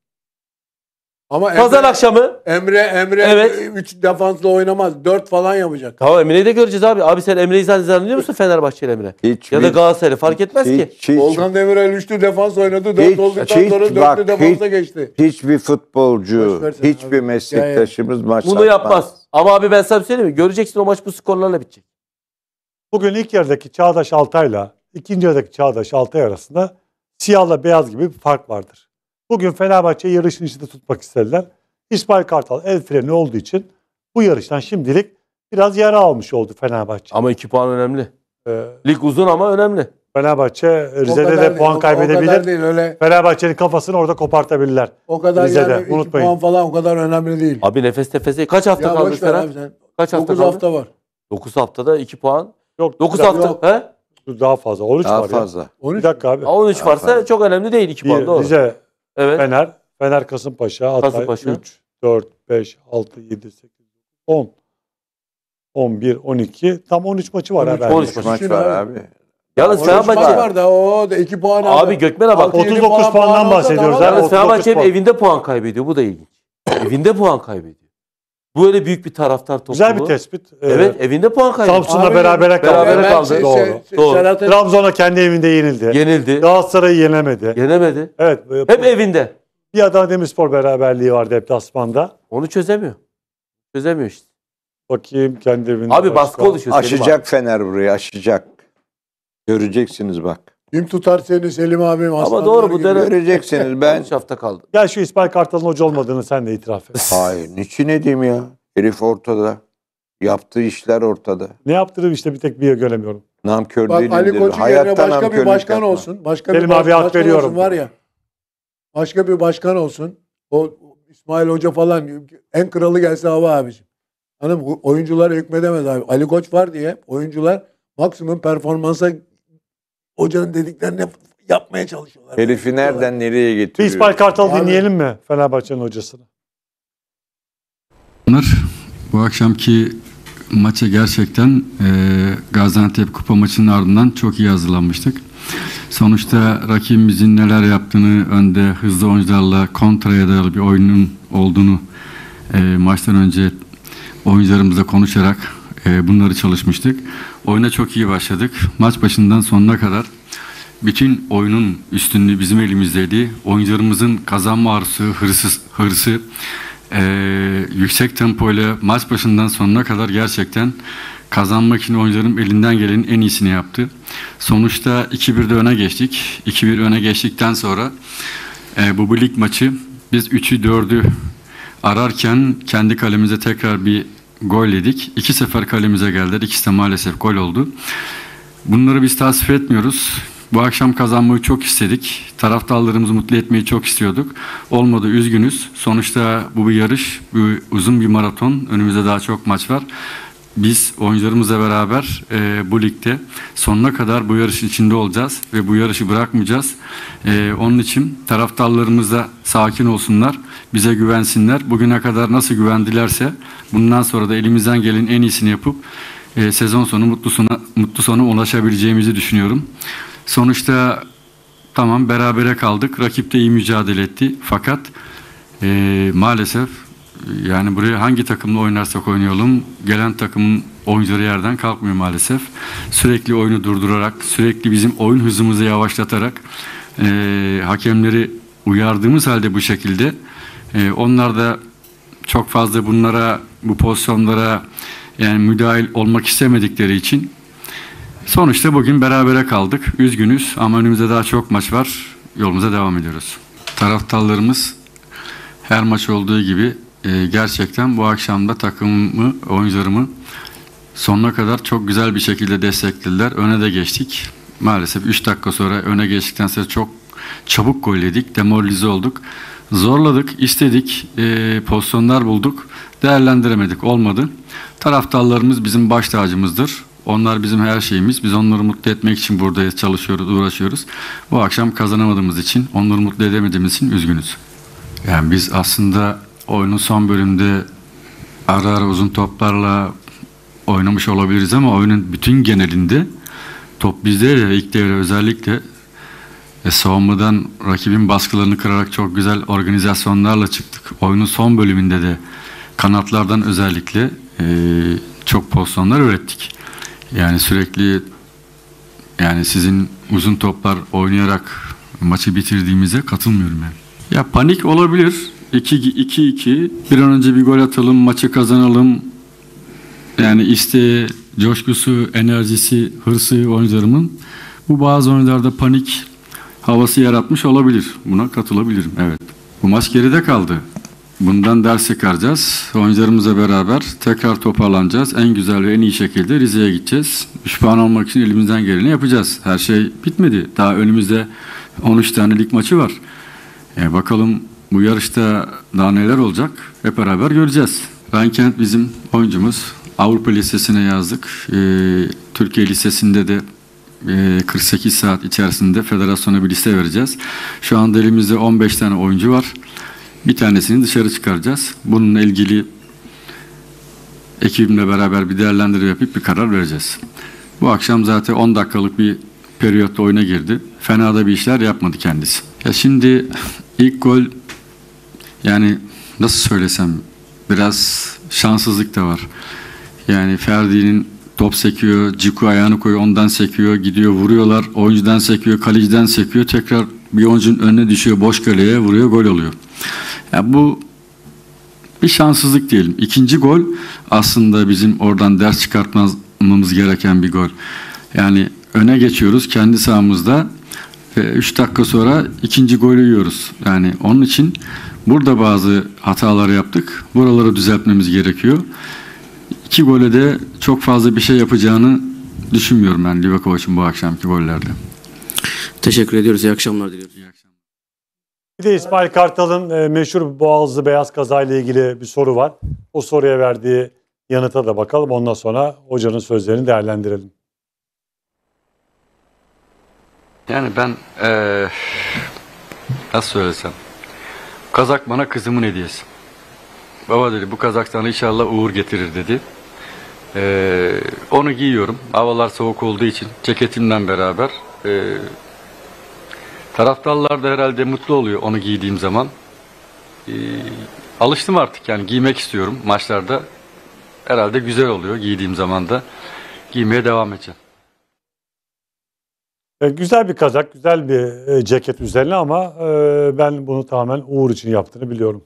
A: Ama Pazar Emre, akşamı. Emre Emre Evet. 3 defansla
B: oynamaz. dört falan yapacak.
C: Tamam Emre'yi de göreceğiz abi. Abi sen Emre'yi zaten zannediyor musun Fenerbahçeli Emre? Hiç Ya da bir- fark etmez ki. hiç, hiç, Volkan Demirel 3'lü defans oynadı. dört Hiç- olduktan hiç sonra 4'lü bak, defansa hiç-
D: geçti. hiçbir futbolcu, versene hiçbir abi. meslektaşımız maç Bunu yapmaz.
A: Ama abi ben sana şey söyleyeyim mi? Göreceksin o maç bu skorlarla bitecek. Bugün ilk yarıdaki Çağdaş Altay'la ikinci yarıdaki Çağdaş Altay arasında siyahla beyaz gibi bir fark vardır. Bugün Fenerbahçe'yi yarışın içinde tutmak istediler. İsmail Kartal el freni olduğu için bu yarıştan şimdilik biraz yara almış oldu Fenerbahçe. Ama iki puan önemli. Ee, Lig uzun ama önemli. Fenerbahçe Rize'de de puan kaybedebilir. O Fenerbahçe'nin kafasını orada kopartabilirler. O
B: kadar Rize'de yani unutmayın. puan falan o kadar önemli değil.
C: Abi nefes nefese
B: kaç hafta ya kaldı Fener?
C: Kaç hafta 9 kaldı? hafta var. 9 haftada 2 puan. Yok 9 hafta. Yok. He? Daha
A: fazla. 13 daha var fazla. ya. 13 Bir dakika abi. Ha, 13 daha varsa fazla. çok önemli değil 2 puan doğru. Rize Evet. Fener, Fener Kasımpaşa, Hatay Kasımpaşa. 3, 4, 5, 6, 7, 8, 10, 11, 12. Tam 13 maçı var 13, herhalde. 13 maç Düşün var abi. Yalnız Fenerbahçe... var
B: da o da 2 puan aldı. Abi Gökmen'e bak. 39 puandan bahsediyoruz. Yalnız Fenerbahçe hep
C: evinde puan kaybediyor. Bu da ilginç. evinde puan kaybediyor. Böyle büyük bir taraftar
A: topluluğu. Güzel bir tespit. Evet,
C: evinde puan kaybetti. Samsun'la beraber kaldı. Berabere Şey, Doğru. Şey, Doğru. Selahattin...
A: Trabzon'a kendi evinde yenildi. Yenildi. Galatasaray'ı yenemedi. Yenemedi. Evet. Hep bu, evinde. Bir Adana Demirspor beraberliği var deplasmanda. Onu çözemiyor. Çözemiyor işte. Bakayım kendi evinde. Abi baskı oluşuyor. Aşacak
D: Fener burayı aşacak. Göreceksiniz bak.
B: Kim tutar seni Selim abim? Ama doğru bu dönem göreceksiniz. Ben
D: hafta kaldım.
A: Gel şu İsmail Kartal'ın hoca olmadığını sen de itiraf
D: et. Hayır. Niçin edeyim ya? Herif ortada. Yaptığı işler ortada.
A: Ne yaptırdım işte bir tek bir göremiyorum.
D: Namkör Bak değilim. Ali Koç'un yerine başka bir başkan yapma.
B: olsun. Başka Selim bir abi hak başkan veriyorum. olsun var ya. Başka bir başkan olsun. O İsmail Hoca falan en kralı gelse hava abiciğim. Hanım oyuncular hükmedemez abi. Ali Koç var diye oyuncular maksimum performansa
D: hocanın dediklerini yapmaya çalışıyorlar. Herifi nereden nereye getiriyor? İspal Kartal
A: Abi. dinleyelim mi Fenerbahçe'nin hocasını?
E: Bu akşamki maça gerçekten e, Gaziantep Kupa maçının ardından çok iyi hazırlanmıştık. Sonuçta rakibimizin neler yaptığını önde hızlı oyuncularla kontraya dayalı bir oyunun olduğunu e, maçtan önce oyuncularımızla konuşarak ee, bunları çalışmıştık. Oyuna çok iyi başladık. Maç başından sonuna kadar bütün oyunun üstünlüğü bizim elimizdeydi. Oyuncularımızın kazanma arzusu, hırsı, hırsı e, yüksek tempoyla maç başından sonuna kadar gerçekten kazanmak için oyuncuların elinden gelenin en iyisini yaptı. Sonuçta 2-1'de öne geçtik. 2-1 öne geçtikten sonra e, bu, bu lig maçı biz 3'ü 4'ü ararken kendi kalemize tekrar bir gol yedik. İki sefer kalemize geldiler. İkisi de maalesef gol oldu. Bunları biz tasvip etmiyoruz. Bu akşam kazanmayı çok istedik. Taraftarlarımızı mutlu etmeyi çok istiyorduk. Olmadı üzgünüz. Sonuçta bu bir yarış, bu uzun bir maraton. Önümüzde daha çok maç var biz oyuncularımızla beraber e, bu ligde sonuna kadar bu yarışın içinde olacağız ve bu yarışı bırakmayacağız. E, onun için taraftarlarımız da sakin olsunlar, bize güvensinler. Bugüne kadar nasıl güvendilerse bundan sonra da elimizden gelen en iyisini yapıp e, sezon sonu mutlu sona, mutlu sona ulaşabileceğimizi düşünüyorum. Sonuçta tamam berabere kaldık, rakip de iyi mücadele etti fakat e, maalesef yani buraya hangi takımla oynarsak oynayalım gelen takımın oyuncuları yerden kalkmıyor maalesef. Sürekli oyunu durdurarak, sürekli bizim oyun hızımızı yavaşlatarak e, hakemleri uyardığımız halde bu şekilde e, onlar da çok fazla bunlara, bu pozisyonlara yani müdahil olmak istemedikleri için sonuçta bugün berabere kaldık. Üzgünüz ama önümüzde daha çok maç var. Yolumuza devam ediyoruz. Taraftarlarımız her maç olduğu gibi e, gerçekten bu akşamda da takımımı, oyuncularımı sonuna kadar çok güzel bir şekilde desteklediler. Öne de geçtik. Maalesef 3 dakika sonra öne geçtikten sonra çok çabuk gol yedik, demoralize olduk. Zorladık, istedik, e, pozisyonlar bulduk, değerlendiremedik, olmadı. Taraftarlarımız bizim baş tacımızdır. Onlar bizim her şeyimiz. Biz onları mutlu etmek için buradayız, çalışıyoruz, uğraşıyoruz. Bu akşam kazanamadığımız için, onları mutlu edemediğimiz için üzgünüz. Yani biz aslında oyunun son bölümde ara ara uzun toplarla oynamış olabiliriz ama oyunun bütün genelinde top bizde ya ilk devre özellikle e, savunmadan rakibin baskılarını kırarak çok güzel organizasyonlarla çıktık. Oyunun son bölümünde de kanatlardan özellikle e, çok pozisyonlar ürettik. Yani sürekli yani sizin uzun toplar oynayarak maçı bitirdiğimize katılmıyorum yani. Ya panik olabilir. 2-2 bir an önce bir gol atalım, maçı kazanalım. Yani isteği, coşkusu, enerjisi, hırsı oyuncularımın. Bu bazı oyuncularda panik havası yaratmış olabilir. Buna katılabilirim, evet. Bu maç geride kaldı. Bundan ders çıkaracağız. Oyuncularımızla beraber tekrar toparlanacağız. En güzel ve en iyi şekilde Rize'ye gideceğiz. 3 puan almak için elimizden geleni yapacağız. Her şey bitmedi. Daha önümüzde 13 tane lig maçı var. E bakalım bu yarışta daha neler olacak hep beraber göreceğiz. Rankent bizim oyuncumuz. Avrupa Lisesi'ne yazdık. Ee, Türkiye Lisesi'nde de 48 e, saat içerisinde federasyona bir liste vereceğiz. Şu anda elimizde 15 tane oyuncu var. Bir tanesini dışarı çıkaracağız. Bununla ilgili ekibimle beraber bir değerlendirme yapıp bir karar vereceğiz. Bu akşam zaten 10 dakikalık bir periyotta oyuna girdi. Fena da bir işler yapmadı kendisi. Ya şimdi ilk gol yani nasıl söylesem biraz şanssızlık da var. Yani Ferdi'nin top sekiyor, Ciku ayağını koyuyor, ondan sekiyor, gidiyor, vuruyorlar, oyuncudan sekiyor, kaleciden sekiyor, tekrar bir oyuncunun önüne düşüyor, boş kaleye vuruyor, gol oluyor. Yani bu bir şanssızlık diyelim. İkinci gol aslında bizim oradan ders çıkartmamız gereken bir gol. Yani öne geçiyoruz kendi sahamızda ve 3 dakika sonra ikinci golü yiyoruz. Yani onun için Burada bazı hatalar yaptık. Buraları düzeltmemiz gerekiyor. İki gole de çok fazla bir şey yapacağını düşünmüyorum ben Livakovac'ın bu akşamki gollerde. Teşekkür ediyoruz. İyi akşamlar diliyoruz. İyi akşamlar.
A: Bir de İsmail Kartal'ın e, meşhur Boğazlı Beyaz Kaza ile ilgili bir soru var. O soruya verdiği yanıta da bakalım. Ondan sonra hocanın sözlerini değerlendirelim.
E: Yani ben ee, nasıl söylesem Kazak bana kızımın hediyesi. Baba dedi bu kazak sana inşallah uğur getirir dedi. Ee, onu giyiyorum. Havalar soğuk olduğu için ceketimden beraber. E, taraftarlar da herhalde mutlu oluyor onu giydiğim zaman. E, alıştım artık yani giymek istiyorum maçlarda. Herhalde güzel oluyor giydiğim zaman da. Giymeye devam edeceğim.
A: E, güzel bir kazak, güzel bir e, ceket üzerine ama e, ben bunu tamamen Uğur için yaptığını biliyorum.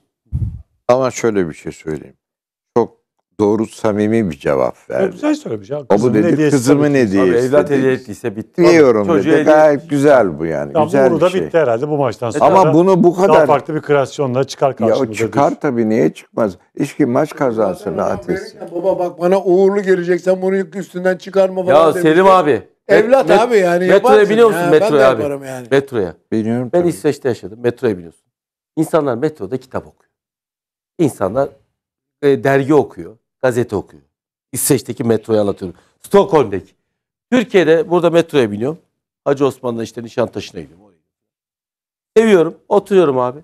D: Ama şöyle bir şey söyleyeyim. Çok doğru samimi bir cevap verdi. güzel söylemiş abi. O bu dedi kızımın hediyesi. Abi evlat hediye ettiyse bitti. Biliyorum dedi. Hediye... Gayet güzel bu yani. Tamam, güzel bu da şey. bitti
A: herhalde bu maçtan sonra. Ama bunu bu kadar... Daha farklı bir kreasyonla
D: çıkar karşımıza. Ya çıkar diyorsun. tabii niye çıkmaz? İşki maç kazansın rahat etsin.
A: Baba bak
B: bana uğurlu geleceksen bunu üstünden çıkarma falan. Ya demiştim. Selim abi Evlat met, abi yani. Metroya biniyor musun ya, metroya abi? Yani.
C: Metroya. Biniyorum Ben tabii. İsveç'te yaşadım. Metroya biniyorsun. İnsanlar metroda kitap okuyor. İnsanlar e, dergi okuyor. Gazete okuyor. İsveç'teki metroyu anlatıyorum. Stockholm'deki. Türkiye'de burada metroya biniyorum. Hacı Osman'dan işte Nişantaşı'na gidiyorum. Seviyorum. Oturuyorum abi.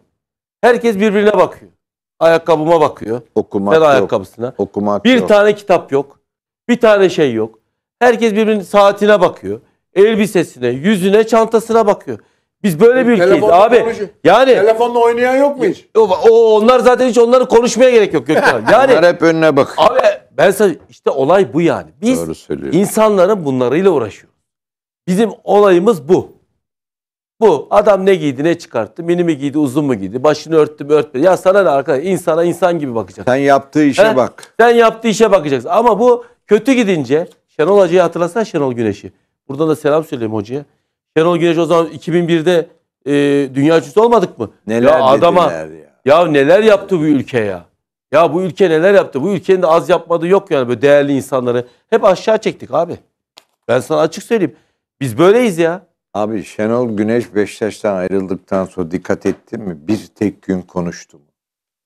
C: Herkes birbirine bakıyor. Ayakkabıma bakıyor. Okumak ben yok.
D: ayakkabısına. Okumak bir yok.
C: tane kitap yok. Bir tane şey yok. Herkes birbirinin saatine bakıyor. Elbisesine, yüzüne, çantasına bakıyor. Biz böyle bir ülkeyiz Telefonla abi. konuşuyor. Yani Telefonla oynayan yok mu hiç? o, onlar zaten hiç onları konuşmaya gerek yok Gökhan. (laughs) Yani Bunlar hep önüne bak. abi ben sana işte olay bu yani. Biz Doğru söylüyor. İnsanların bunlarıyla uğraşıyor. Bizim olayımız bu. Bu. Adam ne giydi ne çıkarttı. Mini mi giydi uzun mu giydi. Başını örttü mü örtmedi. Ya sana ne arkadaş. İnsana insan gibi bakacak. Sen yaptığı işe He? bak. Sen yaptığı işe bakacaksın. Ama bu kötü gidince Şenol Hoca'yı hatırlasana Şenol Güneş'i. Buradan da selam söyleyeyim hocaya. Şenol Güneş o zaman 2001'de e, dünya üçüncüsü olmadık mı? Neler ya adama ya. ya neler yaptı bu ülke ya? Ya bu ülke neler yaptı? Bu ülkenin de az yapmadığı yok yani böyle değerli insanları. Hep aşağı çektik abi. Ben sana açık söyleyeyim. Biz böyleyiz ya.
D: Abi Şenol Güneş Beşiktaş'tan ayrıldıktan sonra dikkat ettin mi? Bir tek gün konuştu mu?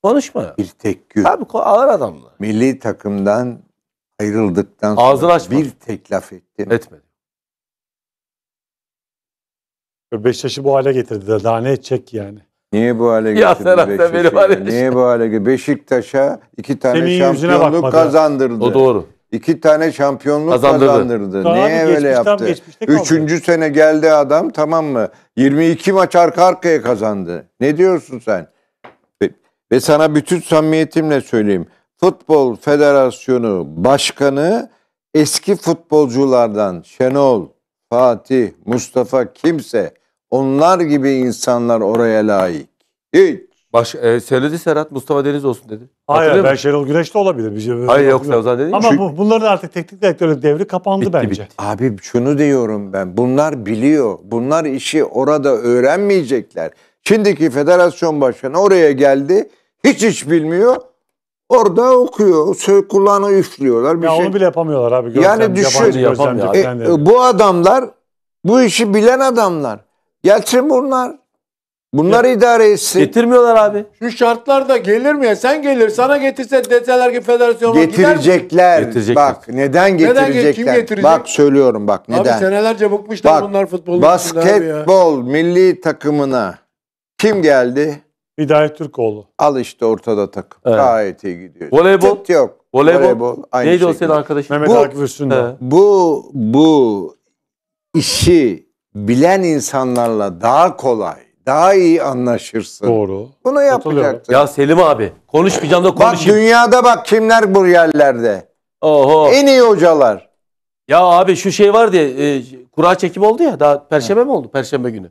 D: Konuşma. Bir tek gün. Abi ağır adamla. Milli takımdan ayrıldıktan sonra Ağzını açmadı. bir tek laf ettim. Etmedi.
A: Beşiktaş'ı bu hale getirdiler. Daha ne edecek yani?
D: Niye bu hale getirdi Serhat da Niye bu hale getirdi? Beşiktaş'a iki tane Semih'in şampiyonluk kazandırdı. O doğru. İki tane şampiyonluk Kazandırdı. kazandırdı. Niye öyle yaptı? Üçüncü sene geldi adam tamam mı? 22 maç arka arkaya kazandı. Ne diyorsun sen? Ve, ve sana bütün samimiyetimle söyleyeyim. Futbol Federasyonu Başkanı eski futbolculardan Şenol, Fatih, Mustafa kimse onlar gibi insanlar oraya layık. Hiç.
C: Baş, e, söyledi Serhat Mustafa Deniz olsun dedi. Hayır Hatırlıyor ben Şenol Güneş de olabilir. Bizim şey Hayır yok Sevzan dedi. Ama Çünkü...
A: bu, bunların artık teknik direktörlük devri kapandı bitti, bence.
D: Bitti. Abi şunu diyorum ben bunlar biliyor. Bunlar işi orada öğrenmeyecekler. Şimdiki federasyon başkanı oraya geldi hiç hiç bilmiyor. Orada okuyor, söz kulağına üflüyorlar. Bir ya şey. onu bile yapamıyorlar
A: abi. Gözlem, yani düşün. Yapamıyor.
D: E, bu adamlar, bu işi bilen adamlar. Gelsin bunlar. Bunlar e, idare etsin. Getirmiyorlar abi.
B: Şu şartlarda gelir mi ya? Sen gelir. Sana getirse deseler ki federasyona getirecekler.
D: getirecekler. Bak neden getirecekler? Neden, kim getirecek? Bak söylüyorum bak neden. Abi senelerce bıkmışlar bak, bunlar futbolun Basketbol milli takımına kim geldi? Hidayet Türkoğlu. Al işte ortada takım. Evet. Gayet iyi gidiyor. Voleybol. Tıt yok. Voleybol. Voleybol aynı Neydi şekilde. o senin arkadaşın? Mehmet bu, Akif Üstün'de. Bu, bu işi bilen insanlarla daha kolay, daha iyi anlaşırsın. Doğru. Bunu
C: yapacaksın. Ya Selim abi konuşmayacağım da konuşayım. Bak
D: dünyada bak kimler bu yerlerde.
C: Oho. En iyi hocalar. Ya abi şu şey var diye e, kura çekimi oldu ya daha perşembe mi oldu? Perşembe günü.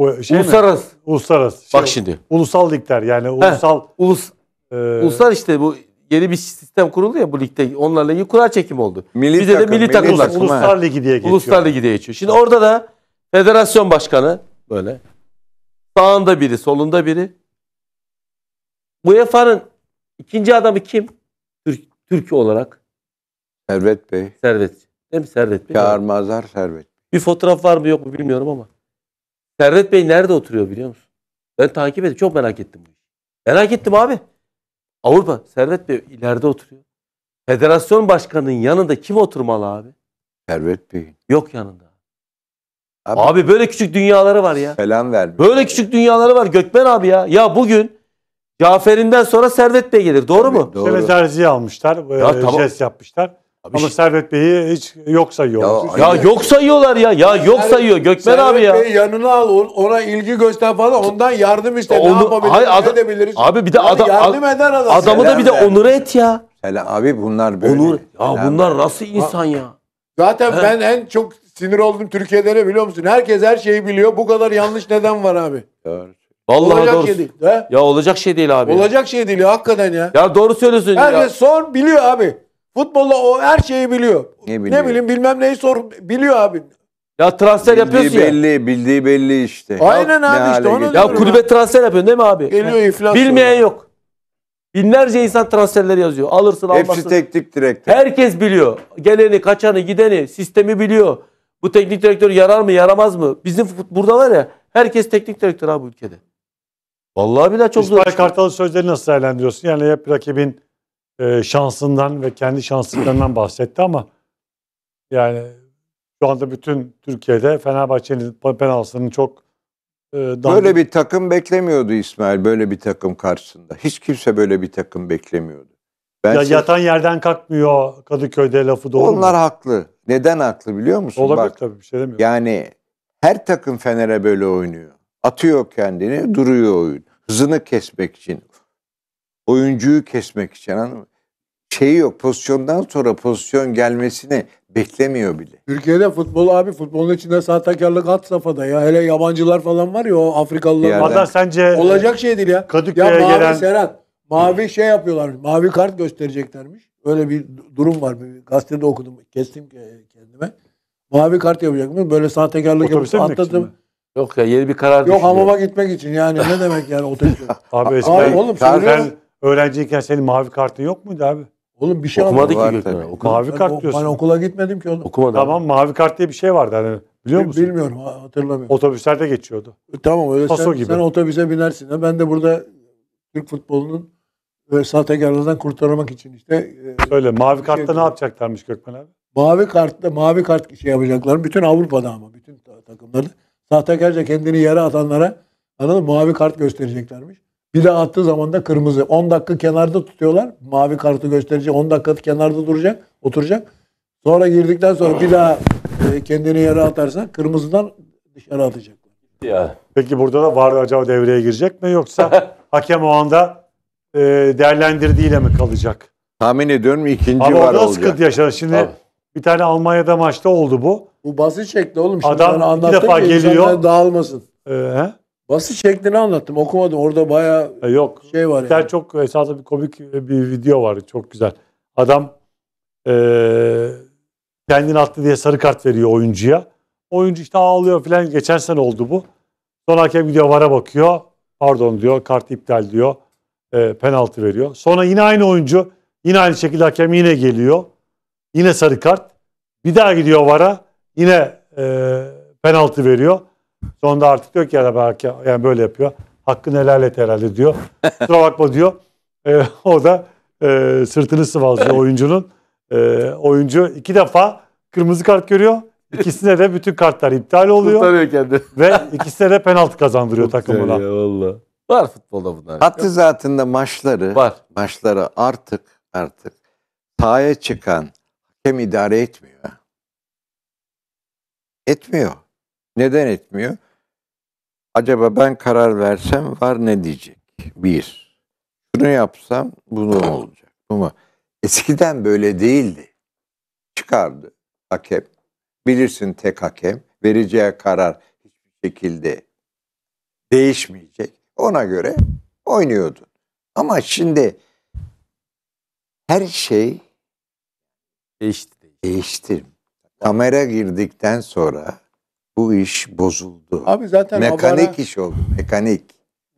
A: O şey uluslararası.
C: Mi? Uluslararası. Şey, Bak şimdi. Ulusal
A: ligler yani ulusal. Heh, ulus, e... Ulusal
C: işte bu yeni bir sistem kuruldu ya bu ligde. Onlarla ilgili kura çekim oldu. Milli Bize takım, de milli takımlar. Ulus, Uluslar Ligi diye geçiyor. Uluslar Ligi diye geçiyor. Şimdi orada da federasyon başkanı böyle. Sağında biri, solunda biri. UEFA'nın ikinci adamı kim? Türk, Türk olarak. Servet Bey. Servet. Değil mi Servet Bey? Kâr Mazar Servet. Bir fotoğraf var mı yok mu bilmiyorum ama. Servet Bey nerede oturuyor biliyor musun? Ben takip ettim. Çok merak ettim. Merak ettim abi. Avrupa. Servet Bey ileride oturuyor. Federasyon başkanının yanında kim oturmalı abi? Servet Bey. Yok yanında. Abi, abi böyle küçük dünyaları var ya. Selam ver. Böyle küçük dünyaları var Gökmen abi ya. Ya bugün
A: Cafer'inden sonra Servet Bey gelir. Doğru Tabii, mu? Doğru. Servet Erzi'yi almışlar. Ya, e, tamam. Jest yapmışlar. Abi Ama Servet Bey'i hiç yok sayıyorlar. Ya, ya yok sayıyorlar ya. Ya yok Servet, sayıyor Gökmen Servet abi ya. Servet
B: yanına al ona ilgi göster falan ondan yardım iste. Onu, ne yapabiliriz hayır, adam, ne edebiliriz.
D: Abi bir de adam, yardım eder adam. Adamı da bir de onur et ya. Hele abi bunlar böyle. Onur. Ya Selam bunlar nasıl insan ya?
B: Zaten He. ben en çok sinir oldum Türkiye'lere biliyor musun? Herkes her şeyi biliyor. Bu kadar yanlış neden var abi?
D: Doğru. Vallahi olacak doğru. şey değil. He? Ya
C: olacak şey değil abi. Olacak şey değil ya, hakikaten ya. Ya doğru söylüyorsun Herkes ya. Herkes
B: son biliyor abi. Futbolla o her şeyi biliyor. Ne, biliyor? ne bileyim bilmem neyi sor biliyor abi.
C: Ya transfer bildiği yapıyorsun belli, ya. Bildiği belli işte. Aynen ya, abi işte onu Ya kulübe transfer yapıyorsun değil mi abi? Geliyor enflasyon. Bilmeyen yok. Binlerce insan transferleri yazıyor. Alırsın almazsın. Hepsi teknik direktör. Herkes biliyor. Geleni, kaçanı, gideni, sistemi biliyor. Bu teknik direktör yarar mı,
A: yaramaz mı? Bizim burada var ya herkes teknik direktör abi ülkede. Vallahi bir bile çok İsmail zor. İsmail Kartal'ın sözleri nasıl değerlendiriyorsun? Yani hep rakibin e, şansından ve kendi şanslıklarından bahsetti ama yani şu anda bütün Türkiye'de Fenerbahçe'nin penaltısının çok e, dandı. Böyle
D: bir takım beklemiyordu İsmail böyle bir takım karşısında. Hiç kimse böyle bir takım beklemiyordu. Ben ya, siz... Yatan
A: yerden kalkmıyor Kadıköy'de lafı doğru Onlar mu?
D: haklı. Neden haklı biliyor musun? Olabilir Bak, tabii bir şey demiyorum. Yani her takım Fener'e böyle oynuyor. Atıyor kendini duruyor oyun. Hızını kesmek için oyuncuyu kesmek için anladın mı? Şeyi yok pozisyondan sonra pozisyon gelmesini beklemiyor bile.
B: Türkiye'de futbol abi futbolun içinde sahtekarlık at safhada ya. Hele yabancılar falan var ya o Afrikalılar. Yerden- sence e, Olacak şey değil ya. Kadıköy'e ya mavi gelen- Serhat. Mavi şey yapıyorlar Mavi kart göstereceklermiş. Öyle bir durum var. Bir Gazetede okudum. Kestim kendime. Mavi kart yapacakmış. Böyle sahtekarlık otobüse yapıp atladım.
A: Yok ya yeni bir karar Yok düşünüyorum. hamama
B: gitmek için yani. Ne demek yani otobüse? (laughs) Abi, Abi eskiden oğlum ben söylüyorum.
A: Öğrenciyken senin mavi kartın yok muydu abi? Oğlum bir şey Okumadı ki almadım. götüne. Mavi kart diyorsun. Ben okula gitmedim ki oğlum. Okumadı. Tamam mavi kart diye bir şey vardı hani biliyor musun? Bilmiyorum hatırlamıyorum. Otobüslerde geçiyordu. E, tamam öyle sen, gibi. sen
B: otobüse binersin. Ha, Ben de burada Türk futbolunun e, sahtekarlardan kurtarmak için işte
A: e, Söyle mavi kartta şey ne yapacaklarmış Gökmen abi?
B: mavi kartta mavi kart şey yapacaklar. Bütün Avrupa'da ama bütün ta- takımlarda sahtekarca kendini yere atanlara anladın mı? Mavi kart göstereceklermiş. Bir daha attığı zaman da kırmızı. 10 dakika kenarda tutuyorlar. Mavi kartı gösterici 10 dakika kenarda duracak, oturacak. Sonra girdikten sonra bir daha e, kendini yere atarsa kırmızıdan
A: dışarı atacak. Ya. Peki burada da var acaba devreye girecek mi yoksa (laughs) hakem o anda e, değerlendirdiğiyle mi kalacak? Tahmin ediyorum ikinci Ama var olacak. Ama orada sıkıntı yaşar. Şimdi Tabii. bir tane Almanya'da maçta oldu bu. Bu basit çekti oğlum. Şimdi Adam Bir defa geliyor. Dağılmasın. Ee, Basit şeklini anlattım. Okumadım. Orada bayağı e, yok. şey var. Bir yani. çok esasında bir komik bir video var. Çok güzel. Adam e, kendini attı diye sarı kart veriyor oyuncuya. Oyuncu işte ağlıyor falan. Geçen sene oldu bu. Sonra hakem gidiyor vara bakıyor. Pardon diyor. Kart iptal diyor. E, penaltı veriyor. Sonra yine aynı oyuncu. Yine aynı şekilde hakem yine geliyor. Yine sarı kart. Bir daha gidiyor vara. Yine e, penaltı veriyor. Sonunda artık diyor ki ya belki yani böyle yapıyor. Hakkını helal et herhalde diyor. Kusura bakma diyor. E, (laughs) o da e, sırtını sıvazlıyor oyuncunun. E, oyuncu iki defa kırmızı kart görüyor. İkisine de bütün kartlar iptal oluyor. Kurtarıyor kendini. Ve ikisine de penaltı kazandırıyor takımına.
C: Var futbolda bunlar. Hattı
D: zatında maçları, Var. maçları artık artık sahaya çıkan hakem idare etmiyor. Etmiyor. Neden etmiyor? Acaba ben karar versem var ne diyecek? Bir. Şunu yapsam bunu olacak. Ama eskiden böyle değildi. Çıkardı hakem. Bilirsin tek hakem. Vereceği karar hiçbir şekilde değişmeyecek. Ona göre oynuyordu. Ama şimdi her şey değişti. Değiştim. Kamera girdikten sonra bu iş bozuldu. Abi zaten mekanik vara, iş oldu. Mekanik.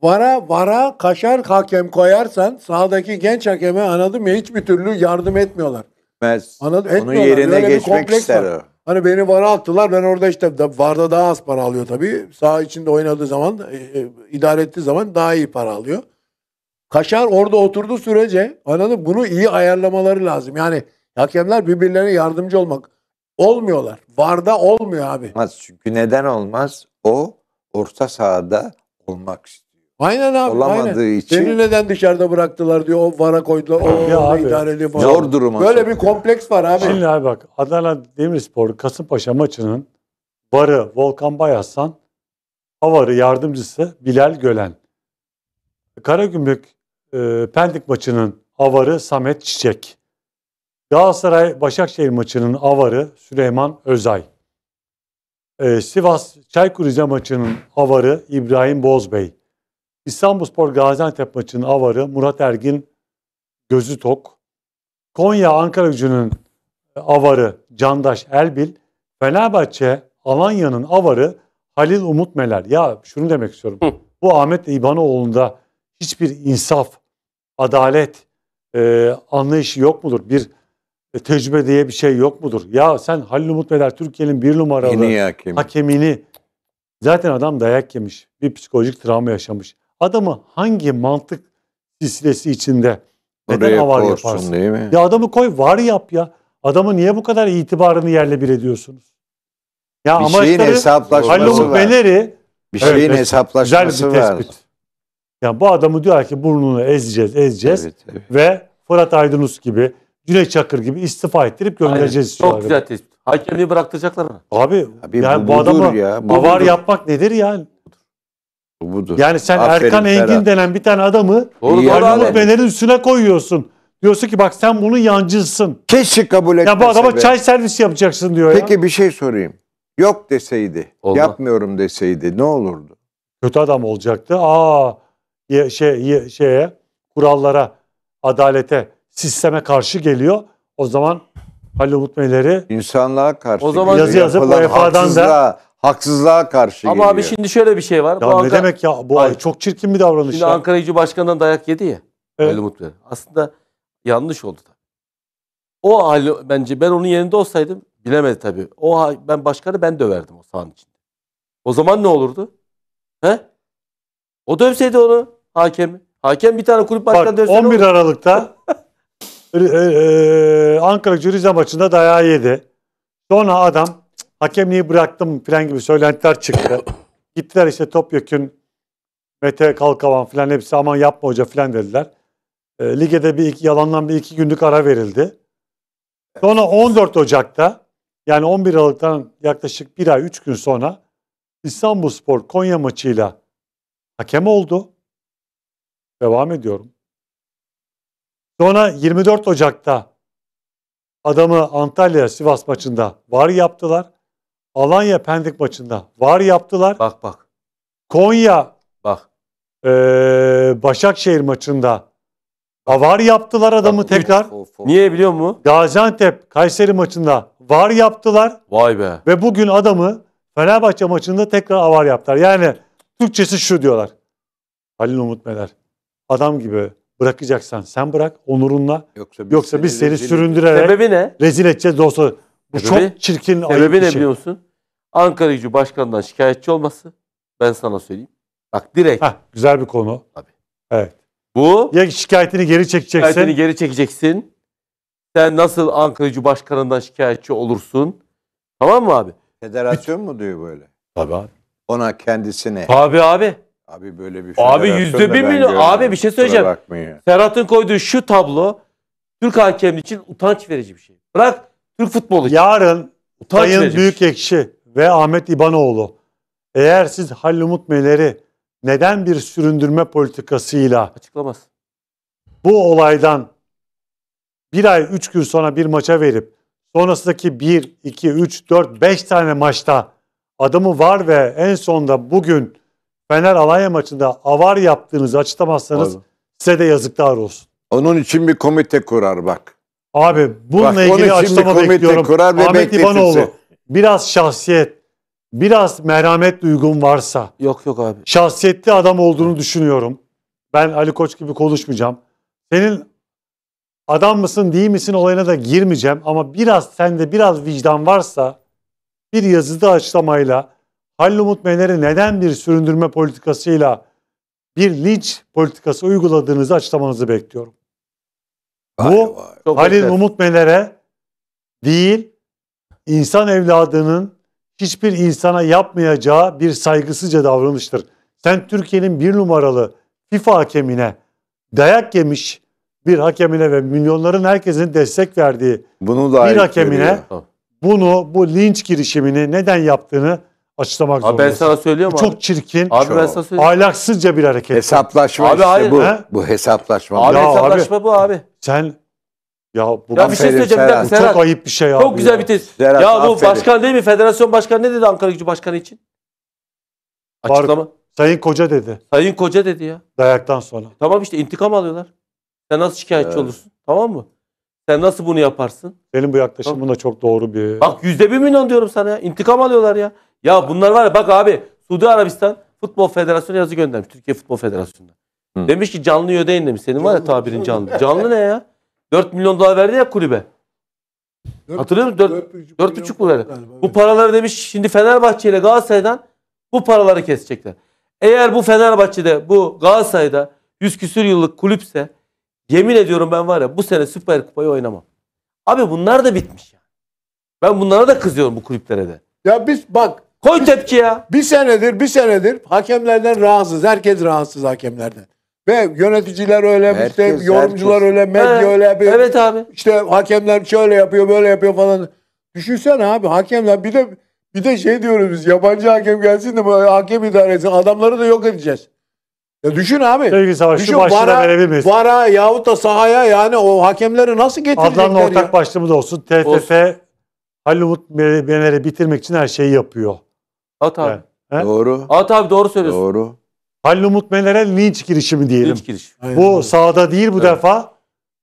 D: Vara vara
B: kaşar hakem koyarsan sağdaki genç hakeme anladım mı hiçbir türlü yardım etmiyorlar.
D: Mes. Anladım. Onun yerine Böyle geçmek ister var. o.
B: Hani beni vara attılar ben orada işte varda daha az para alıyor tabii. sağ içinde oynadığı zaman e, e, idare ettiği zaman daha iyi para alıyor. Kaşar orada oturduğu sürece anladım bunu iyi ayarlamaları lazım. Yani hakemler birbirlerine yardımcı olmak. Olmuyorlar.
D: Varda olmuyor abi. Olmaz. Çünkü neden olmaz? O orta sahada olmak istiyor. Aynen abi. Olamadığı aynen.
B: için. Seni neden dışarıda bıraktılar diyor. O vara koydular. O ya abi, idareli Zor
A: duruma. Böyle sokuyor. bir kompleks var abi. Şimdi abi bak Adana Demirspor Kasımpaşa maçının varı Volkan Bayhasan, havarı yardımcısı Bilal Gölen. Karagümrük e, Pendik maçının havarı Samet Çiçek. Galatasaray-Başakşehir maçının avarı Süleyman Özay. Ee, Sivas-Çaykur Rize maçının avarı İbrahim Bozbey. İstanbulspor Gaziantep maçının avarı Murat Ergin Gözü Tok. Konya Ankara Gücü'nün avarı Candaş Elbil. Fenerbahçe Alanya'nın avarı Halil Umut Meler. Ya şunu demek istiyorum. Hı. Bu Ahmet İbanoğlu'nda hiçbir insaf, adalet, e, anlayışı yok mudur? Bir e, tecrübe diye bir şey yok mudur? Ya sen Halil Umut Beder Türkiye'nin bir numaralı Yeni hakemini zaten adam dayak yemiş. Bir psikolojik travma yaşamış. Adamı hangi mantık silsilesi içinde neden Oraya avar koysun, yaparsın? Değil mi? Ya adamı koy var yap ya. Adamı niye bu kadar itibarını yerle bir ediyorsunuz? Ya bir şeyin hesaplaşması Halil Umut var. Beder'i bir şeyin evet, hesaplaşması güzel bir tespit. var. Yani bu adamı diyor ki burnunu ezeceğiz, ezeceğiz evet, evet. ve Fırat Aydınus gibi Cüneyt Çakır gibi istifa ettirip göndereceğiz. Aynen. Çok güzel tespit. Hakemliği bıraktıracaklar mı? Abi, Abi yani bu, bu adama ya, bu avar yapmak nedir yani? Bu budur. Yani sen Aferin, Erkan Engin denen bir tane adamı Arnavut Bener'in üstüne koyuyorsun. Diyorsun ki bak sen bunun yancısın. Keşke kabul etmesin. Ya bu adama be. çay
D: servisi yapacaksın diyor Peki, ya. Peki bir şey sorayım. Yok deseydi, Olmaz. yapmıyorum deseydi ne olurdu?
A: Kötü adam olacaktı. Aa şey şeye kurallara, adalete sisteme karşı geliyor. O zaman Hollywood Meyleri İnsanlığa karşı O zaman- Yazı yazıp Yapılan UEFA'dan da- haksızlığa, karşı Ama abi şimdi şöyle bir şey
C: var. ya Bu ne Anka- demek
A: ya bu Hayır. ay çok çirkin bir davranış Şimdi ya. Ankara
C: Gücü Başkanı'ndan dayak yedi ya. Evet. Ali Mutlu. Aslında yanlış oldu tabii. O hali bence ben onun yerinde olsaydım bilemedi tabii. O ben başkanı ben döverdim o sahanın içinde. O zaman ne olurdu? He? O dövseydi onu hakemi. Hakem bir tane kulüp başkanı Bak dövseydi. 11
A: Aralık'ta (laughs) E, e, Ankara Rize maçında dayağı yedi. Sonra adam hakemliği bıraktım falan gibi söylentiler çıktı. (coughs) Gittiler işte Topyekün, Mete Kalkavan falan hepsi aman yapma hoca falan dediler. E, ligede bir iki, yalandan bir iki günlük ara verildi. Sonra 14 Ocak'ta yani 11 Aralık'tan yaklaşık bir ay üç gün sonra İstanbul spor Konya maçıyla hakem oldu. Devam ediyorum. Sonra 24 Ocak'ta adamı Antalya Sivas maçında var yaptılar. Alanya Pendik maçında var yaptılar. Bak bak. Konya bak. E, Başakşehir maçında var yaptılar adamı bak, tekrar. of, of. Niye biliyor musun? Gaziantep Kayseri maçında var yaptılar. Vay be. Ve bugün adamı Fenerbahçe maçında tekrar var yaptılar. Yani Türkçesi şu diyorlar. Halil Umut Meler. Adam gibi bırakacaksan sen bırak onurunla. Yoksa biz, Yoksa biz seni rezil süründürerek Sebebi ne? rezil edeceğiz dostu. Bu Sebebi- çok çirkin ayıp Sebebi bir ne şey. biliyor musun?
C: Ankara Gücü Başkanı'ndan şikayetçi olması. Ben sana söyleyeyim. Bak direkt Hah,
A: güzel bir konu. bu Ya şikayetini geri çekeceksin. şikayetini
C: geri çekeceksin. Sen nasıl Ankara Gücü Başkanı'ndan şikayetçi olursun? Tamam mı abi?
D: Federasyon
C: mu diyor böyle? Tabii
D: abi. Ona kendisine. Abi abi. Abi böyle bir Abi yüzde bir milyon. Abi bir şey
C: söyleyeceğim. Serhat'ın koyduğu şu tablo Türk hakemliği için utanç verici bir şey.
A: Bırak Türk futbolu için. Yarın utanç Sayın şey. Büyükekşi şey. ve Ahmet İbanoğlu eğer siz Halil Umut Meler'i neden bir süründürme politikasıyla açıklamaz. Bu olaydan bir ay üç gün sonra bir maça verip sonrasındaki bir, iki, üç, dört, beş tane maçta adamı var ve en sonda bugün Fener Alanya maçında avar yaptığınızı açıklamazsanız Abi. size de yazıklar olsun.
D: Onun için bir komite kurar bak.
A: Abi bununla bak, ilgili açıklama bekliyorum. Kurar ve Ahmet İbanoğlu biraz şahsiyet, biraz merhamet duygun varsa. Yok yok abi. Şahsiyetli adam olduğunu düşünüyorum. Ben Ali Koç gibi konuşmayacağım. Senin adam mısın değil misin olayına da girmeyeceğim ama biraz sende biraz vicdan varsa bir yazıda açıklamayla Halil Umut Meler'i neden bir süründürme politikasıyla bir linç politikası uyguladığınızı açıklamanızı bekliyorum. Vay Bu vay. Çok Halil Umut Meler'e değil insan evladının hiçbir insana yapmayacağı bir saygısızca davranıştır. Sen Türkiye'nin bir numaralı FIFA hakemine dayak yemiş bir hakemine ve milyonların herkesin destek verdiği bunu bir hakemine veriyor. bunu bu linç girişimini neden yaptığını açıklamak zorundasın. Abi ben sana söylüyorum Bu abi. çok çirkin, Abi ben sana söylüyorum. ahlaksızca bir hareket. Hesaplaşma Abi işte bu. He? Bu hesaplaşma. Abi Ya hesaplaşma bu abi. Sen ya bu, Ya bir şey Aferin söyleyeceğim bir dakika Serhat. çok ayıp bir şey abi. Çok güzel ya. bir tez. Serhat, Ya bu aferin. başkan
C: değil mi? Federasyon başkanı ne dedi Ankara Gücü Başkanı için?
A: Var- Açıklama. Sayın Koca dedi Sayın Koca dedi ya. dayaktan sonra.
C: Tamam işte intikam alıyorlar. Sen nasıl şikayetçi Evet. olursun? Tamam mı? Sen nasıl bunu yaparsın?
A: Benim bu yaklaşımın da çok doğru bir...
C: Bak yüzde bir milyon diyorum sana ya. İntikam alıyorlar ya. Ya bunlar var ya bak abi Suudi Arabistan Futbol Federasyonu yazı göndermiş. Türkiye Futbol Federasyonu'na. Demiş ki canlı ödeyin demiş. Senin var ya tabirin canlı. Canlı ne ya? 4 milyon dolar verdi ya kulübe. Hatırlıyor musun? 4, 4, 4,5 mu verdi? Bu paraları demiş şimdi Fenerbahçe ile Galatasaray'dan bu paraları kesecekler. Eğer bu Fenerbahçe'de bu Galatasaray'da 100 küsür yıllık kulüpse yemin ediyorum ben var ya bu sene Süper Kupayı oynamam. Abi bunlar da bitmiş ya. Ben bunlara da kızıyorum bu kulüplere de. Ya biz bak Koy tepki ya.
B: Bir senedir, bir senedir hakemlerden rahatsız. Herkes rahatsız hakemlerden. Ve yöneticiler öyle, Herkes, işte yorumcular herkes. öyle, medya evet, öyle. Bir, evet abi. İşte hakemler şöyle yapıyor, böyle yapıyor falan. Düşünsene abi hakemler bir de bir de şey diyoruz biz yabancı hakem gelsin de bu hakem idaresi adamları da yok edeceğiz. Ya düşün abi. Sevgili Savaş düşün, şu başlığına vara,
A: Vara yahut da sahaya yani o hakemleri nasıl getirecekler Adnan'la ortak ya? başlığımız olsun. TFF olsun. Halil Umut bitirmek için her şeyi yapıyor. At abi. He? Doğru. At abi doğru söylüyorsun. Doğru. Halil Umut Meler'e linç girişimi diyelim. Linç girişimi. Aynen. Bu doğru. sahada değil bu evet. defa.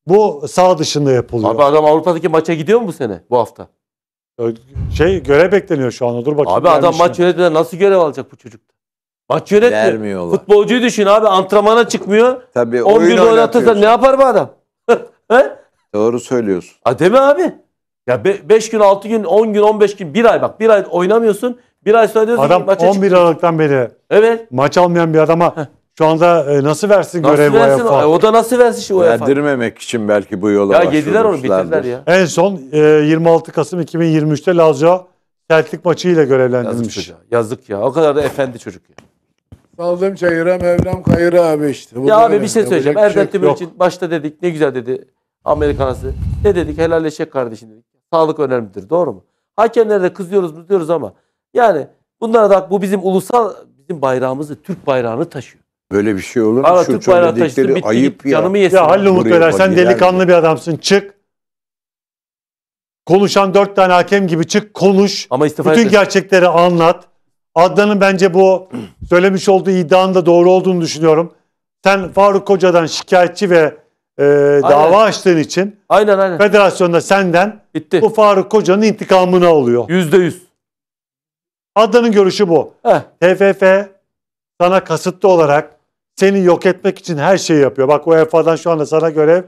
A: Bu sağ dışında yapılıyor. Abi adam Avrupa'daki maça gidiyor mu bu sene? Bu hafta? Şey görev bekleniyor şu an. Dur bakayım. Abi adam maç
C: yönetmeden nasıl görev alacak bu çocuk? Maç yönetmiyor. Vermiyorlar. Futbolcuyu düşün abi antrenmana çıkmıyor. Tabii 10 11'de oynatırsa ne yapar bu adam? (laughs)
D: Doğru söylüyorsun.
C: Ha, değil mi abi? Ya 5 gün, 6 gün, 10 gün, 15 gün, 1 ay bak 1 ay oynamıyorsun. Bir ay sonra diyorsun Adam ki maça 11 çıkıyor.
A: Aralık'tan beri Evet. maç almayan bir adama şu anda e, nasıl versin Nasıl görev versin? o- UEFA? E, o
D: da nasıl versin şu UEFA? Verdirmemek için belki bu yola
C: Ya yediler onu bitirdiler ya.
A: En son 26 e, Kasım 2023'te Lazio Celtic maçıyla Yazık görevlendirilmiş. çocuğa.
C: Yazık ya. O kadar da efendi çocuk ya.
B: Saldım çayıra Mevlam kayıra abi işte. Bu Ya abi bir şey söyleyeceğim. Şey Erdem yok. için
C: başta dedik ne güzel dedi Amerikanası. Ne dedik? Helalleşecek kardeşim dedik. Sağlık önemlidir. Doğru mu? Hakemlere de kızıyoruz mu diyoruz ama yani bunlara da bu bizim ulusal bizim bayrağımızı Türk bayrağını taşıyor.
D: Böyle bir şey olur mu? Ara, Şu Türk bayrağı taşıdı
A: bitti ayıp
E: ya. Canımı yesin. Ya Halil Beyler sen delikanlı
A: bir adamsın çık. Konuşan dört tane hakem gibi çık konuş. Ama istifa Bütün ederim. gerçekleri anlat. Adnan'ın bence bu söylemiş olduğu iddianın da doğru olduğunu düşünüyorum. Sen Faruk Koca'dan şikayetçi ve e, dava aynen. açtığın için aynen, aynen. federasyonda senden Bitti. bu Faruk Koca'nın intikamını alıyor. Yüzde yüz. Adnan'ın görüşü bu. Heh. TFF sana kasıtlı olarak seni yok etmek için her şeyi yapıyor. Bak UEFA'dan şu anda sana görev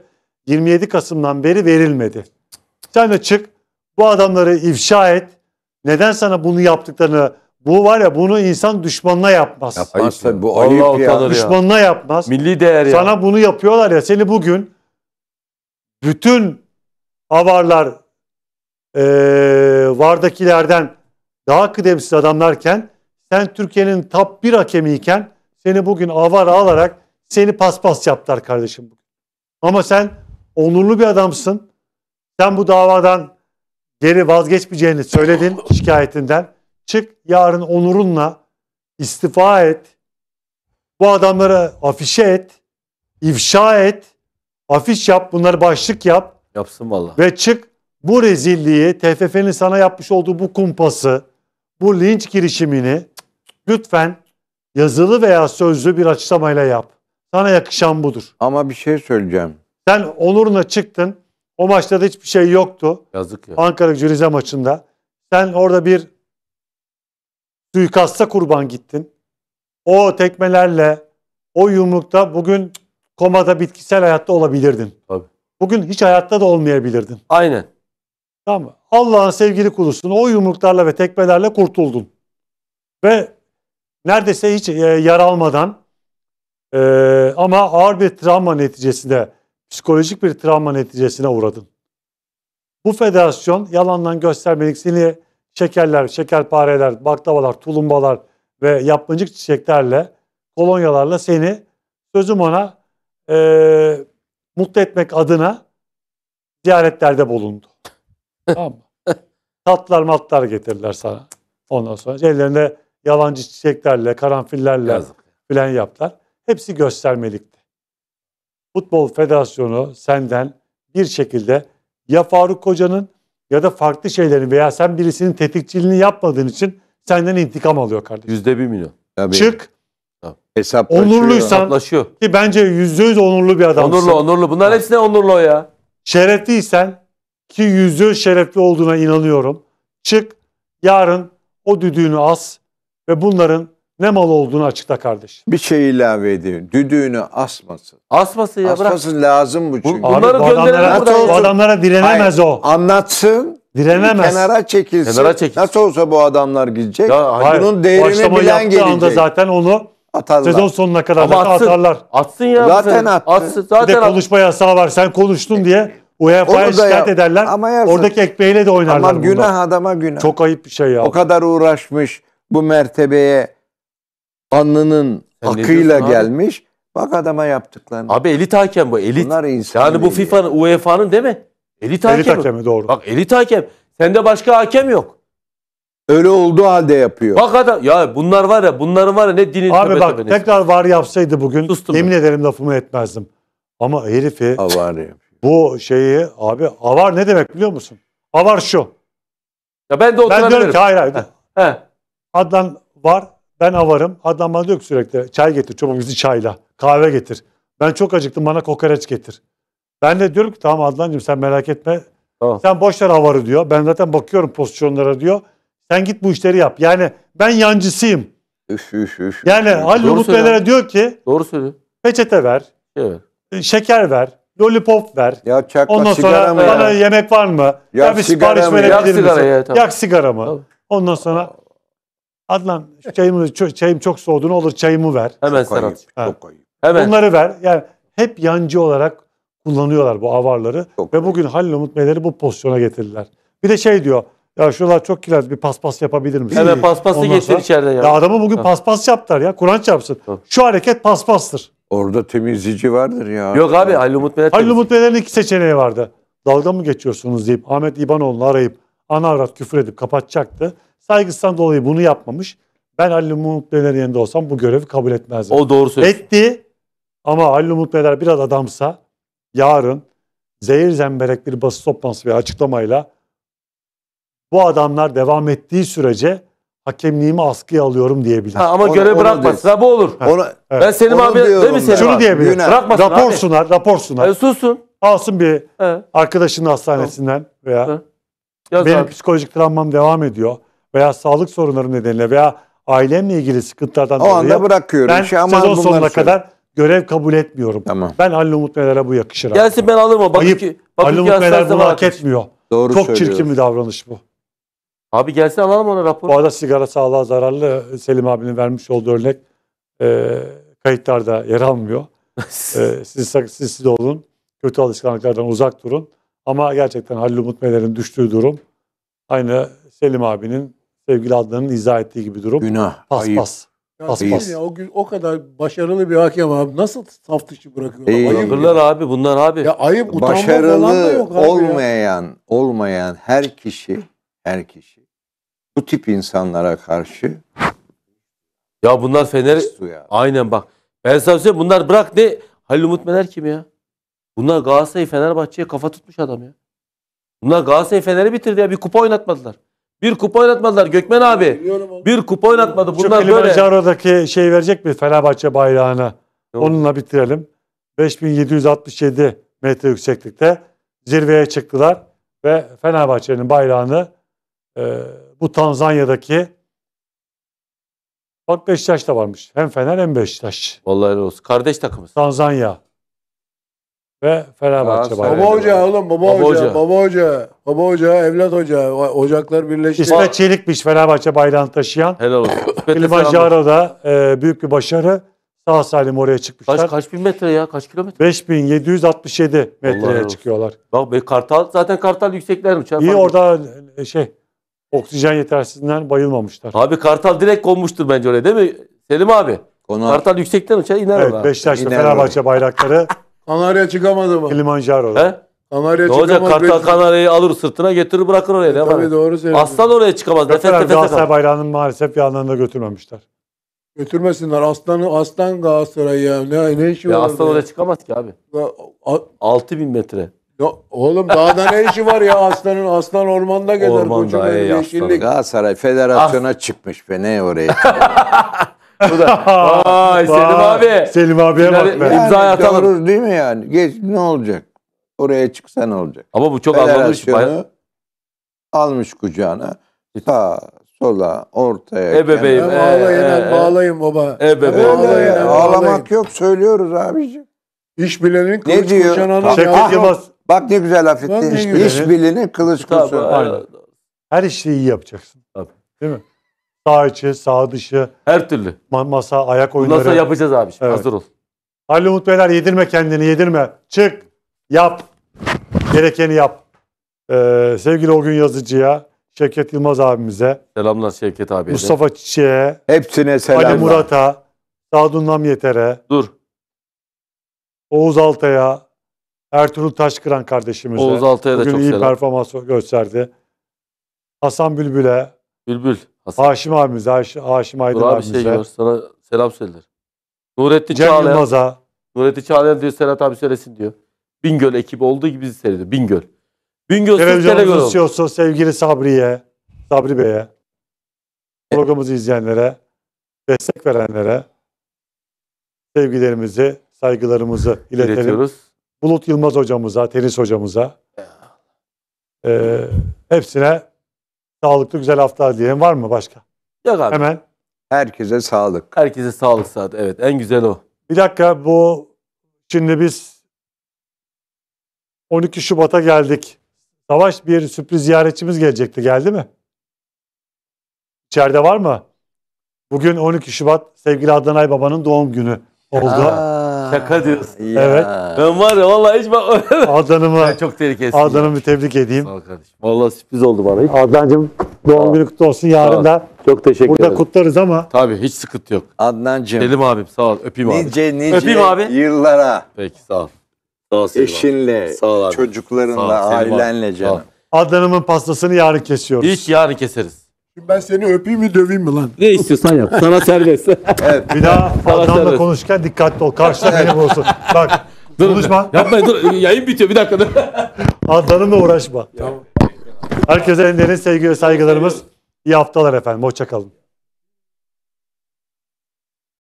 A: 27 Kasım'dan beri verilmedi. Sen de çık bu adamları ifşa et. Neden sana bunu yaptıklarını bu var ya bunu insan düşmanına yapmaz. Yapmaz tabii bu ayıp ya. ya. Düşmanına yapmaz. Milli değer ya. Sana bunu yapıyorlar ya seni bugün bütün avarlar e, vardakilerden daha kıdemsiz adamlarken sen Türkiye'nin top bir hakemiyken seni bugün avara alarak seni paspas yaptılar kardeşim. Ama sen onurlu bir adamsın. Sen bu davadan geri vazgeçmeyeceğini söyledin (laughs) şikayetinden. Çık yarın onurunla istifa et. Bu adamları afişe et. ifşa et. Afiş yap. Bunları başlık yap. Yapsın valla. Ve çık bu rezilliği TFF'nin sana yapmış olduğu bu kumpası bu linç girişimini lütfen yazılı veya sözlü bir açıklamayla yap. Sana yakışan budur. Ama bir şey söyleyeceğim. Sen onuruna çıktın. O maçta da hiçbir şey yoktu. Yazık ya. Ankara Rize maçında. Sen orada bir suikasta kurban gittin. O tekmelerle, o yumrukta bugün komada bitkisel hayatta olabilirdin. Tabii. Bugün hiç hayatta da olmayabilirdin. Aynen. Tamam mı? Allah'ın sevgili kulusun. O yumruklarla ve tekmelerle kurtuldun. Ve neredeyse hiç e, yer almadan e, ama ağır bir travma neticesinde, psikolojik bir travma neticesine uğradın. Bu federasyon yalandan göstermelik seni şekerler, şekerpareler, baklavalar, tulumbalar ve yapmacık çiçeklerle, kolonyalarla seni sözüm ona e, mutlu etmek adına ziyaretlerde bulundu. Tamam mı? (laughs) Tatlar matlar getirdiler sana. Ondan sonra ellerinde yalancı çiçeklerle, karanfillerle Yazık. filan yaptılar. Hepsi göstermelikti. Futbol Federasyonu senden bir şekilde ya Faruk Koca'nın ya da farklı şeylerin veya sen birisinin tetikçiliğini yapmadığın için senden intikam alıyor kardeşim. Yüzde bir milyon. Tabii. Çık. Hesaplaşıyor. Onurluysan hesaplaşıyor. ki bence yüzde yüz onurlu bir adamsın. Onurlu onurlu. Bunlar hepsi ne onurlu o ya. Şerefliysen ki yüzü şerefli olduğuna inanıyorum. Çık yarın o düdüğünü as ve bunların ne mal olduğunu açıkla kardeşim.
D: Bir şey ilave edeyim. Düdüğünü asmasın. Asmasın ya bırak. Asması lazım bu çünkü. Abi, Bunları bu adamlara, buradan. bu adamlara direnemez Hayır, o.
A: Anlatsın.
D: Direnemez. Kenara çekilsin. Kenara çekilsin. Nasıl olsa bu adamlar gidecek. Ya, hayır, Bunun değerini bilen gelecek. anda zaten
A: onu atarlar. sezon sonuna kadar atsın, atarlar. Atsın ya. Zaten attı. Atsın, zaten bir de konuşma yasağı var. Sen konuştun diye UEFA'ya şikayet ederler. Ama yersin. Oradaki ekmeğiyle
D: de oynarlar. Ama günah bundan. adama günah. Çok ayıp bir şey ya. O kadar uğraşmış bu mertebeye Anının Sen akıyla gelmiş. Bak adama yaptıklarını. Abi
C: elit hakem bu elit. Bunlar insan yani bu FIFA'nın UEFA'nın değil mi? Elit hakem. Elit hakemi doğru. Bak elit hakem. Sende başka hakem yok.
D: Öyle olduğu halde yapıyor.
C: Bak adam ya bunlar var ya bunların var ya ne dinin Abi bak
A: tekrar var yapsaydı bugün Sustum yemin ben. ederim lafımı etmezdim. Ama herifi. Avariyim bu şeyi abi avar ne demek biliyor musun? Avar şu. Ya ben de Ben diyorum ki hayır hayır. He. Adnan var ben avarım. Adnan bana diyor ki sürekli çay getir çobam bizi çayla. Kahve getir. Ben çok acıktım bana kokoreç getir. Ben de diyorum ki tamam Adnancığım sen merak etme. Tamam. Sen boş ver avarı diyor. Ben zaten bakıyorum pozisyonlara diyor. Sen git bu işleri yap. Yani ben yancısıyım. Üf üf üf. Yani Ali Doğru Umut diyor ki Doğru söylüyor. peçete ver, Evet. şeker ver, Lollipop ver. Ya çakma Ondan sonra sigara mı bana ya? yemek var mı? Ya, bir sigara sipariş mı? Yak verebilir misin? sigarayı, evet, tamam. Yak sigara mı? Tamam. Ondan sonra Adnan çayımı, çayım çok soğudu ne olur çayımı ver. Hemen Çok ayıp, Çok ayıp. Hemen. Bunları ver. Yani hep yancı olarak kullanıyorlar bu avarları. Çok Ve bugün Halil Umut Beyleri bu pozisyona getirdiler. Bir de şey diyor. Ya şuralar çok kiraz bir paspas yapabilir misin? Hemen paspası getir sonra- içeriden ya. Ya adamı bugün paspas yaptılar ya. Kur'an çarpsın. Ha. Şu hareket paspastır. Orada temizici vardır ya. Yok abi Halil Umut Meler Halil Umut Meler'in iki seçeneği vardı. Dalga mı geçiyorsunuz deyip Ahmet İbanoğlu'nu arayıp ana avrat küfür edip kapatacaktı. Saygısından dolayı bunu yapmamış. Ben Halil Umut Meler'in yerinde olsam bu görevi kabul etmezdim. O doğru söylüyor. Etti ama Halil Umut Meler biraz adamsa yarın zehir zemberek bir basın toplantısı ve açıklamayla bu adamlar devam ettiği sürece hakemliğimi askıya alıyorum diyebilir. Ha, ama ona, görev bırakmasa bu olur. Ona, evet. Ben senin abi değil mi senin? Şunu diyebilir. Bırakmasın rapor abi. sunar, rapor sunar. E, susun. Alsın bir evet. arkadaşının hastanesinden veya Yaz benim abi. psikolojik travmam devam ediyor veya sağlık sorunları nedeniyle veya ailemle ilgili sıkıntılardan dolayı. O anda bırakıyorum. Ben şey, ama sezon sonuna söyle. kadar görev kabul etmiyorum. Tamam. Ben Halil Umut Meler'e bu yakışır. Gelsin abi. ben alırım o. Bakın Ayıp. Ki, bakın Halil Umut Meler bunu hak etmiyor. Doğru Çok çirkin bir davranış bu. Abi gelsin alalım ona rapor. Bu arada sigara sağlığa zararlı Selim abinin vermiş olduğu örnek e, kayıtlarda yer almıyor. (laughs) e, siz, siz, olun. Kötü alışkanlıklardan uzak durun. Ama gerçekten Halil Umut Meler'in düştüğü durum aynı Selim abinin sevgili adlarının izah ettiği gibi durum. Günah, pas, ayıp. Pas. Ya Pas, pas.
B: ya, o gün o kadar başarılı bir hakem abi nasıl saf dışı bırakıyorlar? Değil.
D: Ayıp abi bunlar abi. Ya ayıp utanma falan da Başarılı yok abi ya. olmayan, olmayan her kişi her kişi bu tip insanlara karşı
C: ya bunlar fener aynen bak ben sana söyleyeyim bunlar bırak ne Halil Umut Meler kim ya? Bunlar Galatasaray Fenerbahçe'ye kafa tutmuş adam ya. Bunlar Galatasaray Fener'i bitirdi ya bir kupa oynatmadılar. Bir kupa oynatmadılar Gökmen abi. Bir kupa oynatmadı. Bunlar Şu
A: Kilimanjaro'daki şey verecek mi Fenerbahçe bayrağına? Yok. Onunla bitirelim. 5767 metre yükseklikte zirveye çıktılar ve Fenerbahçe'nin bayrağını e, bu Tanzanya'daki bak Beşiktaş da varmış. Hem Fener hem Beşiktaş. Vallahi helal olsun. Kardeş takımız. Tanzanya ve Fenerbahçe bayrağı. Baba hoca
B: oğlum baba, baba hoca, hoca baba hoca baba hoca evlat hoca ocaklar birleşti. İsmet
A: Çelik'miş Fenerbahçe bayrağını taşıyan. Helal olsun. Kilimanjaro'da (clears throat) e, büyük bir başarı. Sağ salim oraya çıkmışlar. Kaç,
C: kaç bin metre ya? Kaç
A: kilometre? 5767 metreye çıkıyorlar. Bak be, Kartal zaten Kartal yüksekler uçar. İyi orada e, şey Oksijen yetersizliğinden bayılmamışlar. Abi Kartal direkt konmuştur bence
C: oraya, değil mi Selim abi? Konu... Kartal
A: yüksekten uçar iner evet, abi. Beşiktaş'ta İner Fenerbahçe bayrakları (laughs) Kanarya çıkamadı mı? Kilimanjaro'da. He? Kanarya ne olacak? çıkamaz. Kartal
C: Kanarya'yı alır sırtına getirir bırakır oraya. E, tabii doğru söylüyorsun. Aslan oraya çıkamaz. Nefes nefese Galatasaray
A: bayrağını maalesef yanlarında götürmemişler.
B: Götürmesinler. Aslan, aslan Galatasaray ya. Ne, ne işi ya var? Aslan oraya
C: çıkamaz ki abi. Ya,
D: a- 6000 metre. No, oğlum
B: da ne işi var ya aslanın? Aslan ormanda gezer.
D: Ormanda ey yeşillik. Galatasaray federasyona ah. çıkmış be ne oraya. (laughs) Bu da. Vay Selim abi. Selim abiye bak be. İmza atalım. Olur değil mi yani? Geç, ne olacak? Oraya çıksa ne olacak? Ama bu çok anlamlı bir şey. almış kucağına. Ta sola, ortaya. Ebeveyn. kenara. E, bağlayın, Ee, bağlayın baba. E, ebeveyn. Ağlamak yok söylüyoruz abiciğim. İş
A: bilenin kılıç diyor? kuşananın Yılmaz
D: Bak ne güzel laf ettin. Ne İş bilini kılıç kursu.
A: Her işi iyi yapacaksın. Tabii. Değil mi? Sağ içi, sağ dışı. Her türlü. masa, ayak oyunları. Nasıl yapacağız abi. Evet. Hazır ol. Halil Umut Beyler yedirme kendini yedirme. Çık. Yap. Gerekeni yap. Ee, sevgili Ogün Yazıcı'ya, Şevket Yılmaz abimize.
C: Selamlar Şevket abi. Mustafa
A: Çiçek'e. Hepsine selamlar. Ali Murat'a. Sadun yetere. Dur. Oğuz Altay'a. Ertuğrul Taşkıran kardeşimize Oğuz Altay'a da bugün çok iyi selam. performans gösterdi. Hasan Bülbül'e, Bülbül. Hasan. Haşim abimize, Haş- Haşim Aydın Dur abi şey abimize,
C: Sana selam söyler. Nurettin Cem Çağlayan. Yılmaz'a, Nurettin Çağlayan diyor Serhat abi söylesin diyor. Bingöl ekibi olduğu gibi bizi seyrediyor. Bingöl. Bingöl sırf Telegöl
A: sevgili Sabri'ye, Sabri Bey'e, programımızı izleyenlere, destek verenlere sevgilerimizi, saygılarımızı iletelim. İletiyoruz. Bulut Yılmaz hocamıza, tenis hocamıza e, hepsine sağlıklı güzel haftalar diyelim. Var mı başka? Yok abi. Hemen. Herkese sağlık. Herkese sağlık saat. Evet en güzel o. Bir dakika bu şimdi biz 12 Şubat'a geldik. Savaş bir sürpriz ziyaretçimiz gelecekti. Geldi mi? İçeride var mı? Bugün 12 Şubat sevgili Adnan Ay babanın doğum günü oldu. Aa.
C: Şaka diyorsun. Ya. Evet. Ben var ya vallahi hiç bak. (laughs) Adnan'ıma, Sen çok tehlikelisin. Adnan'ımı tebrik edeyim. Sağ ol kardeşim. Vallahi
A: sürpriz oldu bana. Hiç- Adnan'cığım doğum günü kutlu olsun. Yarın da Çok teşekkür burada ederim. kutlarız ama
C: Tabii hiç sıkıntı yok. Adnancığım. Selim abim sağ ol. Öpeyim abi. Nice nice Öpeyim abi.
A: yıllara
C: Peki sağ ol.
D: Sağ ol Selim eşinle, Sağ ol abi.
A: Sağ ol, ailenle canım. Adnan'ımın pastasını yarın kesiyoruz. Hiç yarın keseriz. Şimdi ben seni öpeyim mi döveyim mi lan? Ne istiyorsan yap. Sana serbest. (laughs) evet, bir daha Sana adamla serbest. konuşurken dikkatli ol. Karşıda beni olsun. Bak konuşma. Yapma dur. Yayın bitiyor bir dakika. dur. (laughs) Adnan'ınla uğraşma. Herkese en derin sevgi ve saygılarımız. İyi haftalar efendim. Hoşçakalın.